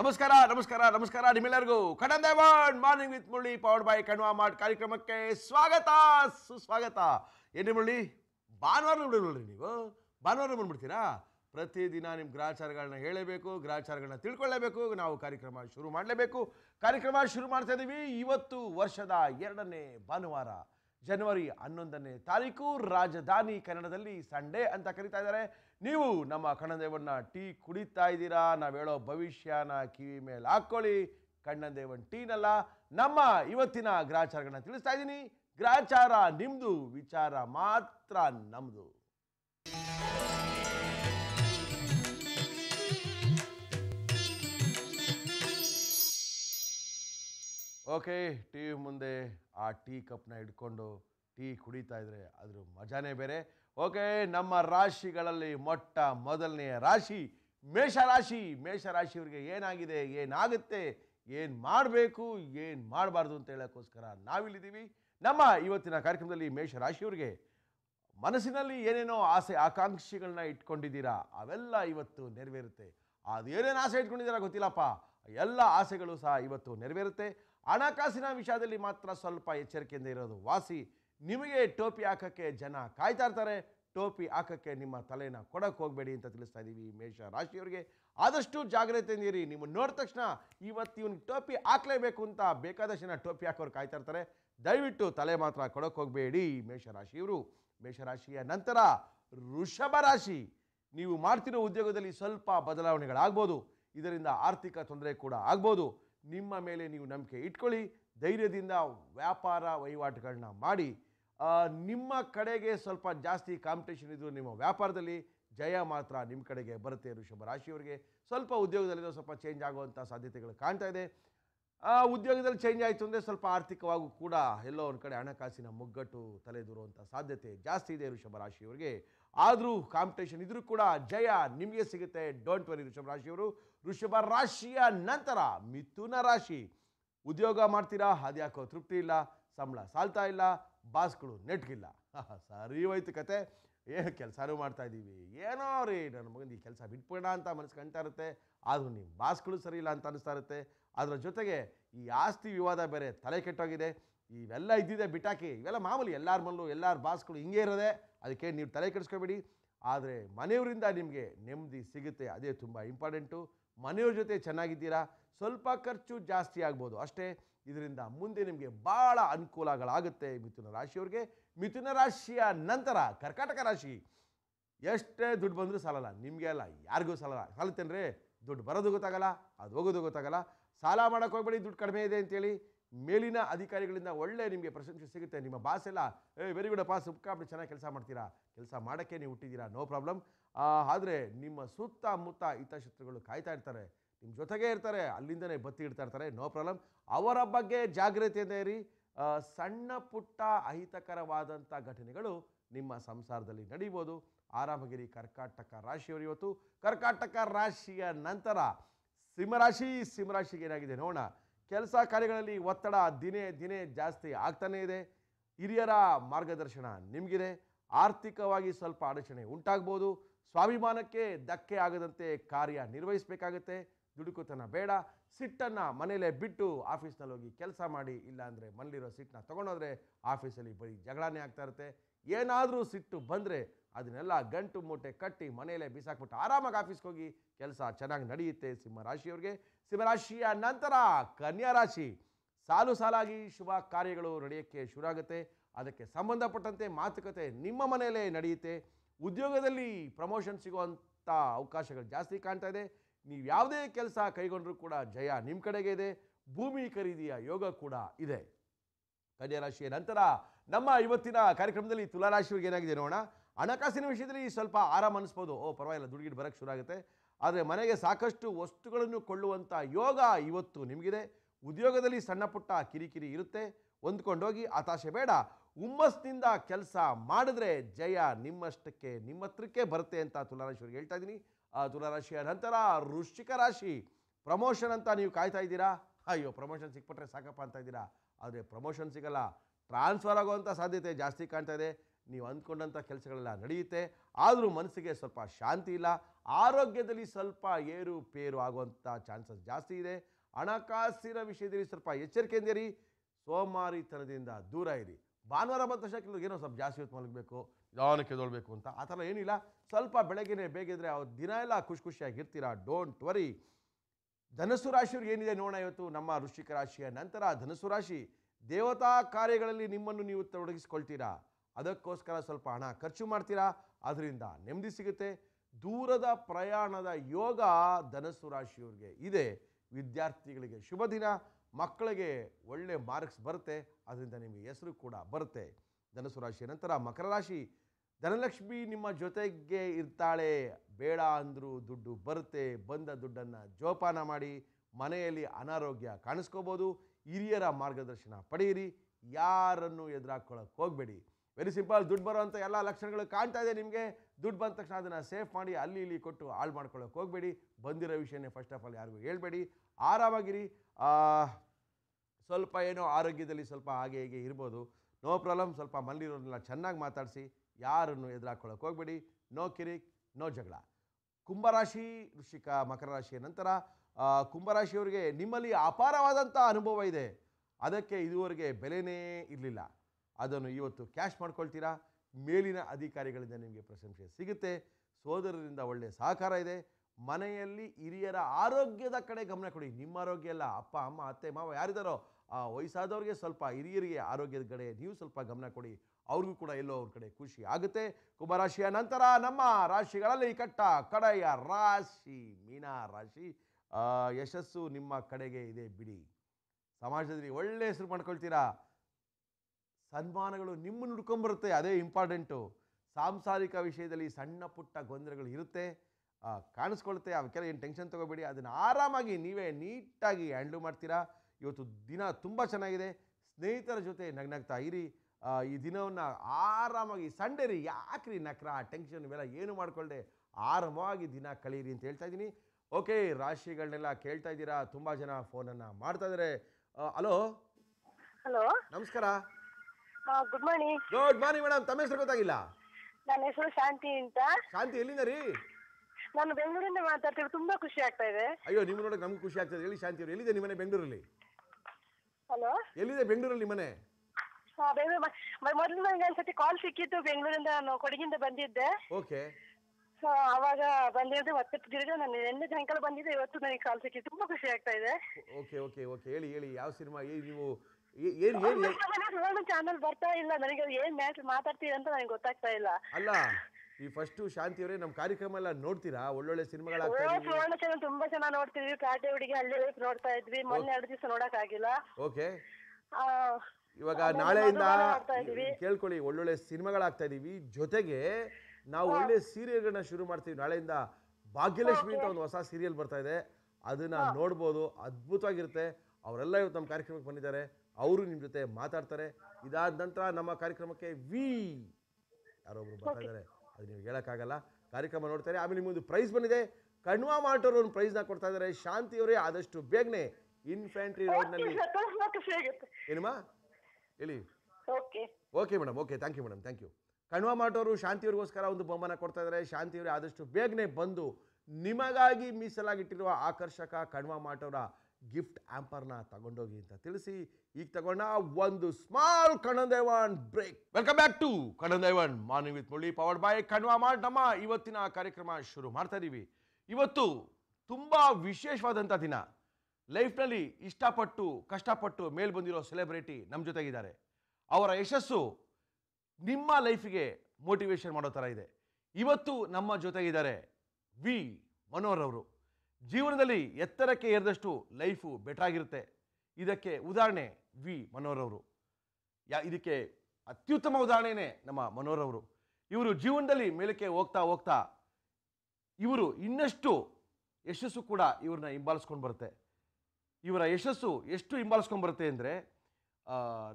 ನಮಸ್ಕಾರ ನಮಸ್ಕಾರ ನಮಸ್ಕಾರ ನಿಮ್ಮೆಲ್ಲರಿಗೂ ಕಡಂದ ವಾರ್ಡ್ ಮಾರ್ನಿಂಗ್ ವಿತ್ ಮುಳ್ಳಿ ಪವರ್ಡ್ ಬಾಯ್ ಕಣ್ವಾ ಮಾಡ್ ಕಾರ್ಯಕ್ರಮಕ್ಕೆ ಸ್ವಾಗತ ಸುಸ್ವಾಗತ ಏನು ಮುಳ್ಳಿ ಭಾನುವಾರ ನೋಡ್ರಿ ನೀವು ಭಾನುವಾರ ಬಂದ್ಬಿಡ್ತೀರಾ ಪ್ರತಿದಿನ ನಿಮ್ಮ ಗ್ರಾಚಾರಗಳನ್ನ ಹೇಳಬೇಕು ಗ್ರಾಚಾರಗಳನ್ನ ತಿಳ್ಕೊಳ್ಳೇಬೇಕು ನಾವು ಕಾರ್ಯಕ್ರಮ ಶುರು ಮಾಡಲೇಬೇಕು ಕಾರ್ಯಕ್ರಮ ಶುರು ಮಾಡ್ತಾ ಇದ್ದೀವಿ ಇವತ್ತು ವರ್ಷದ ಎರಡನೇ ಭಾನುವಾರ ಜನವರಿ ಹನ್ನೊಂದನೇ ತಾರೀಕು ರಾಜಧಾನಿ ಕನ್ನಡದಲ್ಲಿ ಸಂಡೇ ಅಂತ ಕರಿತಾ ಇದ್ದಾರೆ ನೀವು ನಮ್ಮ ಕಣ್ಣದೇವನ್ನ ಟೀ ಕುಡಿತಾ ಇದ್ದೀರಾ ನಾವು ಹೇಳೋ ಭವಿಷ್ಯನ ಕಿವಿ ಮೇಲೆ ಹಾಕ್ಕೊಳ್ಳಿ ಕಣ್ಣದೇವನ್ ಟೀನಲ್ಲ ನಮ್ಮ ಇವತ್ತಿನ ಗ್ರಾಚಾರಗಳನ್ನ ತಿಳಿಸ್ತಾ ಇದ್ದೀನಿ ಗ್ರಾಚಾರ ನಿಮ್ಮದು ವಿಚಾರ ಮಾತ್ರ ನಮ್ಮದು ಓಕೆ ಟಿ ವಿ ಮುಂದೆ ಆ ಟೀ ಕಪ್ನ ಹಿಡ್ಕೊಂಡು ಟೀ ಕುಡಿತಾ ಇದ್ರೆ ಅದ್ರ ಮಜಾನೇ ಬೇರೆ ಓಕೆ ನಮ್ಮ ರಾಶಿಗಳಲ್ಲಿ ಮೊಟ್ಟ ಮೊದಲನೆಯ ರಾಶಿ ಮೇಷರಾಶಿ ಮೇಷರಾಶಿಯವರಿಗೆ ಏನಾಗಿದೆ ಏನಾಗುತ್ತೆ ಏನು ಮಾಡಬೇಕು ಏನು ಮಾಡಬಾರ್ದು ಅಂತ ಹೇಳೋಕ್ಕೋಸ್ಕರ ನಾವಿಲ್ಲಿದ್ದೀವಿ ನಮ್ಮ ಇವತ್ತಿನ ಕಾರ್ಯಕ್ರಮದಲ್ಲಿ ಮೇಷರಾಶಿಯವರಿಗೆ ಮನಸ್ಸಿನಲ್ಲಿ ಏನೇನೋ ಆಸೆ ಆಕಾಂಕ್ಷೆಗಳನ್ನ ಇಟ್ಕೊಂಡಿದ್ದೀರಾ ಅವೆಲ್ಲ ಇವತ್ತು ನೆರವೇರುತ್ತೆ ಅದು ಏನೇನು ಆಸೆ ಇಟ್ಕೊಂಡಿದ್ದೀರಾ ಗೊತ್ತಿಲ್ಲಪ್ಪ ಎಲ್ಲ ಆಸೆಗಳು ಸಹ ಇವತ್ತು ನೆರವೇರುತ್ತೆ ಹಣಕಾಸಿನ ವಿಷಯದಲ್ಲಿ ಮಾತ್ರ ಸ್ವಲ್ಪ ಎಚ್ಚರಿಕೆಯಿಂದ ಇರೋದು ವಾಸಿ ನಿಮಗೆ ಟೋಪಿ ಹಾಕೋಕ್ಕೆ ಜನ ಕಾಯ್ತಾ ಇರ್ತಾರೆ ಟೋಪಿ ಹಾಕೋಕ್ಕೆ ನಿಮ್ಮ ತಲೆನ ಕೊಡಕ್ಕೆ ಹೋಗಬೇಡಿ ಅಂತ ತಿಳಿಸ್ತಾ ಇದ್ದೀವಿ ಮೇಷ ರಾಶಿಯವರಿಗೆ ಆದಷ್ಟು ಜಾಗ್ರತೆ ನೀರಿ ನಿಮ್ಮನ್ನು ನೋಡಿದ ತಕ್ಷಣ ಇವತ್ತು ಇವನಿಗೆ ಟೋಪಿ ಹಾಕಲೇಬೇಕು ಅಂತ ಬೇಕಾದಷ್ಟು ಜನ ಟೋಪಿ ಹಾಕೋರು ಕಾಯ್ತಾ ಇರ್ತಾರೆ ದಯವಿಟ್ಟು ತಲೆ ಮಾತ್ರ ಕೊಡೋಕ್ಕೆ ಹೋಗಬೇಡಿ ಮೇಷರಾಶಿಯವರು ಮೇಷರಾಶಿಯ ನಂತರ ಋಷಭ ರಾಶಿ ನೀವು ಮಾಡ್ತಿರೋ ಉದ್ಯೋಗದಲ್ಲಿ ಸ್ವಲ್ಪ ಬದಲಾವಣೆಗಳಾಗ್ಬೋದು ಇದರಿಂದ ಆರ್ಥಿಕ ತೊಂದರೆ ಕೂಡ ಆಗ್ಬೋದು ನಿಮ್ಮ ಮೇಲೆ ನೀವು ನಂಬಿಕೆ ಇಟ್ಕೊಳ್ಳಿ ಧೈರ್ಯದಿಂದ ವ್ಯಾಪಾರ ವಹಿವಾಟುಗಳನ್ನ ಮಾಡಿ ನಿಮ್ಮ ಕಡೆಗೆ ಸ್ವಲ್ಪ ಜಾಸ್ತಿ ಕಾಂಪಿಟೇಷನ್ ಇದ್ದು ನಿಮ್ಮ ವ್ಯಾಪಾರದಲ್ಲಿ ಜಯ ಮಾತ್ರ ನಿಮ್ಮ ಕಡೆಗೆ ಬರುತ್ತೆ ಋಷಭ ರಾಶಿಯವರಿಗೆ ಸ್ವಲ್ಪ ಉದ್ಯೋಗದಲ್ಲಿ ಸ್ವಲ್ಪ ಚೇಂಜ್ ಆಗುವಂಥ ಸಾಧ್ಯತೆಗಳು ಕಾಣ್ತಾ ಇದೆ ಉದ್ಯೋಗದಲ್ಲಿ ಚೇಂಜ್ ಆಯಿತು ಅಂದರೆ ಸ್ವಲ್ಪ ಆರ್ಥಿಕವಾಗೂ ಕೂಡ ಎಲ್ಲೋ ಒಂದು ಕಡೆ ಹಣಕಾಸಿನ ಮುಗ್ಗಟ್ಟು ತಲೆದೂರುವಂಥ ಸಾಧ್ಯತೆ ಜಾಸ್ತಿ ಇದೆ ಋಷಭ ರಾಶಿಯವರಿಗೆ ಆದರೂ ಕಾಂಪಿಟೇಷನ್ ಇದ್ದರೂ ಕೂಡ ಜಯ ನಿಮಗೆ ಸಿಗುತ್ತೆ ಡೋಂಟ್ ವರಿ ಋಷಭ ರಾಶಿಯವರು ಋಷಭ ರಾಶಿಯ ನಂತರ ಮಿಥುನ ರಾಶಿ ಉದ್ಯೋಗ ಮಾಡ್ತೀರಾ ಅದ್ಯಾಕೋ ತೃಪ್ತಿ ಇಲ್ಲ ಸಂಬಳ ಸಾಲ್ತಾ ಇಲ್ಲ ಬಾಸ್ಗಳು ನೆಟ್ಗಿಲ್ಲ ಸರಿ ಹೋಯ್ತು ಕತೆ ಏ ಕೆಲಸನೂ ಮಾಡ್ತಾಯಿದ್ದೀವಿ ಏನೋ ರೀ ನನ್ನ ಮಗನ ಈ ಕೆಲಸ ಬಿಟ್ಬೇಡ ಅಂತ ಮನಸ್ಸು ಕಾಣ್ತಾ ಇರುತ್ತೆ ಆದರೂ ನಿಮ್ಮ ಬಾಸ್ಗಳು ಸರಿ ಇಲ್ಲ ಅಂತ ಅನಿಸ್ತಾ ಇರುತ್ತೆ ಅದರ ಜೊತೆಗೆ ಈ ಆಸ್ತಿ ವಿವಾದ ಬೇರೆ ತಲೆ ಕೆಟ್ಟೋಗಿದೆ ಇವೆಲ್ಲ ಇದ್ದಿದೆ ಬಿಟಾಕಿ ಇವೆಲ್ಲ ಮಾಮೂಲಿ ಎಲ್ಲರ ಮನಲ್ಲೂ ಎಲ್ಲರ ಬಾಸ್ಗಳು ಹಿಂಗೆ ಇರೋದೆ ಅದಕ್ಕೆ ನೀವು ತಲೆ ಕೆಡಿಸ್ಕೋಬೇಡಿ ಆದರೆ ಮನೆಯವರಿಂದ ನಿಮಗೆ ನೆಮ್ಮದಿ ಸಿಗುತ್ತೆ ಅದೇ ತುಂಬ ಇಂಪಾರ್ಟೆಂಟು ಮನೆಯವ್ರ ಜೊತೆ ಚೆನ್ನಾಗಿದ್ದೀರಾ ಸ್ವಲ್ಪ ಖರ್ಚು ಜಾಸ್ತಿ ಆಗ್ಬೋದು ಅಷ್ಟೇ ಇದರಿಂದ ಮುಂದೆ ನಿಮಗೆ ಭಾಳ ಅನುಕೂಲಗಳಾಗುತ್ತೆ ಮಿಥುನ ರಾಶಿಯವ್ರಿಗೆ ಮಿಥುನ ರಾಶಿಯ ನಂತರ ಕರ್ಕಾಟಕ ರಾಶಿ ಎಷ್ಟೇ ದುಡ್ಡು ಬಂದರೂ ಸಾಲಲ್ಲ ನಿಮಗೆ ಅಲ್ಲ ಯಾರಿಗೂ ಸಾಲಲ್ಲ ಸಾಲತ್ತೇನ್ರಿ ದುಡ್ಡು ಬರೋದು ಗೊತ್ತಾಗಲ್ಲ ಅದು ಹೋಗೋದು ಗೊತ್ತಾಗಲ್ಲ ಸಾಲ ಮಾಡೋಕ್ಕೆ ಹೋಗ್ಬೇಡಿ ದುಡ್ಡು ಕಡಿಮೆ ಇದೆ ಅಂತೇಳಿ ಮೇಲಿನ ಅಧಿಕಾರಿಗಳಿಂದ ಒಳ್ಳೆ ನಿಮಗೆ ಪ್ರಶಂಸೆ ಸಿಗುತ್ತೆ ನಿಮ್ಮ ಬಾಸ್ ಎಲ್ಲ ಏ ವೆರಿ ಗುಡ್ ಪಾಸ್ ಸಿಕ್ಕಾಪಟ್ಟು ಚೆನ್ನಾಗಿ ಕೆಲಸ ಮಾಡ್ತೀರಾ ಕೆಲಸ ಮಾಡೋಕ್ಕೆ ನೀವು ಹುಟ್ಟಿದ್ದೀರಾ ನೋ ಪ್ರಾಬ್ಲಮ್ ಆದರೆ ನಿಮ್ಮ ಸುತ್ತಮುತ್ತ ಹಿತಶತ್ರುಗಳು ಕಾಯ್ತಾ ಇರ್ತಾರೆ ನಿಮ್ಮ ಜೊತೆಗೇ ಇರ್ತಾರೆ ಅಲ್ಲಿಂದನೇ ಬತ್ತಿ ಇಡ್ತಾ ಇರ್ತಾರೆ ನೋ ಪ್ರಾಬ್ಲಮ್ ಅವರ ಬಗ್ಗೆ ಜಾಗ್ರತೆ ಇರಿ ಸಣ್ಣ ಪುಟ್ಟ ಅಹಿತಕರವಾದಂಥ ಘಟನೆಗಳು ನಿಮ್ಮ ಸಂಸಾರದಲ್ಲಿ ನಡೀಬೋದು ಆರಾಮಗಿರಿ ಕರ್ಕಾಟಕ ರಾಶಿಯವರು ಇವತ್ತು ಕರ್ಕಾಟಕ ರಾಶಿಯ ನಂತರ ಸಿಂಹರಾಶಿ ಸಿಂಹರಾಶಿಗೆ ಏನಾಗಿದೆ ನೋಡೋಣ ಕೆಲಸ ಕಾರ್ಯಗಳಲ್ಲಿ ಒತ್ತಡ ದಿನೇ ದಿನೇ ಜಾಸ್ತಿ ಆಗ್ತಾನೇ ಇದೆ ಹಿರಿಯರ ಮಾರ್ಗದರ್ಶನ ನಿಮಗಿದೆ ಆರ್ಥಿಕವಾಗಿ ಸ್ವಲ್ಪ ಅಡಚಣೆ ಉಂಟಾಗ್ಬೋದು ಸ್ವಾಭಿಮಾನಕ್ಕೆ ಧಕ್ಕೆ ಆಗದಂತೆ ಕಾರ್ಯ ನಿರ್ವಹಿಸಬೇಕಾಗತ್ತೆ ದುಡುಕುತನ ಬೇಡ ಸಿಟ್ಟನ್ನು ಮನೇಲೆ ಬಿಟ್ಟು ಆಫೀಸ್ನಲ್ಲಿ ಹೋಗಿ ಕೆಲಸ ಮಾಡಿ ಇಲ್ಲಾಂದರೆ ಮನೇಲಿರೋ ಸಿಟ್ಟನ್ನ ತೊಗೊಂಡೋದ್ರೆ ಆಫೀಸಲ್ಲಿ ಬರೀ ಜಗಳನೇ ಆಗ್ತಾ ಇರುತ್ತೆ ಏನಾದರೂ ಸಿಟ್ಟು ಬಂದರೆ ಅದನ್ನೆಲ್ಲ ಗಂಟು ಮೂಟೆ ಕಟ್ಟಿ ಮನೆಯಲ್ಲೇ ಬಿಸಾಕ್ಬಿಟ್ಟು ಆರಾಮಾಗಿ ಆಫೀಸ್ಗೆ ಹೋಗಿ ಕೆಲಸ ಚೆನ್ನಾಗಿ ನಡೆಯುತ್ತೆ ಸಿಂಹರಾಶಿಯವ್ರಿಗೆ ಸಿಂಹರಾಶಿಯ ನಂತರ ಕನ್ಯಾ ರಾಶಿ ಸಾಲು ಸಾಲಾಗಿ ಶುಭ ಕಾರ್ಯಗಳು ನಡೆಯೋಕ್ಕೆ ಶುರುವಾಗುತ್ತೆ ಅದಕ್ಕೆ ಸಂಬಂಧಪಟ್ಟಂತೆ ಮಾತುಕತೆ ನಿಮ್ಮ ಮನೆಯಲ್ಲೇ ನಡೆಯುತ್ತೆ ಉದ್ಯೋಗದಲ್ಲಿ ಪ್ರಮೋಷನ್ ಸಿಗುವಂಥ ಅವಕಾಶಗಳು ಜಾಸ್ತಿ ಕಾಣ್ತಾ ಇದೆ ನೀವು ಯಾವುದೇ ಕೆಲಸ ಕೈಗೊಂಡರೂ ಕೂಡ ಜಯ ನಿಮ್ಮ ಕಡೆಗೆ ಇದೆ ಭೂಮಿ ಖರೀದಿಯ ಯೋಗ ಕೂಡ ಇದೆ ಕನ್ಯಾ ರಾಶಿಯ ನಂತರ ನಮ್ಮ ಇವತ್ತಿನ ಕಾರ್ಯಕ್ರಮದಲ್ಲಿ ತುಲಾರಾಶಿಯವ್ರಿಗೆ ಏನಾಗಿದೆ ನೋಡೋಣ ಹಣಕಾಸಿನ ವಿಷಯದಲ್ಲಿ ಸ್ವಲ್ಪ ಆರಾಮ ಅನಿಸ್ಬೋದು ಓ ಪರವಾಗಿಲ್ಲ ದುಡ್ಗಿಡ್ ಬರೋಕ್ಕೆ ಶುರು ಆಗುತ್ತೆ ಆದರೆ ಮನೆಗೆ ಸಾಕಷ್ಟು ವಸ್ತುಗಳನ್ನು ಕೊಳ್ಳುವಂಥ ಯೋಗ ಇವತ್ತು ನಿಮಗಿದೆ ಉದ್ಯೋಗದಲ್ಲಿ ಸಣ್ಣ ಪುಟ್ಟ ಕಿರಿಕಿರಿ ಇರುತ್ತೆ ಹೊಂದ್ಕೊಂಡೋಗಿ ಹತಾಶೆ ಬೇಡ ಹುಮ್ಮಸ್ನಿಂದ ಕೆಲಸ ಮಾಡಿದ್ರೆ ಜಯ ನಿಮ್ಮಷ್ಟಕ್ಕೆ ನಿಮ್ಮ ಹತ್ರಕ್ಕೆ ಬರುತ್ತೆ ಅಂತ ತುಲಾರಾಶಿಯವ್ರಿಗೆ ಹೇಳ್ತಾ ಇದ್ದೀನಿ ಆ ತುಲಾರಾಶಿಯ ನಂತರ ವೃಶ್ಚಿಕ ರಾಶಿ ಪ್ರಮೋಷನ್ ಅಂತ ನೀವು ಕಾಯ್ತಾ ಇದ್ದೀರಾ ಅಯ್ಯೋ ಪ್ರಮೋಷನ್ ಸಿಕ್ಬಿಟ್ರೆ ಸಾಕಪ್ಪ ಅಂತ ಇದ್ದೀರಾ ಆದರೆ ಪ್ರಮೋಷನ್ ಸಿಗಲ್ಲ ಟ್ರಾನ್ಸ್ಫರ್ ಆಗುವಂಥ ಸಾಧ್ಯತೆ ಜಾಸ್ತಿ ಕಾಣ್ತಾ ಇದೆ ನೀವು ಅಂದ್ಕೊಂಡಂಥ ಕೆಲಸಗಳೆಲ್ಲ ನಡೆಯುತ್ತೆ ಆದರೂ ಮನಸ್ಸಿಗೆ ಸ್ವಲ್ಪ ಶಾಂತಿ ಇಲ್ಲ ಆರೋಗ್ಯದಲ್ಲಿ ಸ್ವಲ್ಪ ಏರುಪೇರು ಆಗುವಂಥ ಚಾನ್ಸಸ್ ಜಾಸ್ತಿ ಇದೆ ಹಣಕಾಸಿನ ವಿಷಯದಲ್ಲಿ ಸ್ವಲ್ಪ ಎಚ್ಚರಿಕೆಯಿಂದ ಇರಿ ಸೋಮಾರಿತನದಿಂದ ದೂರ ಇರಿ ಭಾನುವಾರ ಬಂದ ತಕ್ಷಣ ಏನೋ ಸ್ವಲ್ಪ ಜಾಸ್ತಿ ಹೊತ್ತು ಮಲಗಬೇಕು ನಿಧಾನಕ್ಕೆ ಎದೊಳ್ಬೇಕು ಅಂತ ಆ ಥರ ಏನಿಲ್ಲ ಸ್ವಲ್ಪ ಬೆಳಗ್ಗೆನೆ ಬೇಗಿದ್ರೆ ಅವ್ರ ದಿನ ಎಲ್ಲ ಖುಷಿ ಖುಷಿಯಾಗಿ ಇರ್ತೀರಾ ಡೋಂಟ್ ವರಿ ಧನಸ್ಸು ರಾಶಿಯವ್ರಿಗೆ ಏನಿದೆ ನೋಡೋಣ ಇವತ್ತು ನಮ್ಮ ವೃಶ್ಚಿಕ ರಾಶಿಯ ನಂತರ ಧನಸ್ಸು ರಾಶಿ ದೇವತಾ ಕಾರ್ಯಗಳಲ್ಲಿ ನಿಮ್ಮನ್ನು ನೀವು ತೊಡಗಿಸ್ಕೊಳ್ತೀರಾ ಅದಕ್ಕೋಸ್ಕರ ಸ್ವಲ್ಪ ಹಣ ಖರ್ಚು ಮಾಡ್ತೀರಾ ಅದರಿಂದ ನೆಮ್ಮದಿ ಸಿಗುತ್ತೆ ದೂರದ ಪ್ರಯಾಣದ ಯೋಗ ಧನಸ್ಸು ರಾಶಿಯವ್ರಿಗೆ ಇದೆ ವಿದ್ಯಾರ್ಥಿಗಳಿಗೆ ಶುಭ ದಿನ ಮಕ್ಕಳಿಗೆ ಒಳ್ಳೆ ಮಾರ್ಕ್ಸ್ ಬರುತ್ತೆ ಅದರಿಂದ ನಿಮಗೆ ಹೆಸರು ಕೂಡ ಬರುತ್ತೆ ಧನಸು ರಾಶಿ ನಂತರ ಮಕರ ರಾಶಿ ಧನಲಕ್ಷ್ಮಿ ನಿಮ್ಮ ಜೊತೆಗೆ ಇರ್ತಾಳೆ ಬೇಡ ಅಂದರೂ ದುಡ್ಡು ಬರುತ್ತೆ ಬಂದ ದುಡ್ಡನ್ನು ಜೋಪಾನ ಮಾಡಿ ಮನೆಯಲ್ಲಿ ಅನಾರೋಗ್ಯ ಕಾಣಿಸ್ಕೋಬೋದು ಹಿರಿಯರ ಮಾರ್ಗದರ್ಶನ ಪಡೆಯಿರಿ ಯಾರನ್ನು ಎದುರಾಕೊಳ್ಳೋಕೆ ಹೋಗಬೇಡಿ ವೆರಿ ಸಿಂಪಲ್ ದುಡ್ಡು ಬರುವಂಥ ಎಲ್ಲ ಲಕ್ಷಣಗಳು ಕಾಣ್ತಾ ಇದೆ ನಿಮಗೆ ದುಡ್ಡು ಬಂದ ತಕ್ಷಣ ಅದನ್ನು ಸೇಫ್ ಮಾಡಿ ಅಲ್ಲಿ ಇಲ್ಲಿ ಕೊಟ್ಟು ಹಾಳು ಮಾಡ್ಕೊಳ್ಳೋಕೆ ಹೋಗಬೇಡಿ ಬಂದಿರೋ ವಿಷಯನೇ ಫಸ್ಟ್ ಆಫ್ ಆಲ್ ಯಾರಿಗೂ ಹೇಳ್ಬೇಡಿ ಆರಾಮಾಗಿರಿ ಸ್ವಲ್ಪ ಏನೋ ಆರೋಗ್ಯದಲ್ಲಿ ಸ್ವಲ್ಪ ಹಾಗೆ ಹೀಗೆ ಇರ್ಬೋದು ನೋ ಪ್ರಾಬ್ಲಮ್ ಸ್ವಲ್ಪ ಮಲ್ಲಿರೋರನ್ನೆಲ್ಲ ಚೆನ್ನಾಗಿ ಮಾತಾಡಿಸಿ ಯಾರನ್ನು ಎದುರಾಕೊಳ್ಳೋಕೆ ಹೋಗಬೇಡಿ ನೋ ಕಿರಿಕ್ ನೋ ಜಗಳ ಕುಂಭರಾಶಿ ವೃಶ್ಚಿಕ ಮಕರ ರಾಶಿಯ ನಂತರ ಕುಂಭರಾಶಿಯವರಿಗೆ ನಿಮ್ಮಲ್ಲಿ ಅಪಾರವಾದಂಥ ಅನುಭವ ಇದೆ ಅದಕ್ಕೆ ಇದುವರೆಗೆ ಬೆಲೆನೇ ಇರಲಿಲ್ಲ ಅದನ್ನು ಇವತ್ತು ಕ್ಯಾಶ್ ಮಾಡ್ಕೊಳ್ತೀರಾ ಮೇಲಿನ ಅಧಿಕಾರಿಗಳಿಂದ ನಿಮಗೆ ಪ್ರಶಂಸೆ ಸಿಗುತ್ತೆ ಸೋದರರಿಂದ ಒಳ್ಳೆಯ ಸಹಕಾರ ಇದೆ ಮನೆಯಲ್ಲಿ ಹಿರಿಯರ ಆರೋಗ್ಯದ ಕಡೆ ಗಮನ ಕೊಡಿ ನಿಮ್ಮ ಆರೋಗ್ಯ ಅಲ್ಲ ಅಪ್ಪ ಅಮ್ಮ ಅತ್ತೆ ಮಾವ ಯಾರಿದ್ದಾರೋ ಆ ವಯಸ್ಸಾದವ್ರಿಗೆ ಸ್ವಲ್ಪ ಹಿರಿಯರಿಗೆ ಆರೋಗ್ಯದ ಕಡೆ ನೀವು ಸ್ವಲ್ಪ ಗಮನ ಕೊಡಿ ಅವ್ರಿಗೂ ಕೂಡ ಎಲ್ಲೋ ಅವ್ರ ಕಡೆ ಖುಷಿ ಆಗುತ್ತೆ ಕುಂಭರಾಶಿಯ ನಂತರ ನಮ್ಮ ರಾಶಿಗಳಲ್ಲಿ ಕಟ್ಟ ಕಡೆಯ ರಾಶಿ ಮೀನ ರಾಶಿ ಯಶಸ್ಸು ನಿಮ್ಮ ಕಡೆಗೆ ಇದೆ ಬಿಡಿ ಸಮಾಜದಲ್ಲಿ ಒಳ್ಳೆ ಹೆಸರು ಮಾಡ್ಕೊಳ್ತೀರಾ ಸನ್ಮಾನಗಳು ನಿಮ್ಮನ್ನು ಹುಡ್ಕೊಂಬರುತ್ತೆ ಅದೇ ಇಂಪಾರ್ಟೆಂಟು ಸಾಂಸಾರಿಕ ವಿಷಯದಲ್ಲಿ ಸಣ್ಣ ಪುಟ್ಟ ಗೊಂದಲಗಳು ಇರುತ್ತೆ ಕಾಣಿಸ್ಕೊಳುತ್ತೆ ಅವಕ್ಕೆಲ್ಲ ಏನು ಟೆನ್ಷನ್ ತಗೋಬೇಡಿ ಅದನ್ನು ಆರಾಮಾಗಿ ನೀವೇ ನೀಟಾಗಿ ಹ್ಯಾಂಡ್ಲ್ ಮಾಡ್ತೀರಾ ಇವತ್ತು ದಿನ ತುಂಬ ಚೆನ್ನಾಗಿದೆ ಸ್ನೇಹಿತರ ಜೊತೆ ನಗ್ನಗ್ತಾ ಇರಿ ಈ ದಿನವನ್ನು ಆರಾಮಾಗಿ ಸಂಡೇ ರೀ ಯಾಕ್ರಿ ನಕ್ರ ಟೆನ್ಷನ್ ಇವೆಲ್ಲ ಏನು ಮಾಡ್ಕೊಳ್ಳ್ದೆ ಆರಾಮಾಗಿ ದಿನ ಕಳೀರಿ ಅಂತ ಹೇಳ್ತಾ ಇದ್ದೀನಿ ಓಕೆ ರಾಶಿಗಳನ್ನೆಲ್ಲ ಕೇಳ್ತಾ ಇದ್ದೀರಾ ತುಂಬ ಜನ ಫೋನನ್ನು ಮಾಡ್ತಾ ಇದ್ದಾರೆ ಹಲೋ ಹಲೋ ನಮಸ್ಕಾರ good morning good morning madam ತಮ್ಮ ಹೆಸರು ಗೊತ್ತಾಗಿಲ್ಲ ನನ್ನ ಹೆಸರು ಶಾಂತಿ ಅಂತ ಶಾಂತಿ ಎಲ್ಲಿಂದ ರೀ ನಾನು ಬೆಂಗಳೂರಿಂದ ಮಾತಾಡ್ತೀವಿ ತುಂಬಾ ಖುಷಿ ಆಗ್ತಾ ಇದೆ ಅಯ್ಯೋ ನಿಮ್ಮ ನೋಡಕ್ಕೆ ನಮ್ಗೆ ಖುಷಿ ಆಗ್ತದೆ ಹೇಳಿ ಶಾಂತಿ ಅವರು ಎಲ್ಲಿದೆ ನಿಮ್ಮನೆ ಬೆಂಗಳೂರಲ್ಲಿ ಹಲೋ ಎಲ್ಲಿದೆ ಬೆಂಗಳೂರಲ್ಲಿ ಮನೆ ಮೊದಲು ನನಗೆ ಒಂದ್ಸತಿ ಕಾಲ್ ಸಿಕ್ಕಿತ್ತು ಬೆಂಗಳೂರಿಂದ ನಾನು ಕೊಡಗಿಂದ ಬಂದಿದ್ದೆ ಓಕೆ ಸೊ ಅವಾಗ ಬಂದಿದ್ದೆ ಮತ್ತೆ ತಿರುಗಿ ನಾನು ನಿನ್ನೆ ಸಾಯಂಕಾಲ ಬಂದಿದ್ದೆ ಇವತ್ತು ನನಗೆ ಕಾಲ್ ಸಿಕ್ಕಿತ್ತು ತುಂಬಾ ಖುಷಿ ಆಗ್ತಾ ಇದೆ ಓಕೆ ಓಕೆ ಓಕೆ ಹೇಳಿ ಹೇಳಿ ಯಾವ ಸಿನಿಮಾ ನೀವು ಏನ್ ಏನ್ ಚಾನಲ್ ಬರ್ತಾ ಇಲ್ಲ ನನಗೆ ಏನ್ ಮ್ಯಾಟರ್ ಮಾತಾಡ್ತೀರಿ ಅಂತ ನನಗೆ ಗೊತ್ತಾಗ್ತಾ ಇಲ್ಲ ಅಲ್ಲ ಈ ಫಸ್ಟ್ ಶಾಂತಿ ಅವರೇ ನಮ್ಮ ಕಾರ್ಯಕ್ರಮ ಎಲ್ಲ ನೋಡ್ತೀರಾ ಒಳ್ಳೊಳ್ಳೆ ಸಿನಿಮಾಗಳಾಗ್ತಾ ತುಂಬಾ ಚೆನ್ನಾಗಿ ನೋಡ್ತಿದ್ವಿ ಕಾಟೆ ನೋಡ್ತಾ ಇದ್ವಿ ಮೊನ್ನೆ ಎರಡು ದಿವಸ ನೋಡಕ್ ಆಗಿಲ್ಲ ಓಕೆ ಇವಾಗ ನಾಳೆಯಿಂದ ಕೇಳ್ಕೊಳ್ಳಿ ಒಳ್ಳೊಳ್ಳೆ ಸಿನಿಮಾಗಳಾಗ್ತಾ ಇದೀವಿ ಜೊತೆಗೆ ನಾವು ಒಳ್ಳೆ ಸೀರಿಯಲ್ಗಳನ್ನ ಶುರು ಮಾಡ್ತೀವಿ ನಾಳೆಯಿಂದ ಭಾಗ್ಯಲಕ್ಷ್ಮಿ ಅಂತ ಒಂದು ಹೊಸ ಸೀರಿಯಲ್ ಬರ್ತಾ ಇದೆ ಅದನ್ನ ನೋಡ್ಬೋದು ಅದ್ಭುತವಾಗಿರುತ್ತೆ ಅವರೆಲ್ಲ ಇವತ್ತು ನಮ್ಮ ಕಾರ್ಯಕ್ರಮಕ್ಕೆ ಬಂದಿದ್ದಾರೆ ಅವರು ನಿಮ್ಮ ಜೊತೆ ಮಾತಾಡ್ತಾರೆ ಇದಾದ ನಂತರ ನಮ್ಮ ಕಾರ್ಯಕ್ರಮಕ್ಕೆ ವಿ ಯಾರೊಬ್ರು ಬರ್ತಾ ಇದ್ದಾರೆ ಅದು ನೀವು ಹೇಳೋಕ್ಕಾಗಲ್ಲ ಕಾರ್ಯಕ್ರಮ ನೋಡ್ತಾರೆ ಆಮೇಲೆ ನಿಮ್ಮೊಂದು ಪ್ರೈಸ್ ಬಂದಿದೆ ಕಣ್ವಾ ಮಾಟೋರು ಒಂದು ಪ್ರೈಸ್ನ ಕೊಡ್ತಾ ಇದ್ದಾರೆ ಶಾಂತಿ ಅವರೇ ಆದಷ್ಟು ಬೇಗನೆ ಇನ್ಫ್ಯಾಂಟ್ರಿ ರೋಡ್ನಲ್ಲಿ ಏನಮ್ಮ ಹೇಳಿ okay madam okay thank you madam thank you Kanva motor ಶಾಂತಿಯವರಿಗೋಸ್ಕರ ಒಂದು ಬಹುಮಾನ ಕೊಡ್ತಾ ಇದ್ದಾರೆ ಶಾಂತಿಯವರೇ ಆದಷ್ಟು ಬೇಗನೆ ಬಂದು ನಿಮಗಾಗಿ ಮೀಸಲಾಗಿಟ್ಟಿರುವ ಆಕರ್ಷಕ ಕಣ್ವಾ ಮಾಟೋರ ಗಿಫ್ಟ್ ಆ್ಯಂಪರ್ನ ತಗೊಂಡೋಗಿ ಅಂತ ತಿಳಿಸಿ ಈಗ ತಗೊಂಡ ಒಂದು small Kannan Devan break welcome back to Kannan Devan morning with ಮುಳಿ ಪವರ್ಡ್ ಬೈ ಕಣ್ವಾ ಇವತ್ತಿನ ಕಾರ್ಯಕ್ರಮ ಶುರು ಮಾಡ್ತಾ ಇದ್ದೀವಿ ಇವತ್ತು ತುಂಬ ವಿಶೇಷವಾದಂಥ ದಿನ ಲೈಫ್ನಲ್ಲಿ ಇಷ್ಟಪಟ್ಟು ಕಷ್ಟಪಟ್ಟು ಮೇಲ್ ಬಂದಿರೋ ಸೆಲೆಬ್ರಿಟಿ ನಮ್ಮ ಜೊತೆಗಿದ್ದಾರೆ ಅವರ ಯಶಸ್ಸು ನಿಮ್ಮ ಲೈಫಿಗೆ ಮೋಟಿವೇಶನ್ ಮಾಡೋ ಥರ ಇದೆ ಇವತ್ತು ನಮ್ಮ ಜೊತೆಗಿದ್ದಾರೆ ವಿ ಮನೋಹರ್ ಅವರು ಜೀವನದಲ್ಲಿ ಎತ್ತರಕ್ಕೆ ಏರಿದಷ್ಟು ಲೈಫು ಬೆಟ್ರಾಗಿರುತ್ತೆ ಇದಕ್ಕೆ ಉದಾಹರಣೆ ವಿ ಮನೋರವರು ಯಾ ಇದಕ್ಕೆ ಅತ್ಯುತ್ತಮ ಉದಾಹರಣೆಯೇ ನಮ್ಮ ಮನೋರವರು ಇವರು ಜೀವನದಲ್ಲಿ ಮೇಲಕ್ಕೆ ಹೋಗ್ತಾ ಹೋಗ್ತಾ ಇವರು ಇನ್ನಷ್ಟು ಯಶಸ್ಸು ಕೂಡ ಇವ್ರನ್ನ ಹಿಂಬಾಲಿಸ್ಕೊಂಡು ಬರುತ್ತೆ ಇವರ ಯಶಸ್ಸು ಎಷ್ಟು ಹಿಂಬಾಲಿಸ್ಕೊಂಡು ಬರುತ್ತೆ ಅಂದರೆ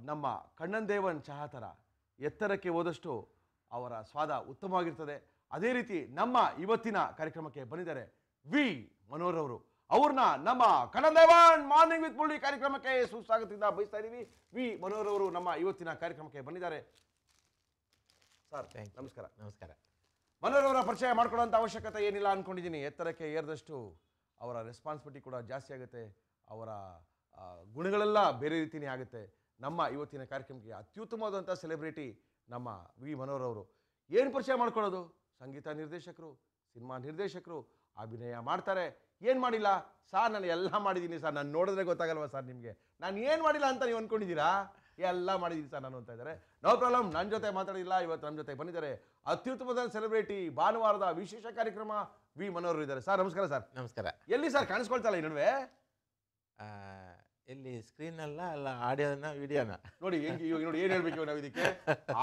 ನಮ್ಮ ಕಣ್ಣನ್ ದೇವನ್ ಚಹಾ ಥರ ಎತ್ತರಕ್ಕೆ ಹೋದಷ್ಟು ಅವರ ಸ್ವಾದ ಉತ್ತಮವಾಗಿರ್ತದೆ ಅದೇ ರೀತಿ ನಮ್ಮ ಇವತ್ತಿನ ಕಾರ್ಯಕ್ರಮಕ್ಕೆ ಬಂದಿದ್ದಾರೆ ವಿ ಮನೋರವರು ಅವ್ರನ್ನ ನಮ್ಮ ಕನ್ನಡವಾನ್ ಮಾರ್ನಿಂಗ್ ವಿತ್ ಮುರಳಿ ಕಾರ್ಯಕ್ರಮಕ್ಕೆ ಸುಸ್ವಾಗತದಿಂದ ಬಯಸ್ತಾ ಇದ್ದೀವಿ ವಿ ಅವರು ನಮ್ಮ ಇವತ್ತಿನ ಕಾರ್ಯಕ್ರಮಕ್ಕೆ ಬಂದಿದ್ದಾರೆ ಸರ್ ನಮಸ್ಕಾರ ನಮಸ್ಕಾರ ಮನೋರವರ ಪರಿಚಯ ಮಾಡ್ಕೊಳ್ಳೋಂಥ ಅವಶ್ಯಕತೆ ಏನಿಲ್ಲ ಅಂದ್ಕೊಂಡಿದ್ದೀನಿ ಎತ್ತರಕ್ಕೆ ಏರಿದಷ್ಟು ಅವರ ರೆಸ್ಪಾನ್ಸಿಬಿಲಿಟಿ ಕೂಡ ಜಾಸ್ತಿ ಆಗುತ್ತೆ ಅವರ ಗುಣಗಳೆಲ್ಲ ಬೇರೆ ರೀತಿಯೇ ಆಗುತ್ತೆ ನಮ್ಮ ಇವತ್ತಿನ ಕಾರ್ಯಕ್ರಮಕ್ಕೆ ಅತ್ಯುತ್ತಮವಾದಂಥ ಸೆಲೆಬ್ರಿಟಿ ನಮ್ಮ ವಿ ಮನೋರವರು ಏನು ಪರಿಚಯ ಮಾಡ್ಕೊಳ್ಳೋದು ಸಂಗೀತ ನಿರ್ದೇಶಕರು ಸಿನಿಮಾ ನಿರ್ದೇಶಕರು ಅಭಿನಯ ಮಾಡ್ತಾರೆ ಏನು ಮಾಡಿಲ್ಲ ಸರ್ ನಾನು ಎಲ್ಲ ಮಾಡಿದ್ದೀನಿ ಸರ್ ನಾನು ನೋಡಿದ್ರೆ ಗೊತ್ತಾಗಲ್ವ ಸರ್ ನಿಮಗೆ ನಾನು ಏನು ಮಾಡಿಲ್ಲ ಅಂತ ನೀವು ಅಂದ್ಕೊಂಡಿದ್ದೀರಾ ಎಲ್ಲ ಮಾಡಿದ್ದೀನಿ ಸರ್ ನಾನು ಅಂತ ಇದ್ದಾರೆ ನೋ ಪ್ರಾಬ್ಲಮ್ ನನ್ನ ಜೊತೆ ಮಾತಾಡಿಲ್ಲ ಇವತ್ತು ನಮ್ಮ ಜೊತೆ ಬಂದಿದ್ದಾರೆ ಅತ್ಯುತ್ತಮದ ಸೆಲೆಬ್ರಿಟಿ ಭಾನುವಾರದ ವಿಶೇಷ ಕಾರ್ಯಕ್ರಮ ವಿ ಮನೋರು ಇದ್ದಾರೆ ಸರ್ ನಮಸ್ಕಾರ ಸರ್ ನಮಸ್ಕಾರ ಎಲ್ಲಿ ಸರ್ ಕಾಣಿಸ್ಕೊಳ್ತಲ್ಲ ಈ ನಡುವೆ ಇಲ್ಲಿ ಸ್ಕ್ರೀನ್ ಅಲ್ಲ ಆಡಿಯೋನ ವಿಡಿಯೋನ ನೋಡಿ ಹೆಂಗೆ ಇವಾಗ ನೋಡಿ ಏನು ಹೇಳ್ಬೇಕು ನಾವು ಇದಕ್ಕೆ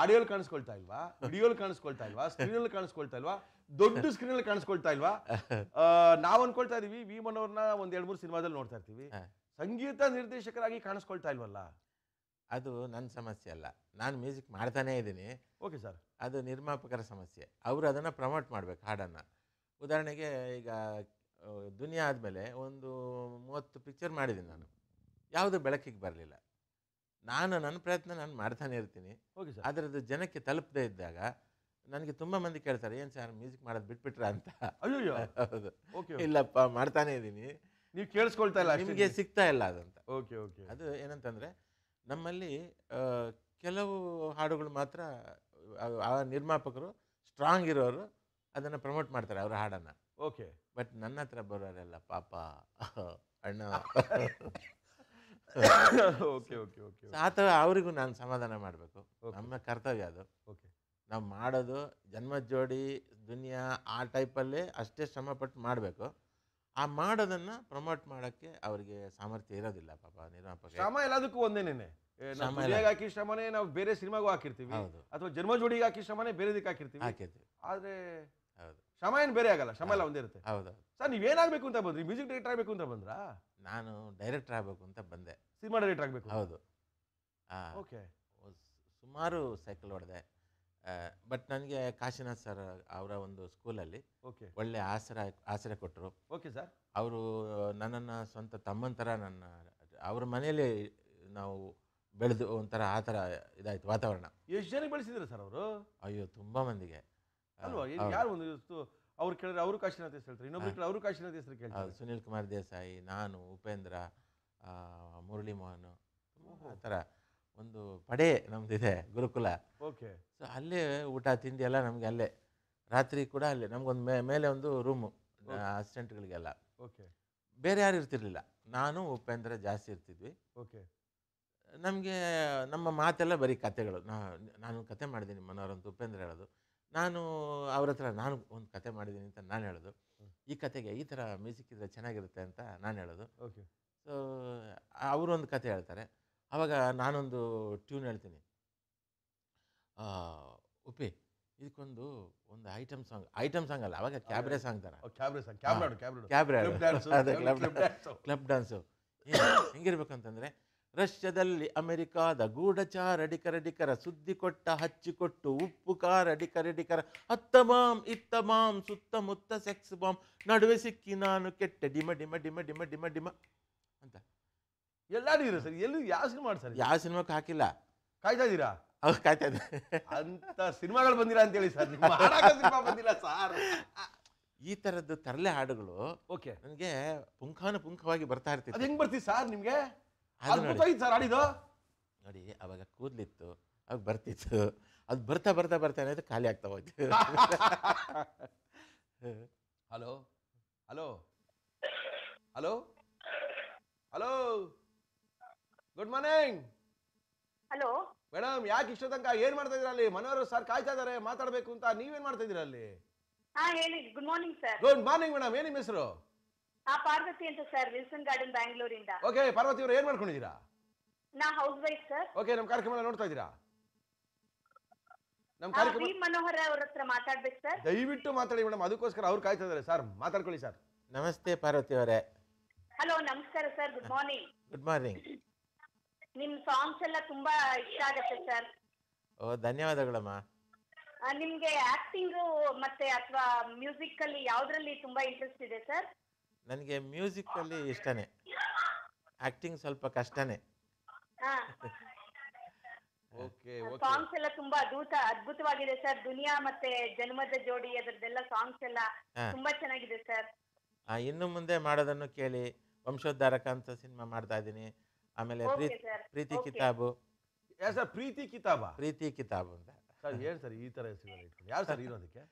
ಆಡಿಯೋಲಿ ಕಾಣಿಸ್ಕೊಳ್ತಾ ಇಲ್ವಾ ವಿಡಿಯೋಲಿ ಕಾಣಿಸ್ಕೊಳ್ತಾ ಇಲ್ವಾ ಸ್ಕ್ರೀನಲ್ಲಿ ಕಾಣಿಸ್ಕೊಳ್ತಾ ಇಲ್ವಾ ದೊಡ್ಡ ಸ್ಕ್ರೀನಲ್ಲಿ ಕಾಣಿಸ್ಕೊಳ್ತಾ ಇಲ್ವಾ ನಾವು ಅನ್ಕೊಳ್ತಾ ಇದೀವಿ ವಿಮನ್ ಅವ್ರನ್ನ ಒಂದ್ ಎರಡು ಮೂರು ಸಿನಿಮಾದಲ್ಲಿ ನೋಡ್ತಾ ಇರ್ತೀವಿ ಸಂಗೀತ ನಿರ್ದೇಶಕರಾಗಿ ಕಾಣಿಸ್ಕೊಳ್ತಾ ಇಲ್ವಲ್ಲ ಅದು ನನ್ನ ಸಮಸ್ಯೆ ಅಲ್ಲ ನಾನು ಮ್ಯೂಸಿಕ್ ಮಾಡ್ತಾನೇ ಇದ್ದೀನಿ ಓಕೆ ಸರ್ ಅದು ನಿರ್ಮಾಪಕರ ಸಮಸ್ಯೆ ಅವರು ಅದನ್ನು ಪ್ರಮೋಟ್ ಮಾಡ್ಬೇಕು ಹಾಡನ್ನು ಉದಾಹರಣೆಗೆ ಈಗ ದುನಿಯಾ ಆದಮೇಲೆ ಒಂದು ಮೂವತ್ತು ಪಿಕ್ಚರ್ ಮಾಡಿದ್ದೀನಿ ನಾನು ಯಾವುದು ಬೆಳಕಿಗೆ ಬರಲಿಲ್ಲ ನಾನು ನನ್ನ ಪ್ರಯತ್ನ ನಾನು ಮಾಡ್ತಾನೆ ಇರ್ತೀನಿ ಓಕೆ ಸರ್ ಅದರದ್ದು ಜನಕ್ಕೆ ತಲುಪದೇ ಇದ್ದಾಗ ನನಗೆ ತುಂಬ ಮಂದಿ ಕೇಳ್ತಾರೆ ಏನು ಸರ್ ಮ್ಯೂಸಿಕ್ ಮಾಡೋದು ಬಿಟ್ಬಿಟ್ರ ಅಂತ ಅಯ್ಯೋ ಹೌದು ಓಕೆ ಇಲ್ಲಪ್ಪ ಮಾಡ್ತಾನೆ ಇದ್ದೀನಿ ನೀವು ಕೇಳಿಸ್ಕೊಳ್ತಾ ಇಲ್ಲ ನಿಮಗೆ ಸಿಗ್ತಾ ಇಲ್ಲ ಅದಂತ ಓಕೆ ಓಕೆ ಅದು ಏನಂತಂದರೆ ನಮ್ಮಲ್ಲಿ ಕೆಲವು ಹಾಡುಗಳು ಮಾತ್ರ ಆ ನಿರ್ಮಾಪಕರು ಸ್ಟ್ರಾಂಗ್ ಇರೋರು ಅದನ್ನು ಪ್ರಮೋಟ್ ಮಾಡ್ತಾರೆ ಅವರ ಹಾಡನ್ನು ಓಕೆ ಬಟ್ ನನ್ನ ಹತ್ರ ಬರೋರೆಲ್ಲ ಪಾಪ ಅಣ್ಣ ಓಕೆ ಓಕೆ ಓಕೆ ಆ ಥರ ನಾನು ಸಮಾಧಾನ ಮಾಡಬೇಕು ನಮ್ಮ ಕರ್ತವ್ಯ ಅದು ಓಕೆ ನಾವು ಮಾಡೋದು ಜನ್ಮ ಜೋಡಿ ದುನಿಯಾ ಆ ಟೈಪಲ್ಲೇ ಅಷ್ಟೇ ಶ್ರಮಪಟ್ಟು ಮಾಡಬೇಕು ಆ ಮಾಡೋದನ್ನು ಪ್ರಮೋಟ್ ಮಾಡೋಕ್ಕೆ ಅವರಿಗೆ ಸಾಮರ್ಥ್ಯ ಇರೋದಿಲ್ಲ ಪಾಪ ನಿರ್ಮಾಪಕ ಶ್ರಮ ಎಲ್ಲದಕ್ಕೂ ಒಂದೇನೇನೆ ಹಾಕಿ ಶ್ರಮನೇ ನಾವು ಬೇರೆ ಸಿನಿಮಾಗೂ ಹಾಕಿರ್ತೀವಿ ಅಥವಾ ಜನ್ಮ ಜೋಡಿಗೆ ಹಾಕಿ ಶ್ರಮನೇ ಬೇರೆದಕ್ಕೆ ಹಾಕಿರ್ತೀವಿ ಹಾಕಿರ್ತೀವಿ ಆದರೆ ಹೌದು ಶ್ರಮ ಏನು ಬೇರೆ ಆಗಲ್ಲ ಶ್ರಮ ಎಲ್ಲ ಒಂದೇ ಇರುತ್ತೆ ಹೌದಾ ಸರ್ ನೀವೇನಾಗಬೇಕು ಅಂತ ಬಂದ್ರಿ ಮ್ಯೂಸಿಕ್ ಡೈರೆಕ್ಟರ್ ಆಗಬೇಕು ಅಂತ ಬಂದ್ರಾ ನಾನು ಡೈರೆಕ್ಟರ್ ಆಗಬೇಕು ಅಂತ ಬಂದೆ ಸಿನಿಮಾ ಡೈರೆಕ್ಟರ್ ಆಗಬೇಕು ಹೌದು ಓಕೆ ಸುಮಾರು ಸೈಕಲ್ ಹೊಡೆದೆ ಬಟ್ ನನಗೆ ಕಾಶಿನಾಥ್ ಸರ್ ಅವರ ಒಂದು ಸ್ಕೂಲಲ್ಲಿ ಓಕೆ ಒಳ್ಳೆ ಆಸರ ಆಸರೆ ಕೊಟ್ಟರು ಓಕೆ ಸರ್ ಅವರು ನನ್ನನ್ನು ಸ್ವಂತ ತಮ್ಮನ ಥರ ನನ್ನ ಅವ್ರ ಮನೆಯಲ್ಲಿ ನಾವು ಬೆಳೆದು ಒಂಥರ ಆ ಥರ ಇದಾಯಿತು ವಾತಾವರಣ ಎಷ್ಟು ಜನ ಬೆಳೆಸಿದ್ರು ಸರ್ ಅವರು ಅಯ್ಯೋ ತುಂಬ ಮಂದಿಗೆ ಅಲ್ವಾ ಯಾರು ಒಂದು ಅವ್ರು ಕೇಳಿದ್ರೆ ಅವರು ಕಾಶಿನಾಥ್ ಹೆಸರು ಹೇಳ್ತಾರೆ ಇನ್ನೊಬ್ರು ಕೇಳಿ ಅವರು ಕಾಶಿನಾಥ್ ಹೆಸರು ಕೇಳ್ತಾರೆ ಸುನೀಲ್ ಸುನಿಲ್ ಕುಮಾರ್ ದೇಸಾಯಿ ನಾನು ಉಪೇಂದ್ರ ಮುರಳಿ ಮೋಹನ್ ಆ ಥರ ಒಂದು ಪಡೆ ನಮ್ದಿದೆ ಗುರುಕುಲ ಓಕೆ ಸೊ ಅಲ್ಲೇ ಊಟ ತಿಂಡಿ ಎಲ್ಲ ನಮಗೆ ಅಲ್ಲೇ ರಾತ್ರಿ ಕೂಡ ಅಲ್ಲೇ ನಮಗೊಂದು ಮೇ ಮೇಲೆ ಒಂದು ರೂಮು ಅಸಿಸ್ಟೆಂಟ್ಗಳಿಗೆಲ್ಲ ಓಕೆ ಬೇರೆ ಯಾರು ಇರ್ತಿರ್ಲಿಲ್ಲ ನಾನು ಉಪೇಂದ್ರ ಜಾಸ್ತಿ ಇರ್ತಿದ್ವಿ ಓಕೆ ನಮಗೆ ನಮ್ಮ ಮಾತೆಲ್ಲ ಬರೀ ಕತೆಗಳು ನಾನು ಕತೆ ಮಾಡಿದ್ದೀನಿ ಮನೋರಂತ ಉಪೇಂದ್ರ ಹೇಳೋದು ನಾನು ಅವ್ರ ಹತ್ರ ನಾನು ಒಂದು ಕತೆ ಮಾಡಿದ್ದೀನಿ ಅಂತ ನಾನು ಹೇಳೋದು ಈ ಕತೆಗೆ ಈ ಥರ ಮ್ಯೂಸಿಕ್ ಇದ್ದರೆ ಚೆನ್ನಾಗಿರುತ್ತೆ ಅಂತ ನಾನು ಹೇಳೋದು ಓಕೆ ಸೊ ಅವರು ಒಂದು ಕತೆ ಹೇಳ್ತಾರೆ ಆವಾಗ ನಾನೊಂದು ಟ್ಯೂನ್ ಹೇಳ್ತೀನಿ ಉಪ್ಪಿ ಇದಕ್ಕೊಂದು ಒಂದು ಐಟಮ್ ಸಾಂಗ್ ಐಟಮ್ ಸಾಂಗ್ ಅಲ್ಲ ಅವಾಗ ಕ್ಯಾಬ್ರೆ ಸಾಂಗ್ ತರ ಕ್ಯಾಬ್ರೆ ಕ್ಲಬ್ ಡ್ಯಾನ್ಸು ಹೆಂಗಿರ್ಬೇಕಂತಂದರೆ ರಷ್ಯಾದಲ್ಲಿ ಅಮೆರಿಕಾದ ಗೂಢಚಾರಡಿಕರಡಿಕರ ಸುದ್ದಿ ಕೊಟ್ಟ ಹಚ್ಚಿಕೊಟ್ಟು ಉಪ್ಪು ಕಾರಡಿಕರಡಿಕರ ಅತ್ತ ಮಾಮ್ ಇತ್ತ ಸುತ್ತಮುತ್ತ ಸೆಕ್ಸ್ ಬಾಮ್ ನಡುವೆ ಸಿಕ್ಕಿ ನಾನು ಕೆಟ್ಟ ಡಿಮ ಡಿಮ ಡಿಮ ಡಿಮ ಡಿಮ ಡಿಮ ಅಂತ ಎಲ್ಲರೂ ಇರೋ ಸರ್ ಎಲ್ಲೂ ಯಾವ ಸಿನಿಮಾ ಸರ್ ಯಾವ ಸಿನಿಮಾಕ್ಕೆ ಹಾಕಿಲ್ಲ ಕಾಯ್ತಾ ಇದ್ದೀರಾ ಅವ್ರು ಕಾಯ್ತಾ ಅಂತ ಸಿನಿಮಾಗಳು ಬಂದಿಲ್ಲ ಅಂತೇಳಿ ಸರ್ ಸಿನಿಮಾ ಬಂದಿಲ್ಲ ಸರ್ ಈ ತರದ್ದು ತರಲೆ ಹಾಡುಗಳು ಓಕೆ ನನಗೆ ಪುಂಖಾನು ಪುಂಖವಾಗಿ ಬರ್ತಾ ಇರ್ತೀವಿ ಹೆಂಗೆ ಬರ್ತೀವಿ ಸರ್ ನಿಮಗೆ ಸರ್ ನೋಡಿ ಅವಾಗ ಕೂದಲಿತ್ತು ಅವಾಗ ಬರ್ತಿತ್ತು ಅದು ಬರ್ತಾ ಬರ್ತಾ ಬರ್ತಾ ಏನಾಯ್ತು ಖಾಲಿ ಆಗ್ತಾ ಹೋಯ್ತು hello hello hello hello good morning hello madam ಯಾಕೆ ಇಷ್ಟ ತನಕ ಏನ್ ಮಾಡ್ತಾ ಇದ್ರಲ್ಲಿ ಅಲ್ಲಿ ಸರ್ ಕಾಯ್ತಾ ಇದಾರೆ ಮಾತಾಡ್ಬೇಕು ಅಂತ ನೀವೇನ್ ಮಾಡ್ತಾ ಇದೀರ ಅಲ್ಲಿ good morning sir good morning madam ಏನ್ ಹೆಸರು ಆ ಪಾರ್ವತಿ ಅಂತ ಸರ್ ವಿಲ್ಸನ್ ಗಾರ್ಡನ್ ಬ್ಯಾಂಗ್ಳೂರಿಂದ ಓಕೆ ಪಾರ್ವತಿ ಅವರು ಏನ್ ಮಾಡ್ಕೊಂಡಿದ್ದೀರಾ ನಾ ಹೌಸ್ ವೈಫ್ ಸರ್ ಓಕೆ ನಮ್ಮ ಕಾರ್ಯಕ್ರಮ ನೋಡ್ತಾ ಇದ್ದೀರಾ ನಮ್ಮ ಕಾರ್ಯಕ್ರಮ ವಿ ಅವ್ರ ಹತ್ರ ಮಾತಾಡ್ಬೇಕು ಸರ್ ದಯವಿಟ್ಟು ಮಾತಾಡಿ ಮೇಡಮ್ ಅದಕ್ಕೋಸ್ಕರ ಅವ್ರು ಕಾಯ್ತಾ ಇದ್ದಾರೆ ಸರ್ ಮಾತಾಡ್ಕೊಳ್ಳಿ ಸರ್ ನಮಸ್ತೆ ಪಾರ್ವತಿ ಅವರೇ ಹಲೋ ನಮಸ್ಕಾರ sir good morning good morning ನಿಮ್ ಸಾಂಗ್ಸ್ ಎಲ್ಲ ತುಂಬಾ ಇಷ್ಟ ಆಗತ್ತೆ ಸರ್ ಓ ಧನ್ಯವಾದಗಳಮ್ಮ ಆ, ನಿಮ್ಗೆ ಆಕ್ಟಿಂಗ್ ಮತ್ತೆ ಅಥವಾ ಮ್ಯೂಸಿಕ್ ಅಲ್ಲಿ ಯಾವ್ದ್ರಲ್ಲಿ ತುಂಬಾ ಇಂಟ್ರೆಸ್ಟ್ ಇದೆ ಸರ್ ನನಗೆ ಅಲ್ಲಿ ಇಷ್ಟನೇ ಆಕ್ಟಿಂಗ್ ಸ್ವಲ್ಪ ಕಷ್ಟನೇ ಓಕೆ ಸಾಂಗ್ಸ್ ಎಲ್ಲ ತುಂಬಾ ಅದ್ಭುತ ಅದ್ಭುತವಾಗಿದೆ ಸರ್ ದುನಿಯಾ ಮತ್ತೆ ಜನ್ಮದ ಜೋಡಿ ಅದರದ್ದೆಲ್ಲ ಸಾಂಗ್ಸ್ ಎಲ್ಲ ತುಂಬಾ ಚೆನ್ನಾಗಿದೆ ಸರ್ ಇನ್ನು ಮುಂದೆ ಮಾಡೋದನ್ನು ಕೇಳಿ ವಂಶೋದ್ಧಾರಕ ಅಂತ ಸಿನಿಮಾ ಮಾಡ್ತಾ ಇದ್ದೀನಿ ಆಮೇಲೆ ಪ್ರೀತಿ ಕಿತಾಬು ಸರ್ ಪ್ರೀತಿ ಕಿತಾಬ ಪ್ರೀತಿ ಕಿತಾಬು ಅಂತ ಸರ್ ಏನು ಸರ್ ಈ ತರ ಹೆಸರು ಯಾರು ಸರ್ ಇರೋದಕ್ಕೆ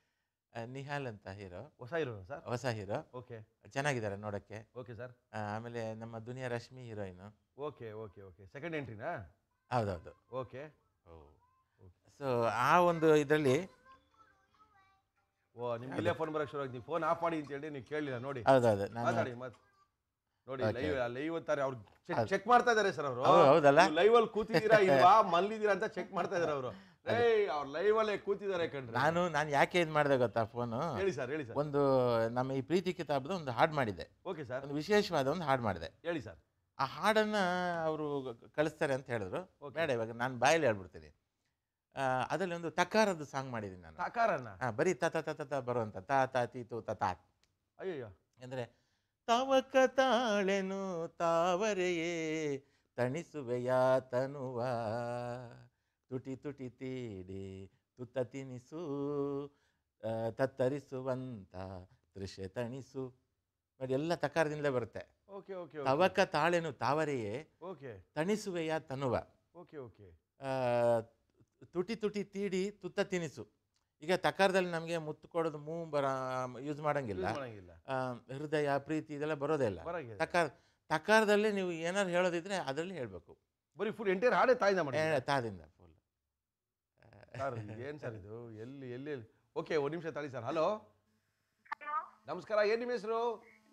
ನಿಹಾಲ್ ಅಂತ ಹೀರೋ ಹೊಸ ಹೀರೋ ಸರ್ ಹೊಸ ಹೀರೋ ಓಕೆ ಚೆನ್ನಾಗಿದ್ದಾರೆ ನೋಡಕ್ಕೆ ಓಕೆ ಸರ್ ಆಮೇಲೆ ನಮ್ಮ Duniya Rashmi heroine okay okay okay second ಎಂಟ್ರಿನಾ ಹೌದೌದು ಓಕೆ ಸೊ ಆ ಒಂದು ಇದರಲ್ಲಿ ಓ ನಿಮ್ಗೆ ಇಲ್ಲೇ ಫೋನ್ ಬರೋಕ್ಕೆ ಶುರು ನೀವು ಫೋನ್ ಆಫ್ ಮಾಡಿ ಅಂತ ಹೇಳಿ ನೀವು ಕೇಳಿಲ್ಲ ನೋಡಿ ಹೌದೌದು ಮತ್ತೆ ನೋಡಿ ಲೈವ್ ಲೈವ್ ಅಂತಾರೆ ಅವ್ರು ಚೆಕ್ ಮಾಡ್ತಾ ಇದ್ದಾರೆ ಸರ್ ಅವರು ಹೌದಲ್ಲ ಲೈವ್ ಅಲ್ಲಿ ಕೂತಿದ್ದೀರಾ ಇಲ್ವಾ ಮಲ್ಲಿದ್ದೀರಾ ಅಂತ ಚೆಕ್ ಮಾಡ್ತಾ ಇದ್ದಾರೆ ಅವರು ಕೂತಿದ್ದಾರೆ ನಾನು ನಾನು ಯಾಕೆ ಇದು ಮಾಡಿದೆ ಗೊತ್ತಾ ಫೋನು ಹೇಳಿ ಸರ್ ಹೇಳಿ ಸರ್ ಒಂದು ನಮ್ಮ ಈ ಪ್ರೀತಿ ಕಿತಾಬ್ದ ಒಂದು ಹಾಡು ಮಾಡಿದೆ ಓಕೆ ಸರ್ ಒಂದು ವಿಶೇಷವಾದ ಒಂದು ಹಾಡು ಮಾಡಿದೆ ಹೇಳಿ ಸರ್ ಆ ಹಾಡನ್ನ ಅವರು ಕಳಿಸ್ತಾರೆ ಅಂತ ಹೇಳಿದ್ರು ಬೇಡ ಇವಾಗ ನಾನು ಬಾಯಲ್ಲಿ ಹೇಳ್ಬಿಡ್ತೀನಿ ಅದರಲ್ಲಿ ಒಂದು ತಕಾರದ ಸಾಂಗ್ ಮಾಡಿದ್ದೀನಿ ನಾನು ತಕಾರನ ಬರೀ ತತ ತತ ತ ಬರುವಂತ ತಾ ತೀತು ತ ತಾ ಅಯ್ಯೋ ಅಂದ್ರೆ ತವಕ ತಾಳೆನು ತಾವರೆಯೇ ತಣಿಸುವೆಯ ತನುವ ತುಟಿ ತುಟಿ ತೀಡಿ ತಿನಿಸು ತತ್ತರಿಸುವಂತ ದೃಶ್ಯ ತಣಿಸು ನೋಡಿ ಎಲ್ಲ ತಕಾರದಿಂದಲೇ ಬರುತ್ತೆ ಓಕೆ ಓಕೆ ತವಕ ತಾಳೆನು ತಾವರೆಯೇ ಓಕೆ ತಣಿಸುವೆಯ ತನುವ ಓಕೆ ಓಕೆ ತುಟಿ ತುಟಿ ತೀಡಿ ತುತ್ತ ತಿನಿಸು ಈಗ ತಕಾರದಲ್ಲಿ ನಮಗೆ ಮುತ್ತು ಕೊಡೋದು ಮೂ ಬರ ಯೂಸ್ ಮಾಡೋಂಗಿಲ್ಲ ಹೃದಯ ಪ್ರೀತಿ ಇದೆಲ್ಲ ಬರೋದೇ ಇಲ್ಲ ತಕಾರ ತಕಾರದಲ್ಲಿ ನೀವು ಏನಾದ್ರು ಹೇಳೋದಿದ್ರೆ ಅದರಲ್ಲಿ ಹೇಳಬೇಕು ಬರೀ ಫುಲ್ ಎಂಟೈರ್ ಹಾಡೇ ತಾಯಿಂದ ತಾದಿಂದ ಸರ್ ಏನು ಸರ್ ಇದು ಎಲ್ಲಿ ಎಲ್ಲಿ ಎಲ್ಲಿ ಓಕೆ ಒಂದು ನಿಮಿಷ ತಾಳಿ ಸರ್ ಹಲೋ ನಮಸ್ಕಾರ ಏನ್ ನಿಮ್ಮ ಹೆಸರು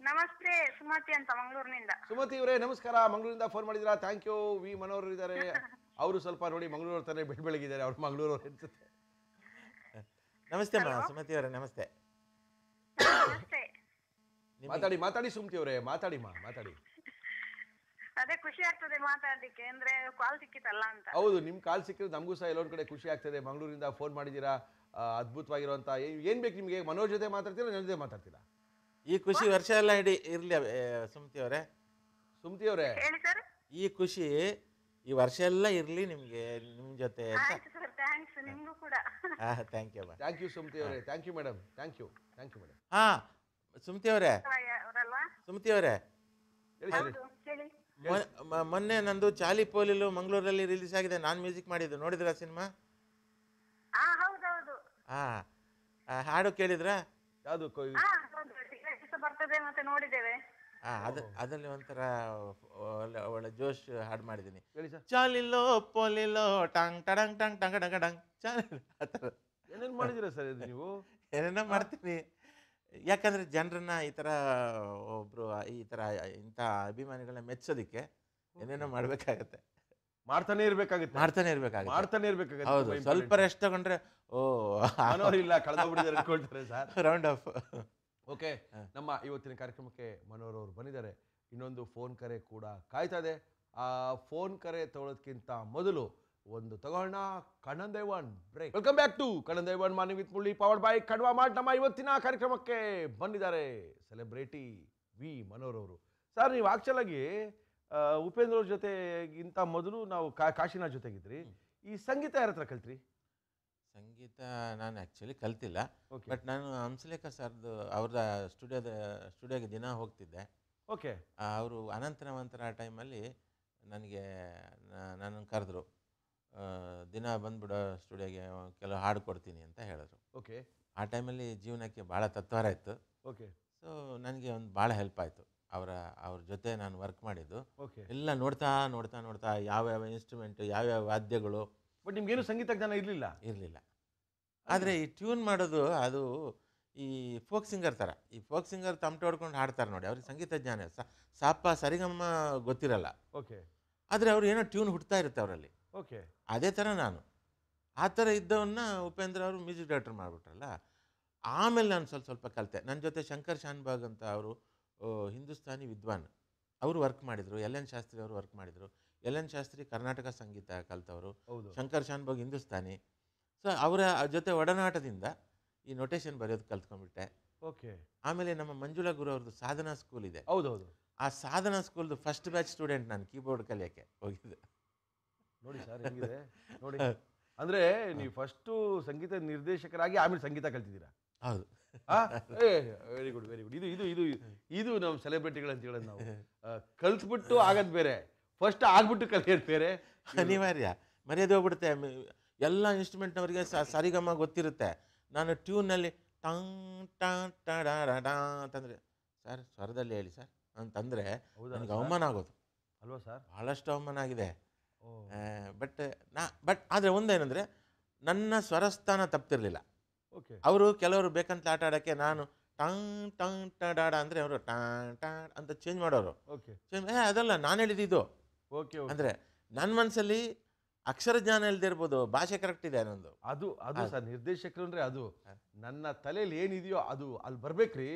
ನಮಸ್ತೆ ಸುಮತಿ ಅಂತ ಮಂಗಳೂರಿನಿಂದ ಸುಮತಿ ಇವರೇ ನಮಸ್ಕಾರ ಮಂಗಳೂರಿಂದ ಫೋನ್ ಮಾಡಿದ್ದೀರಾ ಥ್ಯಾಂಕ್ ಯು ವಿ ಮನೋರ್ ಇದ್ದಾರೆ ಅವರು ಸ್ವಲ್ಪ ನೋಡಿ ಮಂಗಳೂರು ತಾನೇ ಬೆಳ್ ಬೆಳಗಿದ್ದಾರೆ ಅವ್ರು ಮಂಗಳೂರು ಅವ್ರು ಅನ್ಸುತ್ತೆ ನಮಸ್ತೆ ಮಾ ಸುಮತಿ ಅವರೇ ನಮಸ್ತೆ ನಮಸ್ತೆ ಮಾತಾಡಿ ಮಾತಾಡಿ ಸುಮತಿ ಅವರೇ ಮಾತಾಡಿ ಮಾ ಮಾತಾಡಿ ಅದೇ ಖುಷಿ ಆಗ್ತದೆ ಮಾತಾಡ್ಲಿಕ್ಕೆ ಅಂದ್ರೆ ಕಾಲ್ ಸಿಕ್ಕಿತಲ್ಲ ಅಂತ ಹೌದು ನಿಮ್ ಕಾಲ್ ಸಿಕ್ಕಿದ್ರೆ ನಮಗೂ ಸಹ ಎಲ್ಲೊಂದು ಕಡೆ ಖುಷಿ ಆಗ್ತದೆ ಮಂಗಳೂರಿಂದ ಫೋನ್ ಮಾಡಿದ್ದೀರಾ ಅದ್ಭುತವಾಗಿರುವಂತ ಏನ್ ಬೇಕು ನಿಮಗೆ ಮನೋಜ್ ಜೊತೆ ಮಾತಾಡ್ತೀರಾ ನನ್ನ ಜೊತೆ ಮಾತಾಡ್ತೀರಾ ಈ ಖುಷಿ ವರ್ಷ ಎಲ್ಲ ಇಡೀ ಇರ್ಲಿ ಸುಮತಿ ಅವರೇ ಸುಮತಿ ಅವರೇ ಹೇಳಿ ಸರ್ ಈ ಖುಷಿ ಈ ವರ್ಷ ಎಲ್ಲ ಇರ್ಲಿ ನಿಮಗೆ ನಿಮ್ಮ ಜೊತೆ ಆಯ್ತು ಸರ್ ಥ್ಯಾಂಕ್ಸ್ ನಿಮ್ಗೂ ಕೂಡ thank you thank you Sumati ಅವರೇ thank you madam thank you thank you madam ಹಾ ಸುಮತಿ ಅವರೇ ಅವರಲ್ವಾ ಸುಮತಿ ಅವರೇ ಹೇಳಿ ಹೇಳಿ ಮೊನ್ನೆ ನಂದು ಚಾಲಿ ಪೋಲಿಲು ಮಂಗಳೂರಲ್ಲಿ ರಿಲೀಸ್ ಆಗಿದೆ ನಾನು ಮ್ಯೂಸಿಕ್ ಮಾಡಿದ್ದು ನೋಡಿದ್ರ ಸಿನಿಮಾ ಹಾ ಹಾಡು ಕೇಳಿದ್ರ ಯಾವುದು ಅದರಲ್ಲಿ ಒಂಥರ ಒಳ್ಳೆ ಜೋಶ್ ಹಾಡು ಮಾಡಿದ್ದೀನಿ ಚಾಲಿಲೋ ಪೋಲಿಲೋ ಟಾಂಗ್ ಟಡಂಗ್ ಟಾಂಗ್ ಟಂಗ ಡಂಗ ಡಂಗ್ ಚಾಲಿಲೋ ಆ ಏನೇನು ಮಾಡಿದಿರ ಸರ್ ಇದು ನೀವು ಏನೇನೋ ಮಾಡ್ತೀನಿ ಯಾಕಂದರೆ ಜನರನ್ನ ಈ ಥರ ಒಬ್ಬರು ಈ ಥರ ಇಂಥ ಅಭಿಮಾನಿಗಳನ್ನ ಮೆಚ್ಚೋದಕ್ಕೆ ಏನೇನೋ ಮಾಡಬೇಕಾಗತ್ತೆ ಮಾಡ್ತಾನೆ ಇರಬೇಕಾಗುತ್ತೆ ಮಾಡ್ತಾನೆ ಇರಬೇಕಾಗುತ್ತೆ ಮಾಡ್ತಾನೆ ಇರಬೇಕಾಗುತ್ತೆ ಹೌದು ಸ್ವಲ್ಪ ರೆಸ್ಟ್ ತಗೊಂಡ್ರೆ ಓ ಇಲ್ಲ ಅನ್ಕೊಳ್ತಾರೆ ಸರ್ ರೌಂಡ್ ಆಫ್ ಓಕೆ ನಮ್ಮ ಇವತ್ತಿನ ಕಾರ್ಯಕ್ರಮಕ್ಕೆ ಮನೋರ್ ಅವರು ಬಂದಿದ್ದಾರೆ ಇನ್ನೊಂದು ಫೋನ್ ಕರೆ ಕೂಡ ಕಾಯ್ತಾ ಇದೆ ಆ ಫೋನ್ ಕರೆ ತಗೊಳ್ಳೋದಕ್ಕಿಂತ ಮೊದಲು ಒಂದು ತಗೋಣ Kannan Devan break welcome back to Kannan Devan ಮಾನಿ ವಿತ್ ಮುಳ್ಳಿ ಪವರ್ಡ್ ಬೈ ಕಣ್ವಾ ಮಾಡ್ ನಮ್ಮ ಇವತ್ತಿನ ಕಾರ್ಯಕ್ರಮಕ್ಕೆ ಬಂದಿದ್ದಾರೆ ಸೆಲೆಬ್ರಿಟಿ ವಿ ಮನೋರ್ ಅವರು ಸರ್ ನೀವು ಆಕ್ಚುಲ್ ಆಗಿ ಉಪೇಂದ್ರ ಅವ್ರ ಜೊತೆಗಿಂತ ಮೊದಲು ನಾವು ಕಾ ಕಾಶಿನ ಜೊತೆಗಿದ್ರಿ ಈ ಸಂಗೀತ ಯಾರ ಹತ್ರ ಕಲ್ತ್ರಿ ಸಂಗೀತ ನಾನು ಆ್ಯಕ್ಚುಲಿ ಕಲ್ತಿಲ್ಲ ಓಕೆ ಬಟ್ ನಾನು ಹಂಸಲೇಖ ಸರ್ದು ಅವ್ರದ ಸ್ಟುಡಿಯೋದ ಸ್ಟುಡಿಯೋಗೆ ದಿನ ಹೋಗ್ತಿದ್ದೆ ಓಕೆ ಅವರು ಅನಂತನವಂತರ ಆ ಟೈಮಲ್ಲಿ ನನಗೆ ನನ್ನನ್ನು ಕರೆದ್ರು ದಿನ ಬಂದ್ಬಿಡ ಸ್ಟುಡಿಯೋಗೆ ಕೆಲವು ಹಾಡು ಕೊಡ್ತೀನಿ ಅಂತ ಹೇಳಿದ್ರು ಓಕೆ ಆ ಟೈಮಲ್ಲಿ ಜೀವನಕ್ಕೆ ಭಾಳ ತತ್ವಾರ ಇತ್ತು ಓಕೆ ಸೊ ನನಗೆ ಒಂದು ಭಾಳ ಹೆಲ್ಪ್ ಆಯಿತು ಅವರ ಅವ್ರ ಜೊತೆ ನಾನು ವರ್ಕ್ ಮಾಡಿದ್ದು ಓಕೆ ಎಲ್ಲ ನೋಡ್ತಾ ನೋಡ್ತಾ ನೋಡ್ತಾ ಯಾವ್ಯಾವ ಇನ್ಸ್ಟ್ರೂಮೆಂಟ್ ಯಾವ್ಯಾವ ವಾದ್ಯಗಳು ಬಟ್ ನಿಮ್ಗೇನು ಸಂಗೀತ ಜ್ಞಾನ ಇರಲಿಲ್ಲ ಇರಲಿಲ್ಲ ಆದರೆ ಈ ಟ್ಯೂನ್ ಮಾಡೋದು ಅದು ಈ ಫೋಕ್ ಸಿಂಗರ್ ಥರ ಈ ಫೋಕ್ ಸಿಂಗರ್ ತಮಟೆ ಹೊಡ್ಕೊಂಡು ಹಾಡ್ತಾರೆ ನೋಡಿ ಅವ್ರಿಗೆ ಸಂಗೀತ ಜ್ಞಾನ ಸಾಪ ಸರಿಗಮ್ಮ ಗೊತ್ತಿರಲ್ಲ ಓಕೆ ಆದರೆ ಅವ್ರು ಏನೋ ಟ್ಯೂನ್ ಹುಡ್ತಾ ಇರುತ್ತೆ ಅವರಲ್ಲಿ ಓಕೆ ಅದೇ ಥರ ನಾನು ಆ ಥರ ಇದ್ದವನ್ನ ಉಪೇಂದ್ರ ಅವರು ಮ್ಯೂಸಿಕ್ ಡೈರೆಕ್ಟರ್ ಮಾಡಿಬಿಟ್ರಲ್ಲ ಆಮೇಲೆ ನಾನು ಸ್ವಲ್ಪ ಸ್ವಲ್ಪ ಕಲಿತೆ ನನ್ನ ಜೊತೆ ಶಂಕರ್ ಶಾನ್ಬಾಗ್ ಅಂತ ಅವರು ಹಿಂದೂಸ್ತಾನಿ ವಿದ್ವಾನ್ ಅವರು ವರ್ಕ್ ಮಾಡಿದರು ಎಲ್ ಎನ್ ಶಾಸ್ತ್ರಿ ಅವರು ವರ್ಕ್ ಮಾಡಿದರು ಎಲ್ ಎನ್ ಶಾಸ್ತ್ರಿ ಕರ್ನಾಟಕ ಸಂಗೀತ ಕಲಿತವರು ಶಂಕರ್ ಶಾನ್ಬಾಗ್ ಹಿಂದೂಸ್ತಾನಿ ಸೊ ಅವರ ಜೊತೆ ಒಡನಾಟದಿಂದ ಈ ನೊಟೇಷನ್ ಬರೆಯೋದು ಕಲ್ತ್ಕೊಂಡ್ಬಿಟ್ಟೆ ಓಕೆ ಆಮೇಲೆ ನಮ್ಮ ಮಂಜುಳಾ ಗುರು ಅವ್ರದ್ದು ಸಾಧನಾ ಸ್ಕೂಲ್ ಇದೆ ಹೌದೌದು ಆ ಸಾಧನಾ ಸ್ಕೂಲ್ದು ಫಸ್ಟ್ ಬ್ಯಾಚ್ ಸ್ಟೂಡೆಂಟ್ ನಾನು ಕೀಬೋರ್ಡ್ ಕಲಿಯೋಕ್ಕೆ ಹೋಗಿದ್ದೆ ನೋಡಿ ಸರ್ ಹೆಂಗಿದೆ ನೋಡಿ ಅಂದರೆ ನೀವು ಫಸ್ಟು ಸಂಗೀತ ನಿರ್ದೇಶಕರಾಗಿ ಆಮೇಲೆ ಸಂಗೀತ ಕಲ್ತಿದ್ದೀರಾ ಹೌದು ವೆರಿ ಗುಡ್ ವೆರಿ ಗುಡ್ ಇದು ಇದು ಇದು ಇದು ನಮ್ಮ ಅಂತ ಹೇಳೋದು ನಾವು ಕಲ್ತ್ಬಿಟ್ಟು ಆಗೋದು ಬೇರೆ ಫಸ್ಟ್ ಆಗ್ಬಿಟ್ಟು ಕಲಿಯೋದು ಬೇರೆ ಅನಿವಾರ್ಯ ಮರ್ಯಾದೆ ಹೋಗ್ಬಿಡುತ್ತೆ ಎಲ್ಲ ಇನ್ಸ್ಟ್ರೂಮೆಂಟ್ನವರಿಗೆ ಸರಿಗಮ ಗೊತ್ತಿರುತ್ತೆ ನಾನು ಟ್ಯೂನಲ್ಲಿ ಟಂಗ್ ಟಂಗ್ ಟಡಾ ಡಾ ಅಂತಂದರೆ ಸರ್ ಸ್ವರದಲ್ಲಿ ಹೇಳಿ ಸರ್ ಅಂತಂದರೆ ನನಗೆ ಅವಮಾನ ಆಗೋದು ಅಲ್ವಾ ಸರ್ ಭಾಳಷ್ಟು ಅವಮಾನ ಆಗಿದೆ ಬಟ್ ನಾ ಬಟ್ ಆದರೆ ಒಂದೇನಂದರೆ ನನ್ನ ಸ್ವರಸ್ಥಾನ ತಪ್ತಿರಲಿಲ್ಲ ಓಕೆ ಅವರು ಕೆಲವರು ಬೇಕಂತ ಆಟ ಆಡೋಕ್ಕೆ ನಾನು ಟಾಂಗ್ ಟಾಂಗ್ ಟಾಡಾಡ ಅಂದರೆ ಅವರು ಟಾಂಗ್ ಟಾಂಗ್ ಅಂತ ಚೇಂಜ್ ಮಾಡೋರು ಓಕೆ ಚೇಂಜ್ ಅದಲ್ಲ ನಾನು ಹೇಳಿದ್ದು ಓಕೆ ಅಂದರೆ ನನ್ನ ಮನಸ್ಸಲ್ಲಿ ಅಕ್ಷರ ಜ್ಞಾನ ಇಲ್ದಿರ್ಬೋದು ಭಾಷೆ ಕರೆಕ್ಟ್ ಇದೆ ಅನ್ನೊಂದು ಅದು ಅದು ಸರ್ ನಿರ್ದೇಶಕರು ಅಂದ್ರೆ ಅದು ನನ್ನ ತಲೆಯಲ್ಲಿ ಏನಿದೆಯೋ ಅದು ಅಲ್ಲಿ ಬರ್ಬೇಕ್ರಿ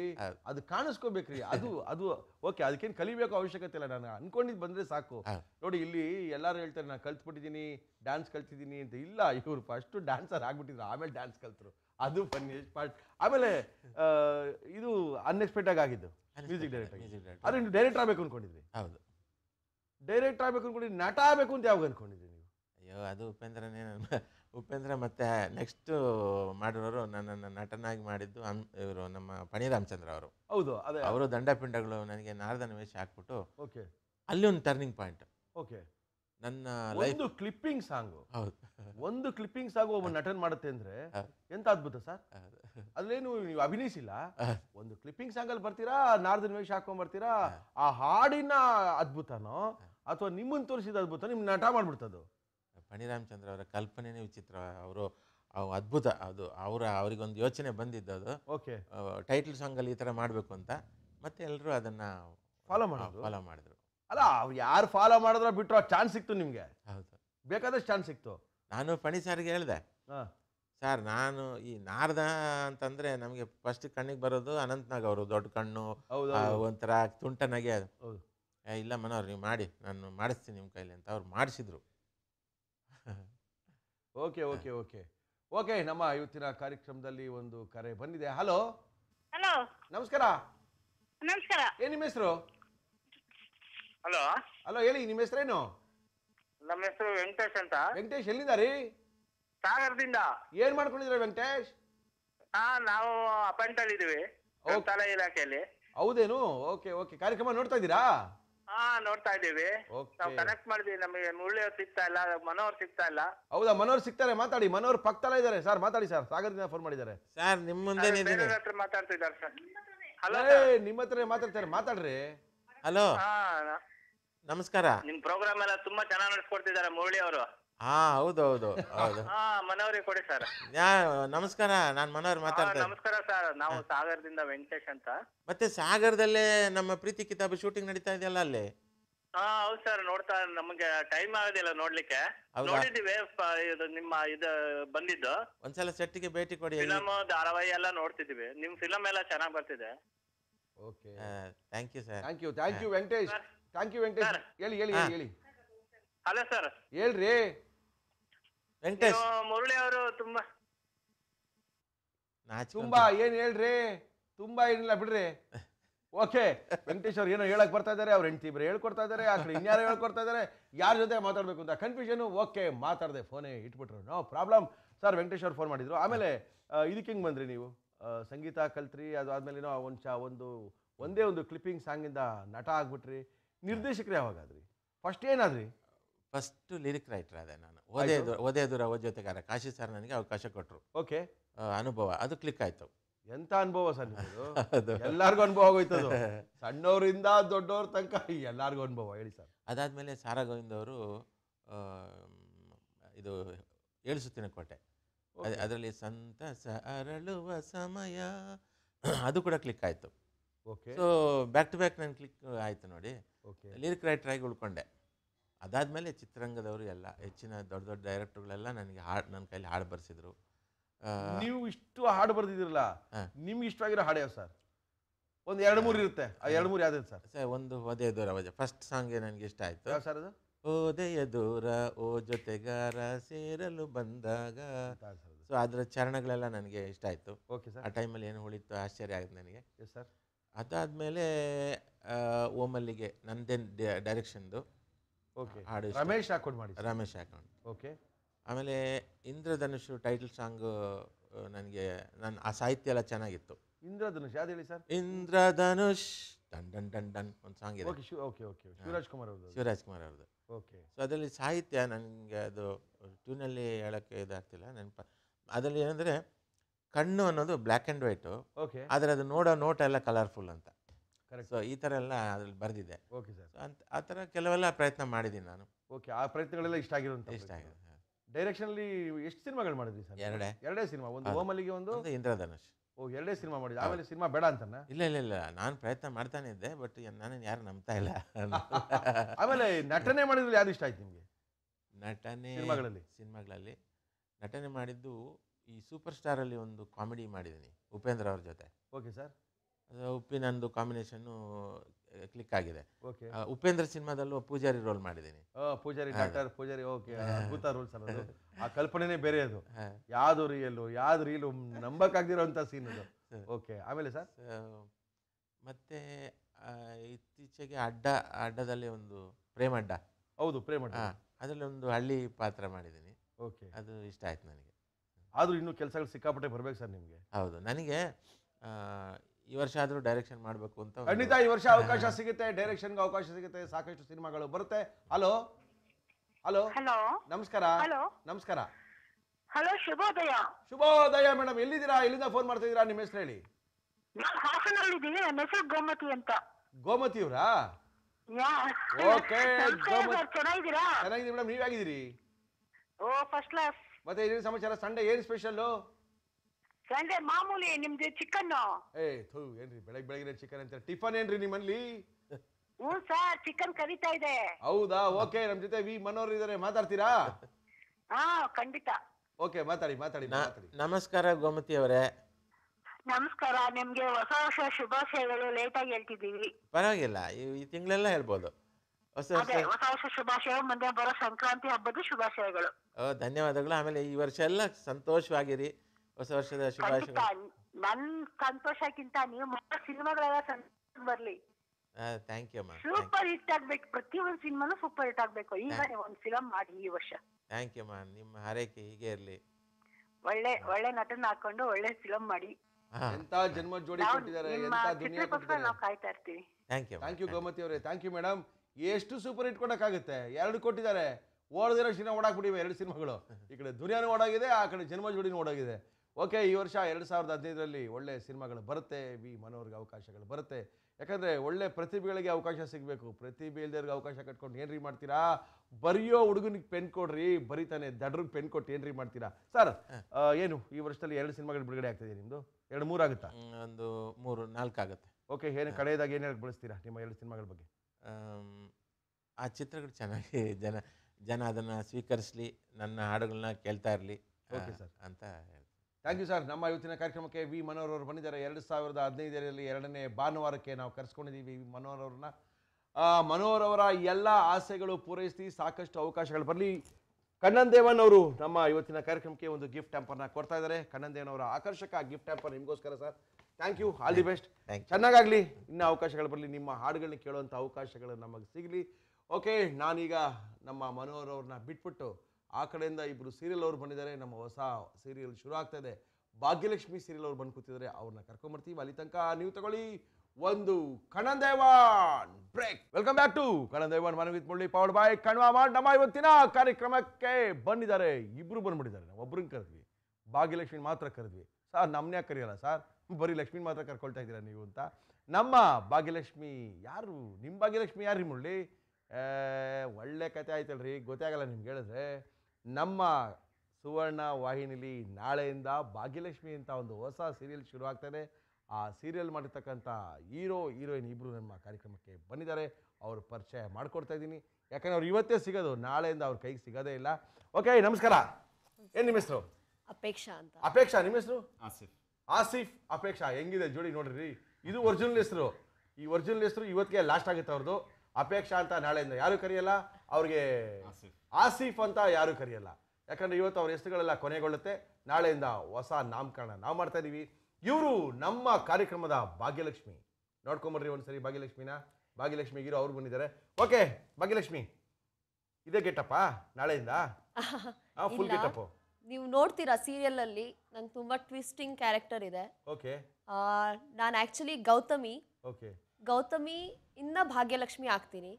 ಅದು ಕಾಣಿಸ್ಕೋಬೇಕ್ರಿ ಅದು ಅದು ಓಕೆ ಅದಕ್ಕೇನು ಕಲಿಬೇಕು ಅವಶ್ಯಕತೆ ಇಲ್ಲ ನಾನು ಅನ್ಕೊಂಡಿದ್ ಬಂದ್ರೆ ಸಾಕು ನೋಡಿ ಇಲ್ಲಿ ಎಲ್ಲರೂ ಹೇಳ್ತಾರೆ ನಾನು ಕಲ್ತ್ಬಿಟ್ಟಿದ್ದೀನಿ ಡ್ಯಾನ್ಸ್ ಕಲ್ತಿದ್ದೀನಿ ಅಂತ ಇಲ್ಲ ಇವರು ಫಸ್ಟ್ ಡ್ಯಾನ್ಸರ್ ಆಗ್ಬಿಟ್ಟಿದ್ರು ಆಮೇಲೆ ಡ್ಯಾನ್ಸ್ ಕಲ್ತರು ಅದು ಬನ್ನಿ ಪಾರ್ಟ್ ಆಮೇಲೆ ಇದು ಅನ್ಎಕ್ಸ್ಪೆಕ್ಟ್ ಆಗಿದ್ದು ಮ್ಯೂಸಿಕ್ ಡೈರೆಕ್ಟರ್ ಆದ್ರೆ ಡೈರೆಕ್ಟರ್ ಆಗ್ಬೇಕು ಅನ್ಕೊಂಡಿದ್ವಿ ಹೌದು ಡೈರೆಕ್ಟರ್ ಆಗ್ಬೇಕು ಅನ್ಕೊಂಡಿದ್ದೀನಿ ನಟ ಆಗ್ಬೇಕು ಅಂತ ಯಾವಾಗ ಅನ್ಕೊಂಡಿದ್ದೀನಿ ಅಯ್ಯೋ ಅದು ಉಪೇಂದ್ರನೇ ಉಪೇಂದ್ರ ಮತ್ತು ನೆಕ್ಸ್ಟ್ ಮಾಡಿರೋರು ನನ್ನನ್ನು ನಟನಾಗಿ ಮಾಡಿದ್ದು ಇವರು ನಮ್ಮ ಪಣಿರಾಮಚಂದ್ರ ಅವರು ಹೌದು ಅದೇ ಅವರು ದಂಡಪಿಂಡಗಳು ನನಗೆ ನಾರದನ ವೇಷ ಹಾಕ್ಬಿಟ್ಟು ಓಕೆ ಅಲ್ಲಿ ಒಂದು ಟರ್ನಿಂಗ್ ಪಾಯಿಂಟ್ ಓಕೆ ನನ್ನ ಒಂದು ಕ್ಲಿಪ್ಪಿಂಗ್ ಸಾಂಗ್ ಹೌದು ಒಂದು ಕ್ಲಿಪ್ಪಿಂಗ್ ಸಾಂಗ್ ಒಬ್ಬ ನಟನ್ ಮಾಡುತ್ತೆ ಅಂದ್ರೆ ಎಂತ ಅದ್ಭುತ ಸರ್ ಅದ್ರೇನು ನೀವು ಅಭಿನಯಿಸಿಲ್ಲ ಒಂದು ಕ್ಲಿಪ್ಪಿಂಗ್ ಸಾಂಗ್ ಅಲ್ಲಿ ಬರ್ತೀರಾ ನಾರ್ದನ್ ವೇಷ ಹಾಕೊಂಡ್ ಬರ್ತೀರಾ ಆ ಹಾಡಿನ ಅದ್ಭುತನೋ ಅಥವಾ ನಿಮ್ಮನ್ನು ತೋರಿಸಿದ ಅದ್ಭುತ ನಿಮ್ ನಟ ಮಾಡ್ಬಿಡ್ತದ್ದು ಪಣಿರಾಮಚಂದ್ರ ಅವರ ಕಲ್ಪನೆನೇ ವಿಚಿತ್ರ ಅವರು ಅದ್ಭುತ ಅದು ಅವರ ಅವರಿಗೊಂದು ಯೋಚನೆ ಬಂದಿದ್ದು ಅದು ಓಕೆ ಟೈಟಲ್ ಸಾಂಗಲ್ಲಿ ಈ ಥರ ಮಾಡಬೇಕು ಅಂತ ಮತ್ತೆ ಎಲ್ಲರೂ ಅದನ್ನು ಫಾಲೋ ಮಾಡ ಫಾಲೋ ಮಾಡಿದ್ರು ಅಲ್ಲ ಅವ್ರು ಯಾರು ಫಾಲೋ ಮಾಡಿದ್ರೋ ಬಿಟ್ಟರು ಚಾನ್ಸ್ ಸಿಕ್ತು ನಿಮಗೆ ಹೌದು ಬೇಕಾದಷ್ಟು ಚಾನ್ಸ್ ಸಿಕ್ತು ನಾನು ಫಣಿ ಸರ್ಗೆ ಹೇಳಿದೆ ಸರ್ ನಾನು ಈ ನಾರದ ಅಂತಂದ್ರೆ ನಮಗೆ ಫಸ್ಟ್ ಕಣ್ಣಿಗೆ ಬರೋದು ಅನಂತನಾಗ್ ಅವರು ದೊಡ್ಡ ಕಣ್ಣು ಒಂಥರ ತುಂಟನಾಗೆ ಇಲ್ಲ ಮನೋರು ನೀವು ಮಾಡಿ ನಾನು ಮಾಡಿಸ್ತೀನಿ ನಿಮ್ಮ ಕೈಲಿ ಅಂತ ಅವ್ರು ಮಾಡಿಸಿದ್ರು ಓಕೆ ಓಕೆ ಓಕೆ ಓಕೆ ನಮ್ಮ ಇವತ್ತಿನ ಕಾರ್ಯಕ್ರಮದಲ್ಲಿ ಒಂದು ಕರೆ ಬಂದಿದೆ ಹಲೋ ಹಲೋ ನಮಸ್ಕಾರ ನಮಸ್ಕಾರ ಏನ್ ನಿಮ್ಮ ಹೆಸರು ಹಲೋ ಹಲೋ ಹೇಳಿ ನಿಮ್ಮ ಏನು ನಮ್ಮ ಹೆಸರು ವೆಂಕಟೇಶ್ ಅಂತ ವೆಂಕಟೇಶ್ ಎಲ್ಲಿದ್ದಾರೆ ಸಾಗರದಿಂದ ಏನ್ ಮಾಡ್ಕೊಂಡಿದ್ರೆ ವೆಂಕಟೇಶ್ ಹಾ ನಾವು ಅಪಾಯಿಂಟ್ ಅಲ್ಲಿ ಇದೀವಿ ಇಲಾಖೆಯಲ್ಲಿ ಹೌದೇನು ಓಕೆ ಓಕೆ ಕಾರ್ಯಕ್ರಮ ನೋಡ್ತಾ ಇದ್ದೀರಾ ಹಾ ನೋಡ್ತಾ ಇದ್ದೀವಿ ನಾವು ಕನೆಕ್ಟ್ ಮಾಡಿದ್ವಿ ನಮಗೆ ಮುರಳಿ ಅವ್ರು ಸಿಗ್ತಾ ಇಲ್ಲ ಮನೋರ್ ಸಿಗ್ತಾ ಇಲ್ಲ ಹೌದಾ ಮನೋರ್ ಸಿಗ್ತಾರೆ ಮಾತಾಡಿ ಮನೋರ್ ಪಕ್ಕದಲ್ಲ ಇದ್ದಾರೆ ಸರ್ ಮಾತಾಡಿ ಸರ್ ಸಾಗರದಿಂದ ಫೋನ್ ಮಾಡಿದ್ದಾರೆ ಸರ್ ನಿಮ್ಮ ಮುಂದೆ ಹತ್ರ ಮಾತಾಡ್ತಿದ್ದಾರೆ ಸರ್ ಹಲೋ ನಿಮ್ಮ ಮಾತಾಡ್ತಾರೆ ಮಾತಾಡ್ರಿ ಹಲೋ ನಮಸ್ಕಾರ ನಿಮ್ ಪ್ರೋಗ್ರಾಮ್ ಎಲ್ಲ ತುಂಬಾ ಚೆನ್ನಾಗಿ ನಡ್ಸ್ಕೊಡ್ತಿದ್ದಾರೆ ಮುರಳಿ ಅವರು ಹಾ ಹೌದೌದು ಹೌದು ಹಾ ಮನೋರಿ ಕೊಡಿ ಸರ್ ನಮಸ್ಕಾರ ನಾನು ಮನೋರ್ ಮಾತಾಡ್ತಾ ನಮಸ್ಕಾರ ಸರ್ ನಾವು ಸಾಗರದಿಂದ ವೆಂಕಟೇಶ್ ಅಂತ ಮತ್ತೆ ಸಾಗರದಲ್ಲೇ ನಮ್ಮ ಪ್ರೀತಿ ಕಿತಾಬ್ ಶೂಟಿಂಗ್ ನಡೀತಾ ಇದೆಯಲ್ಲ ಅಲ್ಲಿ ಹಾ ಹೌದು ಸರ್ ನೋಡ್ತಾ ನಮ್ಗೆ ಟೈಮ್ ಆಗೋದಿಲ್ಲ ನೋಡ್ಲಿಕ್ಕೆ ಹೌದಾ? ನೋಡಿದೀವಿ ಇದು ನಿಮ್ಮ ಇದು ಬಂದಿದ್ದು ಒಂದ್ಸಲ ಸೆಟ್ಗೆ ಭೇಟಿ ಕೊಡಿ ಫಿಲಮ್ ಧಾರಾವಾಹಿ ಎಲ್ಲ ನೋಡ್ತಿದೀವಿ ನಿಮ್ ಫಿಲಮ್ ಎಲ್ಲ ಚೆನ್ನಾಗ್ ಬರ್ತಿದೆ okay thank you sir thank you thank you Venkatesh thank you Venkatesh ಹೇಳಿ ಹೇಳಿ ಹೇಳಿ ಹೇಳಿ ಹಲೋ ಸರ್ ಹೇಳ್ರಿ ವೆಂಕಟೇಶ್ ಮುರುಳಿ ಅವರು ತುಂಬಾ ತುಂಬಾ ಏನ್ ಹೇಳ್ರಿ ತುಂಬಾ ಏನಿಲ್ಲ ಬಿಡ್ರಿ ಓಕೆ ವೆಂಕಟೇಶ್ ಅವ್ರು ಏನೋ ಹೇಳಕ್ ಬರ್ತಾ ಇದಾರೆ ಅವ್ರ ಹೆಂಡತಿ ಇಬ್ರು ಹೇಳ್ಕೊಡ್ತಾ ಇದಾರೆ ಆ ಕಡೆ ಇನ್ಯಾರು ಹೇಳ್ಕೊಡ್ತಾ ಇದಾರೆ ಯಾರ ಜೊತೆ ಮಾತಾಡ್ಬೇಕು ಅಂತ ಕನ್ಫ್ಯೂಷನ್ ಓಕೆ ಮಾತಾಡದೆ ಫೋನೇ ಇಟ್ಬಿಟ್ರು ನೋ ಪ್ರಾಬ್ಲಮ್ ಸರ್ ವೆಂಕಟೇಶ್ ಅವ್ರು ಫೋನ್ ಮಾಡಿದ್ರು ಆಮೇಲೆ ಇದಕ್ಕೆ ಹೆಂಗ್ ಬಂದ್ರಿ ನೀವು ಸಂಗೀತ ಕಲ್ತ್ರಿ ಅದು ಆದ್ಮೇಲೆ ಒಂದು ಒಂದು ಒಂದೇ ಒಂದು ಕ್ಲಿಪ್ಪಿಂಗ್ ಸಾಂಗಿಂದ ನಟ ಆಗ್ಬಿಟ್ರಿ ನಿರ್ದೇಶಕರೇ ಯಾವಾಗಾದ್ರಿ ಫಸ್ಟ್ ಏನಾದ್ರಿ ಫಸ್ಟ್ ಲಿರಿಕ್ ರೈಟರ್ ಅದೇ ನಾನು ಓದೇದು ಓದೇದು ರವ ಜೊತೆಗಾರ ಕಾಶಿ ಸರ್ ನನಗೆ ಅವಕಾಶ ಕೊಟ್ಟರು ಓಕೆ ಅನುಭವ ಅದು ಕ್ಲಿಕ್ ಆಯ್ತು ಎಂತ ಅನುಭವ ಸರ್ ಎಲ್ಲರಿಗೂ ಅನುಭವ ಆಗೋಯ್ತು ಸಣ್ಣವರಿಂದ ದೊಡ್ಡವ್ರ ತನಕ ಎಲ್ಲರಿಗೂ ಅನುಭವ ಹೇಳಿ ಸರ್ ಅದಾದ್ಮೇಲೆ ಸಾರಾ ಗೋವಿಂದ ಅವರು ಇದು ಏಳಿಸುತ್ತಿನ ಕೋಟೆ ಅದರಲ್ಲಿ ಸಂತಸ ಅರಳುವ ಸಮಯ ಅದು ಕೂಡ ಕ್ಲಿಕ್ ಆಯಿತು ಸೊ ಬ್ಯಾಕ್ ಟು ಬ್ಯಾಕ್ ನಾನು ಕ್ಲಿಕ್ ಆಯಿತು ನೋಡಿ ಲಿರಿಕ್ ರೈಟರ್ ಆಗಿ ಉಳ್ಕೊಂಡೆ ಅದಾದಮೇಲೆ ಚಿತ್ರರಂಗದವರು ಎಲ್ಲ ಹೆಚ್ಚಿನ ದೊಡ್ಡ ದೊಡ್ಡ ಡೈರೆಕ್ಟರ್ಗಳೆಲ್ಲ ನನಗೆ ಹಾಡು ನನ್ನ ಕೈಲಿ ಹಾಡು ಬರೆಸಿದ್ರು ನೀವು ಇಷ್ಟು ಹಾಡು ಬರ್ದಿದ್ದೀರಲ್ಲ ನಿಮ್ಗೆ ಇಷ್ಟವಾಗಿರೋ ಹಾಡು ಯಾವ ಸರ್ ಒಂದು ಎರಡು ಮೂರು ಇರುತ್ತೆ ಆ ಎರಡು ಮೂರು ಯಾವ್ದು ಸರ್ ಸರ್ ಒಂದು ಓದೇ ದೂರ ವಜೆ ಫಸ್ಟ್ ಸಾಂಗ್ ನನಗೆ ಇಷ್ಟ ಆಯಿತು ಸರ್ ಅದು ಓದೆಯ ದೂರ ಓ ಜೊತೆಗಾರ ಸೇರಲು ಬಂದಾಗ ಸೊ ಅದರ ಚರಣಗಳೆಲ್ಲ ನನಗೆ ಇಷ್ಟ ಆಯಿತು ಓಕೆ ಸರ್ ಆ ಟೈಮಲ್ಲಿ ಏನು ಉಳಿತು ಆಶ್ಚರ್ಯ ಆಗಿದೆ ನನಗೆ ಸರ್ ಅದಾದಮೇಲೆ ಓಮಲ್ಲಿಗೆ ನನ್ನದೇ ಡೈರೆಕ್ಷನ್ದು ಓಕೆ ಹಾಡು ರಮೇಶ್ ಹಾಕೊಂಡು ಮಾಡಿ ರಮೇಶ್ ಹಾಕೊಂಡು ಓಕೆ ಆಮೇಲೆ ಇಂದ್ರಧನುಷ್ ಟೈಟಲ್ ಸಾಂಗ್ ನನಗೆ ನನ್ನ ಆ ಸಾಹಿತ್ಯ ಎಲ್ಲ ಚೆನ್ನಾಗಿತ್ತು ಇಂದ್ರಧನುಷ್ ಯಾವ್ದು ಹೇಳಿ ಸರ್ ಇಂದ್ರಧನುಷ್ ಡನ್ ಡನ್ ಡನ್ ಡನ್ ಒಂದು ಸಾಂಗ್ ಇದೆ okay okay okay Shivraj Kumar ಅವ್ರದ್ದು ಶಿವರಾಜ್ ಕುಮಾರ್ ಅವ್ರದ್ದು ಓಕೆ ಸೊ ಅದರಲ್ಲಿ ಸಾಹಿತ್ಯ ನನಗೆ ಅದು ಟ್ಯೂನಲ್ಲಿ ಹೇಳೋಕ್ಕೆ ಇದಾಗ್ತಿಲ್ಲ ನೆನಪ ಅದರಲ್ಲಿ ಏನಂದರೆ ಕಣ್ಣು ಅನ್ನೋದು ಬ್ಲ್ಯಾಕ್ ಆ್ಯಂಡ್ ವೈಟು ಓಕೆ ಆದರೆ ಅದು ನೋಡೋ ನೋಟ ಎಲ್ಲ ಕಲರ್ಫುಲ್ ಅಂತ ಕರೆಕ್ಟ್ ಸೊ ಈ ಥರ ಎಲ್ಲ ಅದ್ರಲ್ಲಿ ಬರೆದಿದೆ ಓಕೆ ಸರ್ ಅಂತ ಆ ಥರ ಕೆಲವೆಲ್ಲ ಪ್ರಯತ್ನ ಮಾಡಿದ್ದೀನಿ ನಾನು ಓಕೆ ಆ ಪ್ರಯತ್ನಗಳೆಲ್ಲ ಇಷ್ಟ ಆಗಿರುವಂಥ ಇಷ್ಟ ಆಗಿದೆ ಡೈರೆಕ್ಷನ್ ಅಲ್ಲಿ ಎಷ್ಟು ಸಿನಿಮಾಗಳು ಮಾಡಿದ್ವಿ ಸರ್ ಎರಡೇ ಎರಡೇ ಸಿನಿಮಾ ಒಂದು ಓಮಲ್ಲಿಗೆ ಒಂದು ಇಂದ್ರಧನುಷ್ ಓ ಎರಡೇ ಸಿನಿಮಾ ಮಾಡಿದ್ವಿ ಆಮೇಲೆ ಸಿನಿಮಾ ಬೇಡ ಅಂತ ಇಲ್ಲ ಇಲ್ಲ ಇಲ್ಲ ನಾನು ಪ್ರಯತ್ನ ಮಾಡ್ತಾನೆ ಇದ್ದೆ ಬಟ್ ನಾನು ಯಾರು ನಂಬ್ತಾ ಇಲ್ಲ ಆಮೇಲೆ ನಟನೆ ಮಾಡಿದ್ರಲ್ಲಿ ಯಾರು ಇಷ್ಟ ಆಯ್ತು ನಿಮಗೆ ನಟನೆ ಸಿನಿಮಾಗಳಲ್ಲಿ ಸಿನಿಮಾಗಳಲ್ಲಿ ನಟನೆ ಮಾಡಿದ್ದು ಈ ಸೂಪರ್ ಸ್ಟಾರಲ್ಲಿ ಒಂದು ಕಾಮಿಡಿ ಮಾಡಿದ್ದೀನಿ ಉಪೇಂದ್ರ ಅವ್ರ ಜೊತೆ ಓಕೆ ಸರ್ ಉಪ್ಪಿನಂದು ಕಾಂಬಿನೇಷನ್ನು ಕ್ಲಿಕ್ ಆಗಿದೆ ಉಪೇಂದ್ರ ಸಿನಿಮಾದಲ್ಲೂ ಪೂಜಾರಿ ರೋಲ್ ಮಾಡಿದ್ದೀನಿ ಪೂಜಾರಿ ಡಾಕ್ಟರ್ ಪೂಜಾರಿ ಓಕೆ ಅದ್ಭುತ ರೋಲ್ಸ್ ಅನ್ನೋದು ಆ ಕಲ್ಪನೆನೇ ಬೇರೆ ಅದು ಯಾವ್ದು ರಿಯಲ್ಲು ಯಾವ್ದು ರೀಲು ನಂಬಕ್ಕಾಗ್ದಿರೋಂಥ ಸೀನ್ ಅದು ಓಕೆ ಆಮೇಲೆ ಸರ್ ಮತ್ತೆ ಇತ್ತೀಚೆಗೆ ಅಡ್ಡ ಅಡ್ಡದಲ್ಲಿ ಒಂದು ಪ್ರೇಮ ಅಡ್ಡ ಹೌದು ಪ್ರೇಮ ಅಡ್ಡ ಅದರಲ್ಲಿ ಒಂದು ಹಳ್ಳಿ ಪಾತ್ರ ಮಾಡಿದ್ದೀನಿ ಓಕೆ ಅದು ಇಷ್ಟ ಆಯ್ತು ನನಗೆ ಆದರೂ ಇನ್ನೂ ಕೆಲಸಗಳು ಸಿಕ್ಕಾಪಟ್ಟೆ ಬರ್ಬೇಕು ಸರ್ ನಿಮಗೆ ಹೌದು ನನಗೆ ಈ ವರ್ಷ ಆದರೂ ಡೈರೆಕ್ಷನ್ ಮಾಡಬೇಕು ಅಂತ ಖಂಡಿತ ಈ ವರ್ಷ ಅವಕಾಶ ಸಿಗುತ್ತೆ ಡೈರೆಕ್ಷನ್ ಗೆ ಅವಕಾಶ ಸಿಗುತ್ತೆ ಸಾಕಷ್ಟು ಸಿನಿಮಾಗಳು ಬರುತ್ತೆ ಹಲೋ ಹಲೋ ಹಲೋ ನಮಸ್ಕಾರ ಹಲೋ ನಮಸ್ಕಾರ ಹಲೋ ಶುಭೋದಯ ಶುಭೋದಯ ಮೇಡಮ್ ಎಲ್ಲಿದ್ದೀರಾ ಎಲ್ಲಿಂದ ಫೋನ್ ಮಾಡ್ತಿದ್ದೀರಾ ನಿಮ್ಮ ಹೆಸರು ಹೇಳಿ ನಾನು ಗೋಮತಿ ಅಂತ ಗೋಮತಿ ಅವರಾ ಓಕೆ ಚೆನ್ನಾಗಿದ್ದೀರಾ ಚೆನ್ನಾಗಿದ್ದೀರಿ ಮೇಡಮ್ ನೀವು ಹೇಗಿದ್ದೀರಿ ಓ ಫಸ್ಟ್ ಕ್ಲಾಸ್ ಮತ್ತೆ ಏನೇನು ಸಮಾಚಾರ ಸಂಡೆ ಏನ್ ಸ್ಪೆಷಲ್ಲು ಸಂಡೆ ಮಾಮೂಲಿ ನಿಮ್ದು ಚಿಕನ್ ಏ ಥೂ ಏನ್ರಿ ಬೆಳಗ್ಗೆ ಬೆಳಗ್ಗೆ ಚಿಕನ್ ಅಂತ ಟಿಫನ್ ಏನ್ರಿ ನಿಮ್ಮಲ್ಲಿ ಹ್ಞೂ ಸರ್ ಚಿಕನ್ ಕರಿತಾ ಇದೆ ಹೌದಾ ಓಕೆ ನಮ್ ಜೊತೆ ವಿ ಮನೋರ್ ಇದ್ದಾರೆ ಮಾತಾಡ್ತೀರಾ ಹಾ ಖಂಡಿತ ಓಕೆ ಮಾತಾಡಿ ಮಾತಾಡಿ ನಮಸ್ಕಾರ ಗೋಮತಿ ಅವರೇ ನಮಸ್ಕಾರ ನಿಮ್ಗೆ ಹೊಸ ಹೊಸ ಶುಭಾಶಯಗಳು ಲೇಟ್ ಆಗಿ ಹೇಳ್ತಿದ್ದೀವಿ ಪರವಾಗಿಲ್ಲ ಈ ಈ ತಿಂಗಳೆಲ್ಲ ಹೇಳ್ಬೋದು ಹೊಸ ಹೊಸ ವರ್ಷ ಶುಭಾಶಯ ಮುಂದೆ ಬರೋ ಸಂಕ್ರಾಂತಿ ಹಬ್ಬದ ಶುಭಾಶಯಗಳು ಓ ಧನ್ಯವಾದಗಳು ಆಮೇಲೆ ಈ ವರ್ಷ ಎಲ್ಲ ಸಂತೋಷವಾಗಿರಿ ಹೊಸ ವರ್ಷದ ಖಂಡಿತ ಶುಭಾಶಯ ನನ್ ಸಂತೋಷಕ್ಕಿಂತ ನೀವು ಮಾಡೋ ಸಿನಿಮಾಗಳೆಲ್ಲ ಸಂತೋಷ ಬರ್ಲಿ ಥ್ಯಾಂಕ್ ಯು ಅಮ್ಮ ಸೂಪರ್ ಹಿಟ್ ಆಗ್ಬೇಕು ಒಂದು ಸಿನಿಮಾನು ಸೂಪರ್ ಹಿಟ್ ಆಗ್ಬೇಕು ಈಗ ನೀವು ಒಂದ್ ಫಿಲಂ ಮಾಡಿ ಈ ವರ್ಷ ಥ್ಯಾಂಕ್ ಯು ಅಮ್ಮ ನಿಮ್ಮ ಹಾರೈಕೆ ಹೀಗೆ ಇರಲಿ ಒಳ್ಳೆ ಒಳ್ಳೆ ನಟನ ಹಾಕೊಂಡು ಒಳ್ಳೆ ಫಿಲಂ ಮಾಡಿ ಎಂತ ಜನ್ಮ ಜೋಡಿ ಕೊಟ್ಟಿದ್ದಾರೆ ಎಂತ ದುನಿಯಾ ಕೊಟ್ಟಿದ್ದಾರೆ ನಾವು ಕಾಯ್ತಾ ಇರ್ತೀವಿ thank you thank you Gomathi ಅವರೇ ಥ್ಯಾಂಕ್ ಯು ಮೇಡಮ್ ಎಷ್ಟು ಸೂಪರ್ ಹಿಟ್ ಕೊಡೋಕ್ಕಾಗುತ್ತೆ ಎರಡು ಕೊಟ್ಟಿದ್ದಾರೆ ಓಡದಿರೋ ಸಿನಿಮಾ ಓಡಾಕ್ಬಿಟ್ಟಿವೆ ಎರಡು ಸಿನಿಮಾಗಳು ಈ ಕಡೆ ದುನಿಯಾನು ಓಡಾಗಿದೆ ಆ ಕಡೆ ಜನ್ಮ ಜೋಡಿನೂ ಓಡಾಗಿದೆ ಓಕೆ ಈ ವರ್ಷ ಎರಡು ಸಾವಿರದ ಹದಿನೈದರಲ್ಲಿ ಒಳ್ಳೆ ಸಿನಿಮಾಗಳು ಬರುತ್ತೆ ವಿ ಮನೋರ್ಗೆ ಅವಕಾಶಗಳು ಬರುತ್ತೆ ಯಾಕಂದರೆ ಒಳ್ಳೆ ಪ್ರತಿಭೆಗಳಿಗೆ ಅವಕಾಶ ಸಿಗಬೇಕು ಪ್ರತಿಭೆ ಇಲ್ದವ್ರಿಗೆ ಅವಕಾಶ ಕಟ್ಕೊಂಡು ಏನ್ರಿ ಮಾಡ್ತೀರಾ ಬರೆಯೋ ಹುಡುಗನಿಗೆ ಪೆನ್ ಕೊಡ್ರಿ ಬರೀತಾನೆ ದಡ್ರಿಗೆ ಪೆನ್ ಕೊಟ್ಟು ಏನ್ರಿ ಮಾಡ್ತೀರಾ ಸರ್ ಏನು ಈ ವರ್ಷದಲ್ಲಿ ಎರಡು ಸಿನಿಮಾಗಳು ಬಿಡುಗಡೆ ಆಗ್ತಿದೆ ನಿಮ್ಮದು ಎರಡು ಮೂರು ಆಗುತ್ತಾ ಒಂದು ಮೂರು ನಾಲ್ಕು ಆಗುತ್ತೆ ಓಕೆ ಏನು ಕಡೆಯದಾಗ ಏನು ಹೇಳಿ ಬಳಸ್ತೀರಾ ನಿಮ್ಮ ಎರಡು ಸಿನಿಮಾಗಳ ಬಗ್ಗೆ ಆ ಚಿತ್ರಗಳು ಚೆನ್ನಾಗಿ ಜನ ಜನ ಅದನ್ನು ಸ್ವೀಕರಿಸಲಿ ನನ್ನ ಹಾಡುಗಳನ್ನ ಕೇಳ್ತಾ ಇರಲಿ ಓಕೆ ಸರ್ ಅಂತ ಥ್ಯಾಂಕ್ ಯು ಸರ್ ನಮ್ಮ ಇವತ್ತಿನ ಕಾರ್ಯಕ್ರಮಕ್ಕೆ ವಿ ಮನೋಹರ್ ಅವರು ಬಂದಿದ್ದಾರೆ ಎರಡು ಸಾವಿರದ ಹದಿನೈದರಲ್ಲಿ ಎರಡನೇ ಭಾನುವಾರಕ್ಕೆ ನಾವು ಕರೆಸ್ಕೊಂಡಿದ್ದೀವಿ ವಿ ಮನೋಹರ್ ಅವ್ರನ್ನ ಮನೋಹರ್ ಅವರ ಎಲ್ಲ ಆಸೆಗಳು ಪೂರೈಸಿ ಸಾಕಷ್ಟು ಅವಕಾಶಗಳು ಬರಲಿ ಕಣ್ಣನ್ ದೇವನ್ ಅವರು ನಮ್ಮ ಇವತ್ತಿನ ಕಾರ್ಯಕ್ರಮಕ್ಕೆ ಒಂದು ಗಿಫ್ಟ್ ಟ್ಯಾಂಪರ್ನ ಕೊಡ್ತಾ ಇದ್ದಾರೆ ಕಣ್ಣನ್ ದೇವನ್ ಅವರ ಆಕರ್ಷಕ ಗಿಫ್ಟ್ ಟ್ಯಾಂಪರ್ ನಿಮಗೋಸ್ಕರ sir thank you all the best ಚೆನ್ನಾಗಾಗಲಿ ಇನ್ನು ಅವಕಾಶಗಳು ಬರಲಿ ನಿಮ್ಮ ಹಾಡುಗಳನ್ನ ಕೇಳುವಂಥ ಅವಕಾಶಗಳು ನಮಗೆ ಸಿಗಲಿ ಓಕೆ ನಾನೀಗ ನಮ್ಮ ಮನೋಹರ್ ಅವ್ರನ್ನ ಬಿಟ್ಬಿಟ್ಟು ಆ ಕಡೆಯಿಂದ ಇಬ್ಬರು ಸೀರಿಯಲ್ ಅವರು ಬಂದಿದ್ದಾರೆ ನಮ್ಮ ಹೊಸ ಸೀರಿಯಲ್ ಶುರು ಆಗ್ತಾ ಇದೆ ಭಾಗ್ಯಲಕ್ಷ್ಮಿ ಸೀರಿಯಲ್ ಅವ್ರು ಬಂದು ಕೂತಿದ್ದಾರೆ ಅವ್ರನ್ನ ಕರ್ಕೊಂಬರ್ತೀವಿ ಅಲ್ಲಿ ತನಕ ನೀವು ತಗೊಳ್ಳಿ ಒಂದು ಕಣಂದೇವಾನ್ ಬ್ರೇಕ್ ವೆಲ್ಕಮ್ ಬ್ಯಾಕ್ ಟು ಕಣಂದೇವಾನ್ ಮನ ಮುಳ್ಳಿ ಪವರ್ ಬಾಯ್ ಕಣ್ವಾ ನಮ್ಮ ಇವತ್ತಿನ ಕಾರ್ಯಕ್ರಮಕ್ಕೆ ಬಂದಿದ್ದಾರೆ ಇಬ್ಬರು ಬಂದ್ಬಿಟ್ಟಿದ್ದಾರೆ ನಾವು ಒಬ್ರನ್ನ ಕರೆದ್ವಿ ಭಾಗ್ಯಲಕ್ಷ್ಮಿ ಮಾತ್ರ ಕರೆದ್ವಿ ಸರ್ ನಮ್ಮನ್ನೇ ಕರೆಯಲ್ಲ ಸರ್ ಬರೀ ಲಕ್ಷ್ಮಿ ಮಾತ್ರ ಕರ್ಕೊಳ್ತಾ ಇದ್ದೀರಾ ನೀವು ಅಂತ ನಮ್ಮ ಭಾಗ್ಯಲಕ್ಷ್ಮಿ ಯಾರು ನಿಮ್ಮ ಭಾಗ್ಯಲಕ್ಷ್ಮಿ ಯಾರು ರೀ ಒಳ್ಳೆ ಕತೆ ಆಯ್ತಲ್ರಿ ಗೊತ್ತಾಗಲ್ಲ ನಿಮ್ಗೆ ಹೇಳಿದ್ರೆ ನಮ್ಮ ಸುವರ್ಣ ವಾಹಿನಿಲಿ ನಾಳೆಯಿಂದ ಭಾಗ್ಯಲಕ್ಷ್ಮಿ ಅಂತ ಒಂದು ಹೊಸ ಸೀರಿಯಲ್ ಶುರು ಆಗ್ತಾಯಿದೆ ಆ ಸೀರಿಯಲ್ ಮಾಡಿರ್ತಕ್ಕಂಥ ಹೀರೋ ಹೀರೋಯಿನ್ ಇಬ್ಬರು ನಮ್ಮ ಕಾರ್ಯಕ್ರಮಕ್ಕೆ ಬಂದಿದ್ದಾರೆ ಅವರು ಪರಿಚಯ ಮಾಡಿಕೊಡ್ತಾ ಇದ್ದೀನಿ ಯಾಕಂದರೆ ಅವ್ರು ಇವತ್ತೇ ಸಿಗೋದು ನಾಳೆಯಿಂದ ಅವ್ರ ಕೈಗೆ ಸಿಗೋದೇ ಇಲ್ಲ ಓಕೆ ನಮಸ್ಕಾರ ಏನು ನಿಮ್ಮ ಹೆಸರು ಅಪೇಕ್ಷಾ ಅಂತ ಅಪೇಕ್ಷಾ ನಿಮ್ಮ ಹೆಸರು ಆಸಿಫ್ ಆಸಿಫ್ ಅಪೇಕ್ಷಾ ಹೆಂಗಿದೆ ಜೋಡಿ ನೋಡಿರಿ ಇದು ಒರಿಜಿನಲ್ ಹೆಸರು ಈ ಒರಿಜಿನಲ್ ಹೆಸರು ಇವತ್ತಿಗೆ ಲಾಸ್ಟ್ ಆಗುತ್ತೆ ಅವ್ರದ್ದು ಅಪೇಕ್ಷಾ ಅಂತ ನಾಳೆಯಿಂದ ಯಾರು ಕರೆಯಲ್ಲ ಅವ್ರಿಗೆ ಆಸೀಫ್ ಅಂತ ಯಾರು ಕರೆಯಲ್ಲ ಯಾಕಂದ್ರೆ ಇವತ್ತು ಅವ್ರ ಹೆಸರುಗಳೆಲ್ಲ ಕೊನೆಗೊಳ್ಳುತ್ತೆ ನಾಳೆಯಿಂದ ಹೊಸ ನಾಮಕರಣ ನಾವು ಮಾಡ್ತಾ ಇದ್ದೀವಿ ಇವರು ನಮ್ಮ ಕಾರ್ಯಕ್ರಮದ ಭಾಗ್ಯಲಕ್ಷ್ಮಿ ನೋಡ್ಕೊಂಬರ್ರಿ ಒಂದ್ಸರಿ ಭಾಗ್ಯಲಕ್ಷ್ಮಿನ ಭಾಗ್ಯಲಕ್ಷ್ಮಿ ಇರೋ ಅವ್ರು ಬಂದಿದ್ದಾರೆ ಓಕೆ ಭಾಗ್ಯಲಕ್ಷ್ಮಿ ಇದೇ ಗೆಟಪ್ಪ ನಾಳೆಯಿಂದ ಫುಲ್ ಗೆಟಪ್ ನೀವು ನೋಡ್ತೀರಾ ಸೀರಿಯಲ್ ಅಲ್ಲಿ ನಂಗೆ ತುಂಬಾ ಟ್ವಿಸ್ಟಿಂಗ್ ಕ್ಯಾರೆಕ್ಟರ್ ಇದೆ ಓಕೆ ನಾನು ಆಕ್ಚುಲಿ ಗೌತಮಿ ಓಕೆ ಗೌತಮಿ ಇನ್ನ ಭಾಗ್ಯಲಕ್ಷ್ಮಿ ಆಗ್ತೀನಿ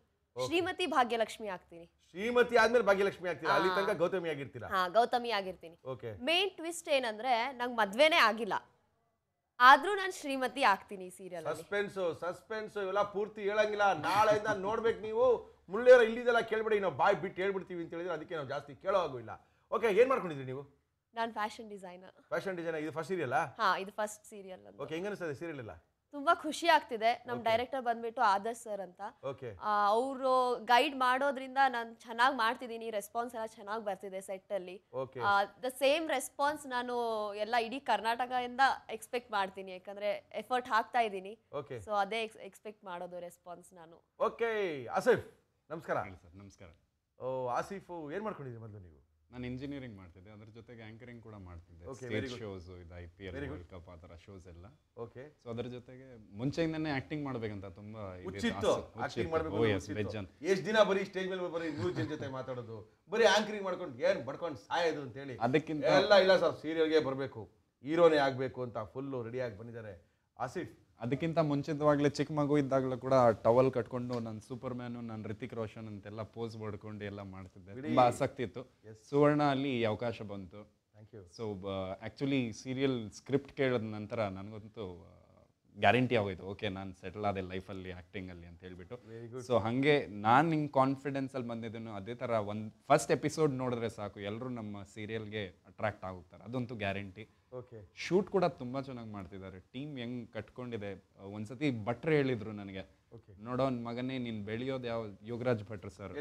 ಶ್ರೀಮತಿ ಭಾಗ್ಯಲಕ್ಷ್ಮಿ ಆಗ್ತೀನಿ ಶ್ರೀಮತಿ ಆದ್ಮೇಲೆ ಭಾಗ್ಯಲಕ್ಷ್ಮಿ ಆಗ್ತೀನಿ ಅಲ್ಲಿ ತನಕ ಗೌತಮಿ ಆಗಿರ್ತೀರಾ ಹಾ ಗೌತಮಿ ಆಗಿರ್ತೀನಿ ಓಕೆ ಮೇನ್ ಟ್ವಿಸ್ಟ್ ಏನಂದ್ರೆ ನಂಗೆ ಮದ್ವೆನೇ ಆಗಿಲ್ಲ ಆದ್ರೂ ನಾನು ಶ್ರೀಮತಿ ಆಗ್ತೀನಿ ಈ ಸೀರಿಯಲ್ ಸಸ್ಪೆನ್ಸ್ ಸಸ್ಪೆನ್ಸ್ ಇವೆಲ್ಲ ಪೂರ್ತಿ ಹೇಳಂಗಿಲ್ಲ ನಾಳೆಯಿಂದ ನೋಡ್ಬೇಕು ನೀವು ಮುಳ್ಳೇರ ಇಲ್ಲಿದೆಲ್ಲ ಕೇಳ್ಬೇಡಿ ನಾವು ಬಾಯ್ ಬಿಟ್ಟು ಹೇಳ್ಬಿಡ್ತೀವಿ ಅಂತ ಹೇಳಿದ್ರೆ ಅದಕ್ಕೆ ನಾವು ಜಾಸ್ತಿ ಕೇಳೋ ಹಾಗೂ ಓಕೆ ಏನ್ ಮಾಡ್ಕೊಂಡಿದ್ರಿ ನೀವು ನಾನು ಫ್ಯಾಷನ್ ಡಿಸೈನರ್ ಫ್ಯಾಷನ್ ಡಿಸೈನರ್ ಇದು ಫಸ್ಟ್ ಸೀರಿಯಲ್ ಹಾ ಇದು ಫಸ್ಟ್ ಸೀರಿಯಲ್ ಓಕೆ ಹೆಂಗ ಸೀರಿಯಲ್ ಎಲ್ಲ ತುಂಬಾ ಖುಷಿ ಆಗ್ತಿದೆ ನಮ್ ಡೈರೆಕ್ಟರ್ ಬಂದ್ಬಿಟ್ಟು ಆದರ್ಶ್ ಸರ್ ಅಂತ ಅವರು ಗೈಡ್ ಮಾಡೋದ್ರಿಂದ ನಾನು ಚೆನ್ನಾಗಿ ಮಾಡ್ತಿದೀನಿ ರೆಸ್ಪಾನ್ಸ್ ಎಲ್ಲ ಚೆನ್ನಾಗಿ ಬರ್ತಿದೆ ಸೆಟ್ ಅಲ್ಲಿ ದ ಸೇಮ್ ರೆಸ್ಪಾನ್ಸ್ ನಾನು ಎಲ್ಲ ಇಡೀ ಕರ್ನಾಟಕದಿಂದ ಎಕ್ಸ್ಪೆಕ್ಟ್ ಮಾಡ್ತೀನಿ ಯಾಕಂದ್ರೆ ಎಫರ್ಟ್ ಹಾಕ್ತಾ ಇದ್ದೀನಿ ಸೊ ಅದೇ ಎಕ್ಸ್ಪೆಕ್ಟ್ ಮಾಡೋದು ರೆಸ್ಪಾನ್ಸ್ ನಾನು ಓಕೆ ಆಸಿಫ್ ನಮಸ್ಕಾರ ನಮಸ್ಕಾರ ಓ ಆಸಿಫ್ ಏನ್ ಮಾಡ್ಕೊಂಡಿದ್ದೀರಿ ಮೊದಲು ನೀವು ನಾನು ಇಂಜಿನಿಯರಿಂಗ್ ಮಾಡ್ತಿದ್ದೆ ಅದ್ರ ಜೊತೆಗೆ ಆಂಕರಿಂಗ್ ಕೂಡ ಮಾಡ್ತಿದ್ದೆ ಸ್ಟೇಜ್ ಶೋಸ್ ಇದು ಐ ವರ್ಲ್ಡ್ ಕಪ್ ಆ ತರ ಶೋಸ್ ಎಲ್ಲ ಓಕೆ ಸೊ ಅದ್ರ ಜೊತೆಗೆ ಮುಂಚೆಯಿಂದನೇ ಆಕ್ಟಿಂಗ್ ಮಾಡ್ಬೇಕಂತ ತುಂಬಾ oh, ಎಷ್ಟು ದಿನ ಬರೀ ಸ್ಟೇಜ್ ಮೇಲೆ ಬರೀ ನೂರು ಜೊತೆ ಮಾತಾಡೋದು ಬರೀ ಆಂಕರಿಂಗ್ ಮಾಡ್ಕೊಂಡು ಏನು ಬಡ್ಕೊಂಡು ಸಾಯೋದು ಅಂತ ಹೇಳಿ ಅದಕ್ಕಿಂತ ಎಲ್ಲ ಇಲ್ಲ ಸರ್ ಸೀರಿಯಲ್ಗೆ ಬರಬೇಕು ಹೀರೋನೇ ಆಗಬೇಕು ಅಂತ ರೆಡಿ ಆಗಿ ಬಂದಿದ್ದಾರೆ ಆಸಿಫ್ ಅದಕ್ಕಿಂತ ಮುಂಚಿತವಾಗ್ಲೇ ಚಿಕ್ಕ ಮಗು ಇದ್ದಾಗಲೂ ಕೂಡ ಟವಲ್ ಕಟ್ಕೊಂಡು ನಾನು ಸೂಪರ್ ಮ್ಯಾನು ನಾನು ರಿತಿಕ್ ರೋಷನ್ ಅಂತೆಲ್ಲ ಪೋಸ್ ಹೊಡ್ಕೊಂಡು ಎಲ್ಲ ಮಾಡ್ತಿದ್ದೆ ತುಂಬ ಆಸಕ್ತಿ ಇತ್ತು ಸುವರ್ಣ ಅಲ್ಲಿ ಈ ಅವಕಾಶ ಬಂತು ಸೊ ಆ್ಯಕ್ಚುಲಿ ಸೀರಿಯಲ್ ಸ್ಕ್ರಿಪ್ಟ್ ಕೇಳಿದ ನಂತರ ನನಗಂತೂ ಗ್ಯಾರಂಟಿ ಆಗೋಯ್ತು ಓಕೆ ನಾನು ಸೆಟಲ್ ಆದೆ ಲೈಫಲ್ಲಿ ಆ್ಯಕ್ಟಿಂಗಲ್ಲಿ ಅಂತ ಹೇಳ್ಬಿಟ್ಟು ಸೊ ಹಾಗೆ ನಾನು ಹಿಂಗೆ ಕಾನ್ಫಿಡೆನ್ಸಲ್ಲಿ ಬಂದಿದ್ದೇನೋ ಅದೇ ಥರ ಒಂದು ಫಸ್ಟ್ ಎಪಿಸೋಡ್ ನೋಡಿದ್ರೆ ಸಾಕು ಎಲ್ಲರೂ ನಮ್ಮ ಸೀರಿಯಲ್ಗೆ ಅಟ್ರಾಕ್ಟ್ ಆಗುತ್ತಾರೆ ಅದಂತೂ ಗ್ಯಾರಂಟಿ ಓಕೆ ಶೂಟ್ ಕೂಡ ತುಂಬಾ ಚೆನ್ನಾಗಿ ಮಾಡ್ತಿದ್ದಾರೆ ಟೀಮ್ ಹೆಂಗ್ ಕಟ್ಕೊಂಡಿದೆ ಒಂದ್ಸತಿ ಭಟ್ರು ಹೇಳಿದ್ರು ನನಗೆ ನೋಡೋ ಮಗನೇ ನೀನ್ ಬೆಳೆಯೋದು ಯಾವ ಯೋಗರಾಜ್ ಭಟ್ರ ಸರ್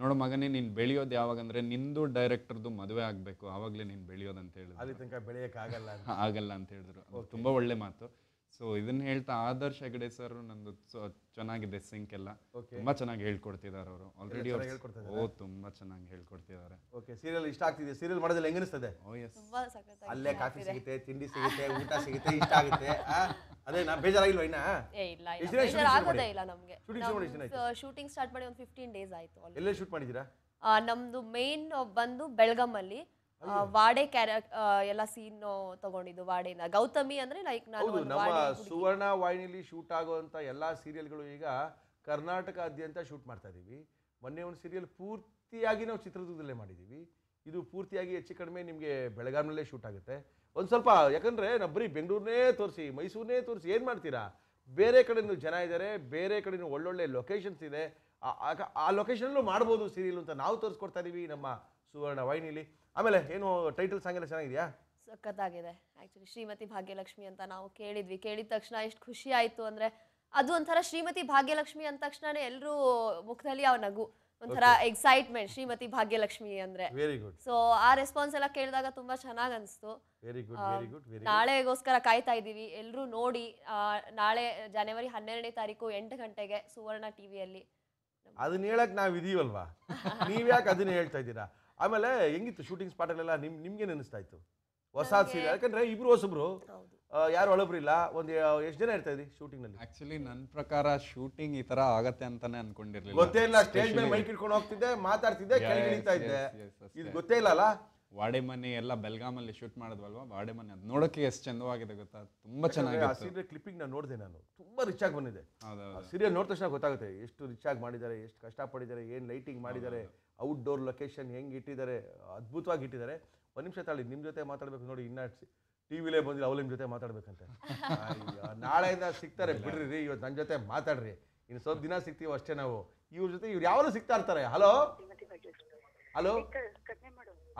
ನೋಡೋ ಮಗನೇ ನೀನ್ ಬೆಳೆಯೋದು ಯಾವಾಗಂದ್ರೆ ನಿಂದು ಡೈರೆಕ್ಟರ್ದು ಮದುವೆ ಆಗ್ಬೇಕು ಆವಾಗಲೇ ನೀನು ಬೆಳೆಯೋದು ಅಂತ ಹೇಳಿದ್ರು ಆಗಲ್ಲ ಆಗಲ್ಲ ಅಂತ ಹೇಳಿದ್ರು ತುಂಬಾ ಒಳ್ಳೆ ಮಾತು ಸೊ ಇದನ್ನ ಹೇಳ್ತಾ ಆದರ್ಶ ಹೆಗಡೆ ಸರ್ ನಂದು ಚೆನ್ನಾಗಿದೆ ಸಿಂಕ್ ಎಲ್ಲ ತುಂಬಾ ಚೆನ್ನಾಗಿ ಹೇಳ್ಕೊಡ್ತಿದ್ದಾರೆ ಅವರು ಆಲ್ರೆಡಿ ಓ ತುಂಬಾ ಚೆನ್ನಾಗಿ ಹೇಳ್ಕೊಡ್ತಿದ್ದಾರೆ ಓಕೆ ಸೀರಿಯಲ್ ಇಷ್ಟ ಆಗ್ತಿದೆ ಸೀರಿಯಲ್ ಮಾಡೋದಿಲ್ಲ ಹೆಂಗ ಅನಿಸ್ತದೆ oh, ಅಲ್ಲೇ ಕಾಫಿ ಸಿಗುತ್ತೆ ತಿಂಡಿ ಸಿಗುತ್ತೆ ಊಟ ಸಿಗುತ್ತೆ ಇಷ್ಟ ಆಗುತ್ತೆ ಅದೇ ನಾ ಬೇಜಾರಾಗಿಲ್ವಾ ಇನ್ನ ಇಲ್ಲ ಇಲ್ಲ ನಮಗೆ ಶೂಟಿಂಗ್ ಸ್ಟಾರ್ಟ್ ಮಾಡಿ ಒಂದು ಫಿಫ್ಟೀನ್ ಡೇಸ್ ಆಯ್ತು ಎಲ್ಲ ಶೂಟ್ ಮಾಡಿದ್ದೀರಾ ನಮ್ದು ಮೇನ್ ಬಂದು ಅಲ್ಲಿ ವಾಡೆ ಕ್ಯಾರ ಎಲ್ಲ ಸೀನ್ ತಗೊಂಡಿದ್ದು ವಾಡೆನ ಗೌತಮಿ ಅಂದ್ರೆ ಲೈಕ್ ನಮ್ಮ ಸುವರ್ಣ ವಾಹಿನಿಲಿ ಶೂಟ್ ಎಲ್ಲಾ ಎಲ್ಲ ಸೀರಿಯಲ್ಗಳು ಈಗ ಕರ್ನಾಟಕಾದ್ಯಂತ ಶೂಟ್ ಮಾಡ್ತಾ ಇದೀವಿ ಮೊನ್ನೆ ಒಂದು ಸೀರಿಯಲ್ ಪೂರ್ತಿಯಾಗಿ ನಾವು ಚಿತ್ರದುರ್ಗದಲ್ಲೇ ಮಾಡಿದ್ದೀವಿ ಇದು ಪೂರ್ತಿಯಾಗಿ ಹೆಚ್ಚು ಕಡಿಮೆ ನಿಮಗೆ ಬೆಳಗಾವಿನಲ್ಲೇ ಶೂಟ್ ಆಗುತ್ತೆ ಒಂದು ಸ್ವಲ್ಪ ಯಾಕಂದರೆ ನಾವು ಬರೀ ಬೆಂಗಳೂರನ್ನೇ ತೋರಿಸಿ ಮೈಸೂರನ್ನೇ ತೋರಿಸಿ ಏನು ಮಾಡ್ತೀರಾ ಬೇರೆ ಕಡೆನೂ ಜನ ಇದ್ದಾರೆ ಬೇರೆ ಕಡೆನೂ ಒಳ್ಳೊಳ್ಳೆ ಲೊಕೇಶನ್ಸ್ ಇದೆ ಆ- ಲೊಕೇಶನಲ್ಲೂ ಮಾಡ್ಬೋದು ಸೀರಿಯಲ್ ಅಂತ ನಾವು ತೋರಿಸ್ಕೊಡ್ತಾ ಇದ್ದೀವಿ ನಮ್ಮ ಸುವರ್ಣ ವಾಹಿನಿಲಿ ಆಮೇಲೆ ಏನು ಟೈಟಲ್ ಸಾಂಗ್ ಎಲ್ಲ ಚೆನ್ನಾಗಿದೆಯಾ ಸಖತ್ತಾಗಿದೆ ಆ್ಯಕ್ಚುಲಿ ಶ್ರೀಮತಿ ಭಾಗ್ಯಲಕ್ಷ್ಮಿ ಅಂತ ನಾವು ಕೇಳಿದ್ವಿ ಕೇಳಿದ ತಕ್ಷಣ ಎಷ್ಟು ಖುಷಿ ಆಯ್ತು ಅಂದ್ರೆ ಅದು ಒಂಥರ ಶ್ರೀಮತಿ ಭಾಗ್ಯಲಕ್ಷ್ಮಿ ಅಂದ ತಕ್ಷಣನೇ ಎಲ್ಲರೂ ಮುಖದಲ್ಲಿ ಆ ನಗು ಒಂಥರ ಎಕ್ಸೈಟ್ಮೆಂಟ್ ಶ್ರೀಮತಿ ಭಾಗ್ಯಲಕ್ಷ್ಮಿ ಅಂದ್ರೆ ವೆರಿ ಗುಡ್ ಸೊ ಆ ರೆಸ್ಪಾನ್ಸ್ ಎಲ್ಲ ಕೇಳಿದಾಗ ತುಂಬಾ ಚೆನ್ನಾಗಿ ಅನಿಸ್ತು ವೆರಿ ಗುಡ್ ವೆರಿ ಗುಡ್ ನಾಳೆಗೋಸ್ಕರ ಕಾಯ್ತಾ ಇದ್ದೀವಿ ಎಲ್ಲರೂ ನೋಡಿ ನಾಳೆ ಜನವರಿ ಹನ್ನೆರಡನೇ ತಾರೀಕು ಎಂಟು ಗಂಟೆಗೆ ಸುವರ್ಣ ಟಿವಿಯಲ್ಲಿ ಅದನ್ನ ಹೇಳಕ್ ನಾವ್ ಇದೀವಲ್ವಾ ನೀವ್ಯಾಕೆ ಅದನ್ನ ಹೇಳ್ತಾ ಇದೀರಾ ಆಮೇಲೆ ಹೆಂಗಿತ್ತು ಶೂಟಿಂಗ್ ಸ್ಪಾಟಲ್ಲೆಲ್ಲ ನಿಮ್ ನಿಮ್ಗೆ ಅನಿಸ್ತಾ ಇತ್ತು ಹೊಸ ಸೀರೆ ಯಾಕಂದ್ರೆ ಇಬ್ರು ಹೊಸಬ್ರು ಯಾರು ಒಳಬ್ರು ಇಲ್ಲ ಒಂದು ಎಷ್ಟು ಜನ ಇರ್ತಾ ಇದ್ರಿ ಶೂಟಿಂಗ್ ನಲ್ಲಿ ಆಕ್ಚುಲಿ ನನ್ನ ಪ್ರಕಾರ ಶೂಟಿಂಗ್ ಈ ತರ ಆಗತ್ತೆ ಅಂತಾನೆ ಅನ್ಕೊಂಡಿರ್ಲಿಲ್ಲ ಗೊತ್ತೇ ಇಲ್ಲ ಸ್ಟೇಜ್ ಮೇಲೆ ಮೈಕ್ ಇಟ್ಕೊಂಡು ಹೋಗ್ತಿದ್ದೆ ಮಾತಾಡ್ತಿದ್ದೆ ಕೆಳಗಿಳಿತಾ ಇದ್ದೆ ಇದು ಗೊತ್ತೇ ಅಲ್ಲ ವಾಡೆ ಮನೆ ಎಲ್ಲ ಬೆಲ್ಗಾಮಲ್ಲಿ ಶೂಟ್ ಮಾಡಿದ್ವಲ್ವಾ ವಾಡೆ ಮನೆ ಅದು ನೋಡಕ್ಕೆ ಎಷ್ಟು ಚಂದವಾಗಿದೆ ಗೊತ್ತಾ ತುಂಬಾ ಚೆನ್ನಾಗಿ ಆ ಸೀರೆ ಕ್ಲಿಪ್ಪಿಂಗ್ ನಾನು ನೋಡಿದೆ ನಾನು ತುಂಬಾ ರಿಚ್ ಆಗಿ ಬಂದಿದೆ ಸೀರಿಯಲ್ ನೋಡಿದ ತಕ್ಷಣ ಗೊತ್ತಾಗುತ್ತೆ ಎಷ್ಟು ರಿಚ್ ಆಗಿ ಮಾಡಿದ್ದಾರೆ ಎಷ್ಟು ಕಷ್ಟಪಡಿದ್ದಾರೆ ಏನು ಲೈಟಿಂಗ್ ಮಾಡಿದ್ದಾರೆ ಔಟ್ಡೋರ್ ಲೊಕೇಶನ್ ಹೆಂಗೆ ಇಟ್ಟಿದ್ದಾರೆ ಅದ್ಭುತವಾಗಿ ಇಟ್ಟಿದ್ದಾರೆ ಒಂದು ನಿಮಿಷ ತಾಳಿ ನಿಮ್ಮ ಜೊತೆ ಮಾತಾಡಬೇಕು ನೋಡಿ ಇನ್ನ ಟಿ ವಿಲೇ ಬಂದಿಲ್ಲ ಅವಳು ನಿಮ್ಮ ಜೊತೆ ಮಾತಾಡ್ಬೇಕಂತೆ ನಾಳೆಯಿಂದ ಸಿಗ್ತಾರೆ ಬಿಡ್ರಿ ರೀ ಇವತ್ತು ನನ್ನ ಜೊತೆ ಮಾತಾಡ್ರಿ ಇನ್ನು ಸ್ವಲ್ಪ ದಿನ ಸಿಗ್ತೀವಿ ಅಷ್ಟೇ ನಾವು ಇವ್ರ ಜೊತೆ ಇವ್ರು ಯಾವಾಗಲೂ ಸಿಗ್ತಾ ಇರ್ತಾರೆ ಹಲೋ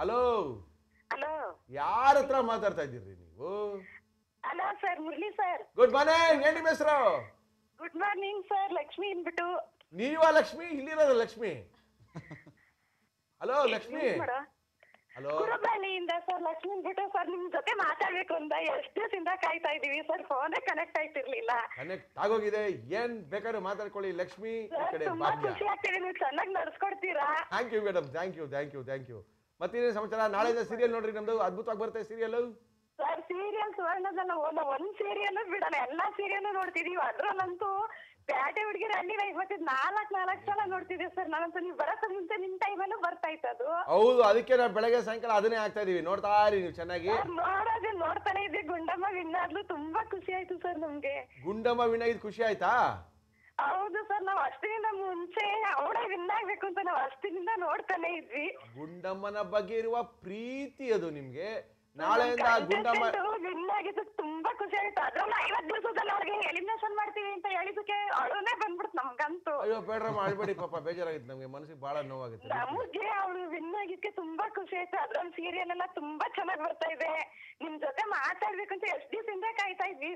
ಹಲೋ ಹಲೋ ಯಾರ ಹತ್ರ ಮಾತಾಡ್ತಾ ಇದ್ದೀರಿ ನೀವು hello sir Murali sir good morning ಏನ್ ನಿಮ್ಮ ಹೆಸರು ಗುಡ್ ಮಾರ್ನಿಂಗ್ ಸರ್ ಲಕ್ಷ್ಮಿ ಅಂದ್ಬಿಟ್ಟು ನೀವಾ ಲಕ್ಷ್ಮಿ ಇಲ್ಲಿರೋದು ಲಕ್ಷ್ಮಿ ಹಲೋ ಲಕ್ಷ್ಮಿ ಹಲೋ ಕುರುಬಳ್ಳಿಯಿಂದ ಸರ್ ಲಕ್ಷ್ಮಿ ಬಿಟ್ಟು ಸರ್ ನಿಮ್ ಜೊತೆ ಮಾತಾಡ್ಬೇಕು ಅಂತ ಎಷ್ಟು ದಿವಸದಿಂದ ಕಾಯ್ತಾ ಇದೀವಿ ಸರ್ ಫೋನೇ ಕನೆಕ್ಟ್ ಆಯ್ತಿರ್ಲಿಲ್ಲ ಕನೆಕ್ಟ್ ಆಗೋಗಿದೆ ಏನ್ ಬೇಕಾದ್ರೂ ಮಾತಾಡ್ಕೊಳ್ಳಿ ಲಕ್ಷ್ಮಿ ಈ ಕಡೆ ತುಂಬಾ ಖುಷಿ ಆಗ್ತಿದೆ ನೀವು ಚೆನ್ನಾಗಿ ನಡ್ಸ್ಕೊಡ್ತೀರಾ thank you madam thank you thank you thank you ಮತ್ತೇನೇ ಸಮಾಚಾರ ನಾಳೆಯಿಂದ ಸೀರಿಯಲ್ ನೋಡ್ರಿ ನಮ್ದು ಅದ್ಭುತವಾಗಿ ಬರುತ್ತೆ ಸೀರಿಯಲ್ ಸರ್ ಸೀರಿಯಲ್ ಸುವರ್ಣದಲ್ಲ ಒಂದು ಒಂದ್ ಸೀರಿಯಲ್ ಬಿಡಲ್ಲ ಎಲ್ಲಾ ಸೀರಿಯಲ್ ನೋಡ್ತಿದೀವಿ ಅದ್ರಲ್ಲಂತೂ ಪ್ಯಾಟೆ ಹುಡುಗಿರ ಅಲ್ಲಿ ಲೈಫ್ ನಾಲ್ಕ್ ನಾಲ್ಕ್ ಸಲ ನೋಡ್ತಿದ್ದೆ ಸರ್ ನಾನಂತೂ ನೀವು ಬರತ್ತ ಮುಂಚೆ ನಿಮ್ ಟೈಮಲ್ಲೂ ಬರ್ತಾ ಇತ್ತು ಅದು ಹೌದು ಅದಕ್ಕೆ ನಾವು ಬೆಳಗ್ಗೆ ಸಾಯಂಕಾಲ ಅದನ್ನೇ ಆಗ್ತಾ ಇದೀವಿ ನೋಡ್ತಾ ಇರಿ ನೀವು ಚೆನ್ನಾಗಿ ನೋಡೋದೇ ನೋಡ್ತಾನೆ ಇದ್ದೆ ಗುಂಡಮ್ಮ ವಿನ್ ಆದ್ಲು ತುಂಬಾ ಖುಷಿ ಆಯ್ತು ಸರ್ ನಮ್ಗೆ ಗುಂಡಮ್ಮ ವಿನ್ ಆಗಿದ್ ಖುಷಿ ಆಯ್ತಾ ಹೌದು ಸರ್ ನಾವ್ ಅಷ್ಟಿನಿಂದ ಮುಂಚೆ ಅವಳೇ ವಿನ್ ಆಗ್ಬೇಕು ಅಂತ ನಾವ್ ಅಷ್ಟಿನಿಂದ ನೋಡ್ತಾನೆ ಇದ್ವಿ ಗುಂಡಮ್ಮನ ಬಗ್ಗೆ ಇರುವ ಪ್ರೀತಿ ಅದು ನಿಮ್ಗೆ ನಾಳೆಯಿಂದ ಗುಂಡಮ್ಮ ತುಂಬಾ ಖುಷಿ ಆಯ್ತು ಅದ್ರಲ್ಲ ಐವತ್ ದಿವಸದಲ್ಲಿ ಅವ್ರಿಗೆ ಎಲಿಮಿನೇಷನ್ ಮಾಡ್ತೀವಿ ಅಂತ ಹೇಳಿದಕ್ಕೆ ಅಳುನೇ ಬಂದ್ಬಿಡ್ತು ನಮ್ಗಂತೂ ಅಯ್ಯೋ ಬೇಡ್ರ ಮಾಡ್ಬೇಡಿ ಪಾಪ ಬೇಜಾರಾಗಿತ್ತು ನಮ್ಗೆ ಮನಸ್ಸಿಗೆ ಬಹಳ ನೋವಾಗುತ್ತೆ ನಮಗೆ ಅವಳು ವಿನ್ ಆಗಿದ್ಕೆ ತುಂಬಾ ಖುಷಿ ಆಯ್ತು ಅದ್ರೊಂದು ಸೀರಿಯಲ್ ಎಲ್ಲ ತುಂಬಾ ಚೆನ್ನಾಗಿ ಬರ್ತಾ ಇದೆ ನಿಮ್ ಜೊತೆ ಮಾತಾಡ್ಬೇಕು ಅಂತ ಎಷ್ಟ್ ದಿವಸದಿಂದ ಕಾಯ್ತಾ ಇದ್ವಿ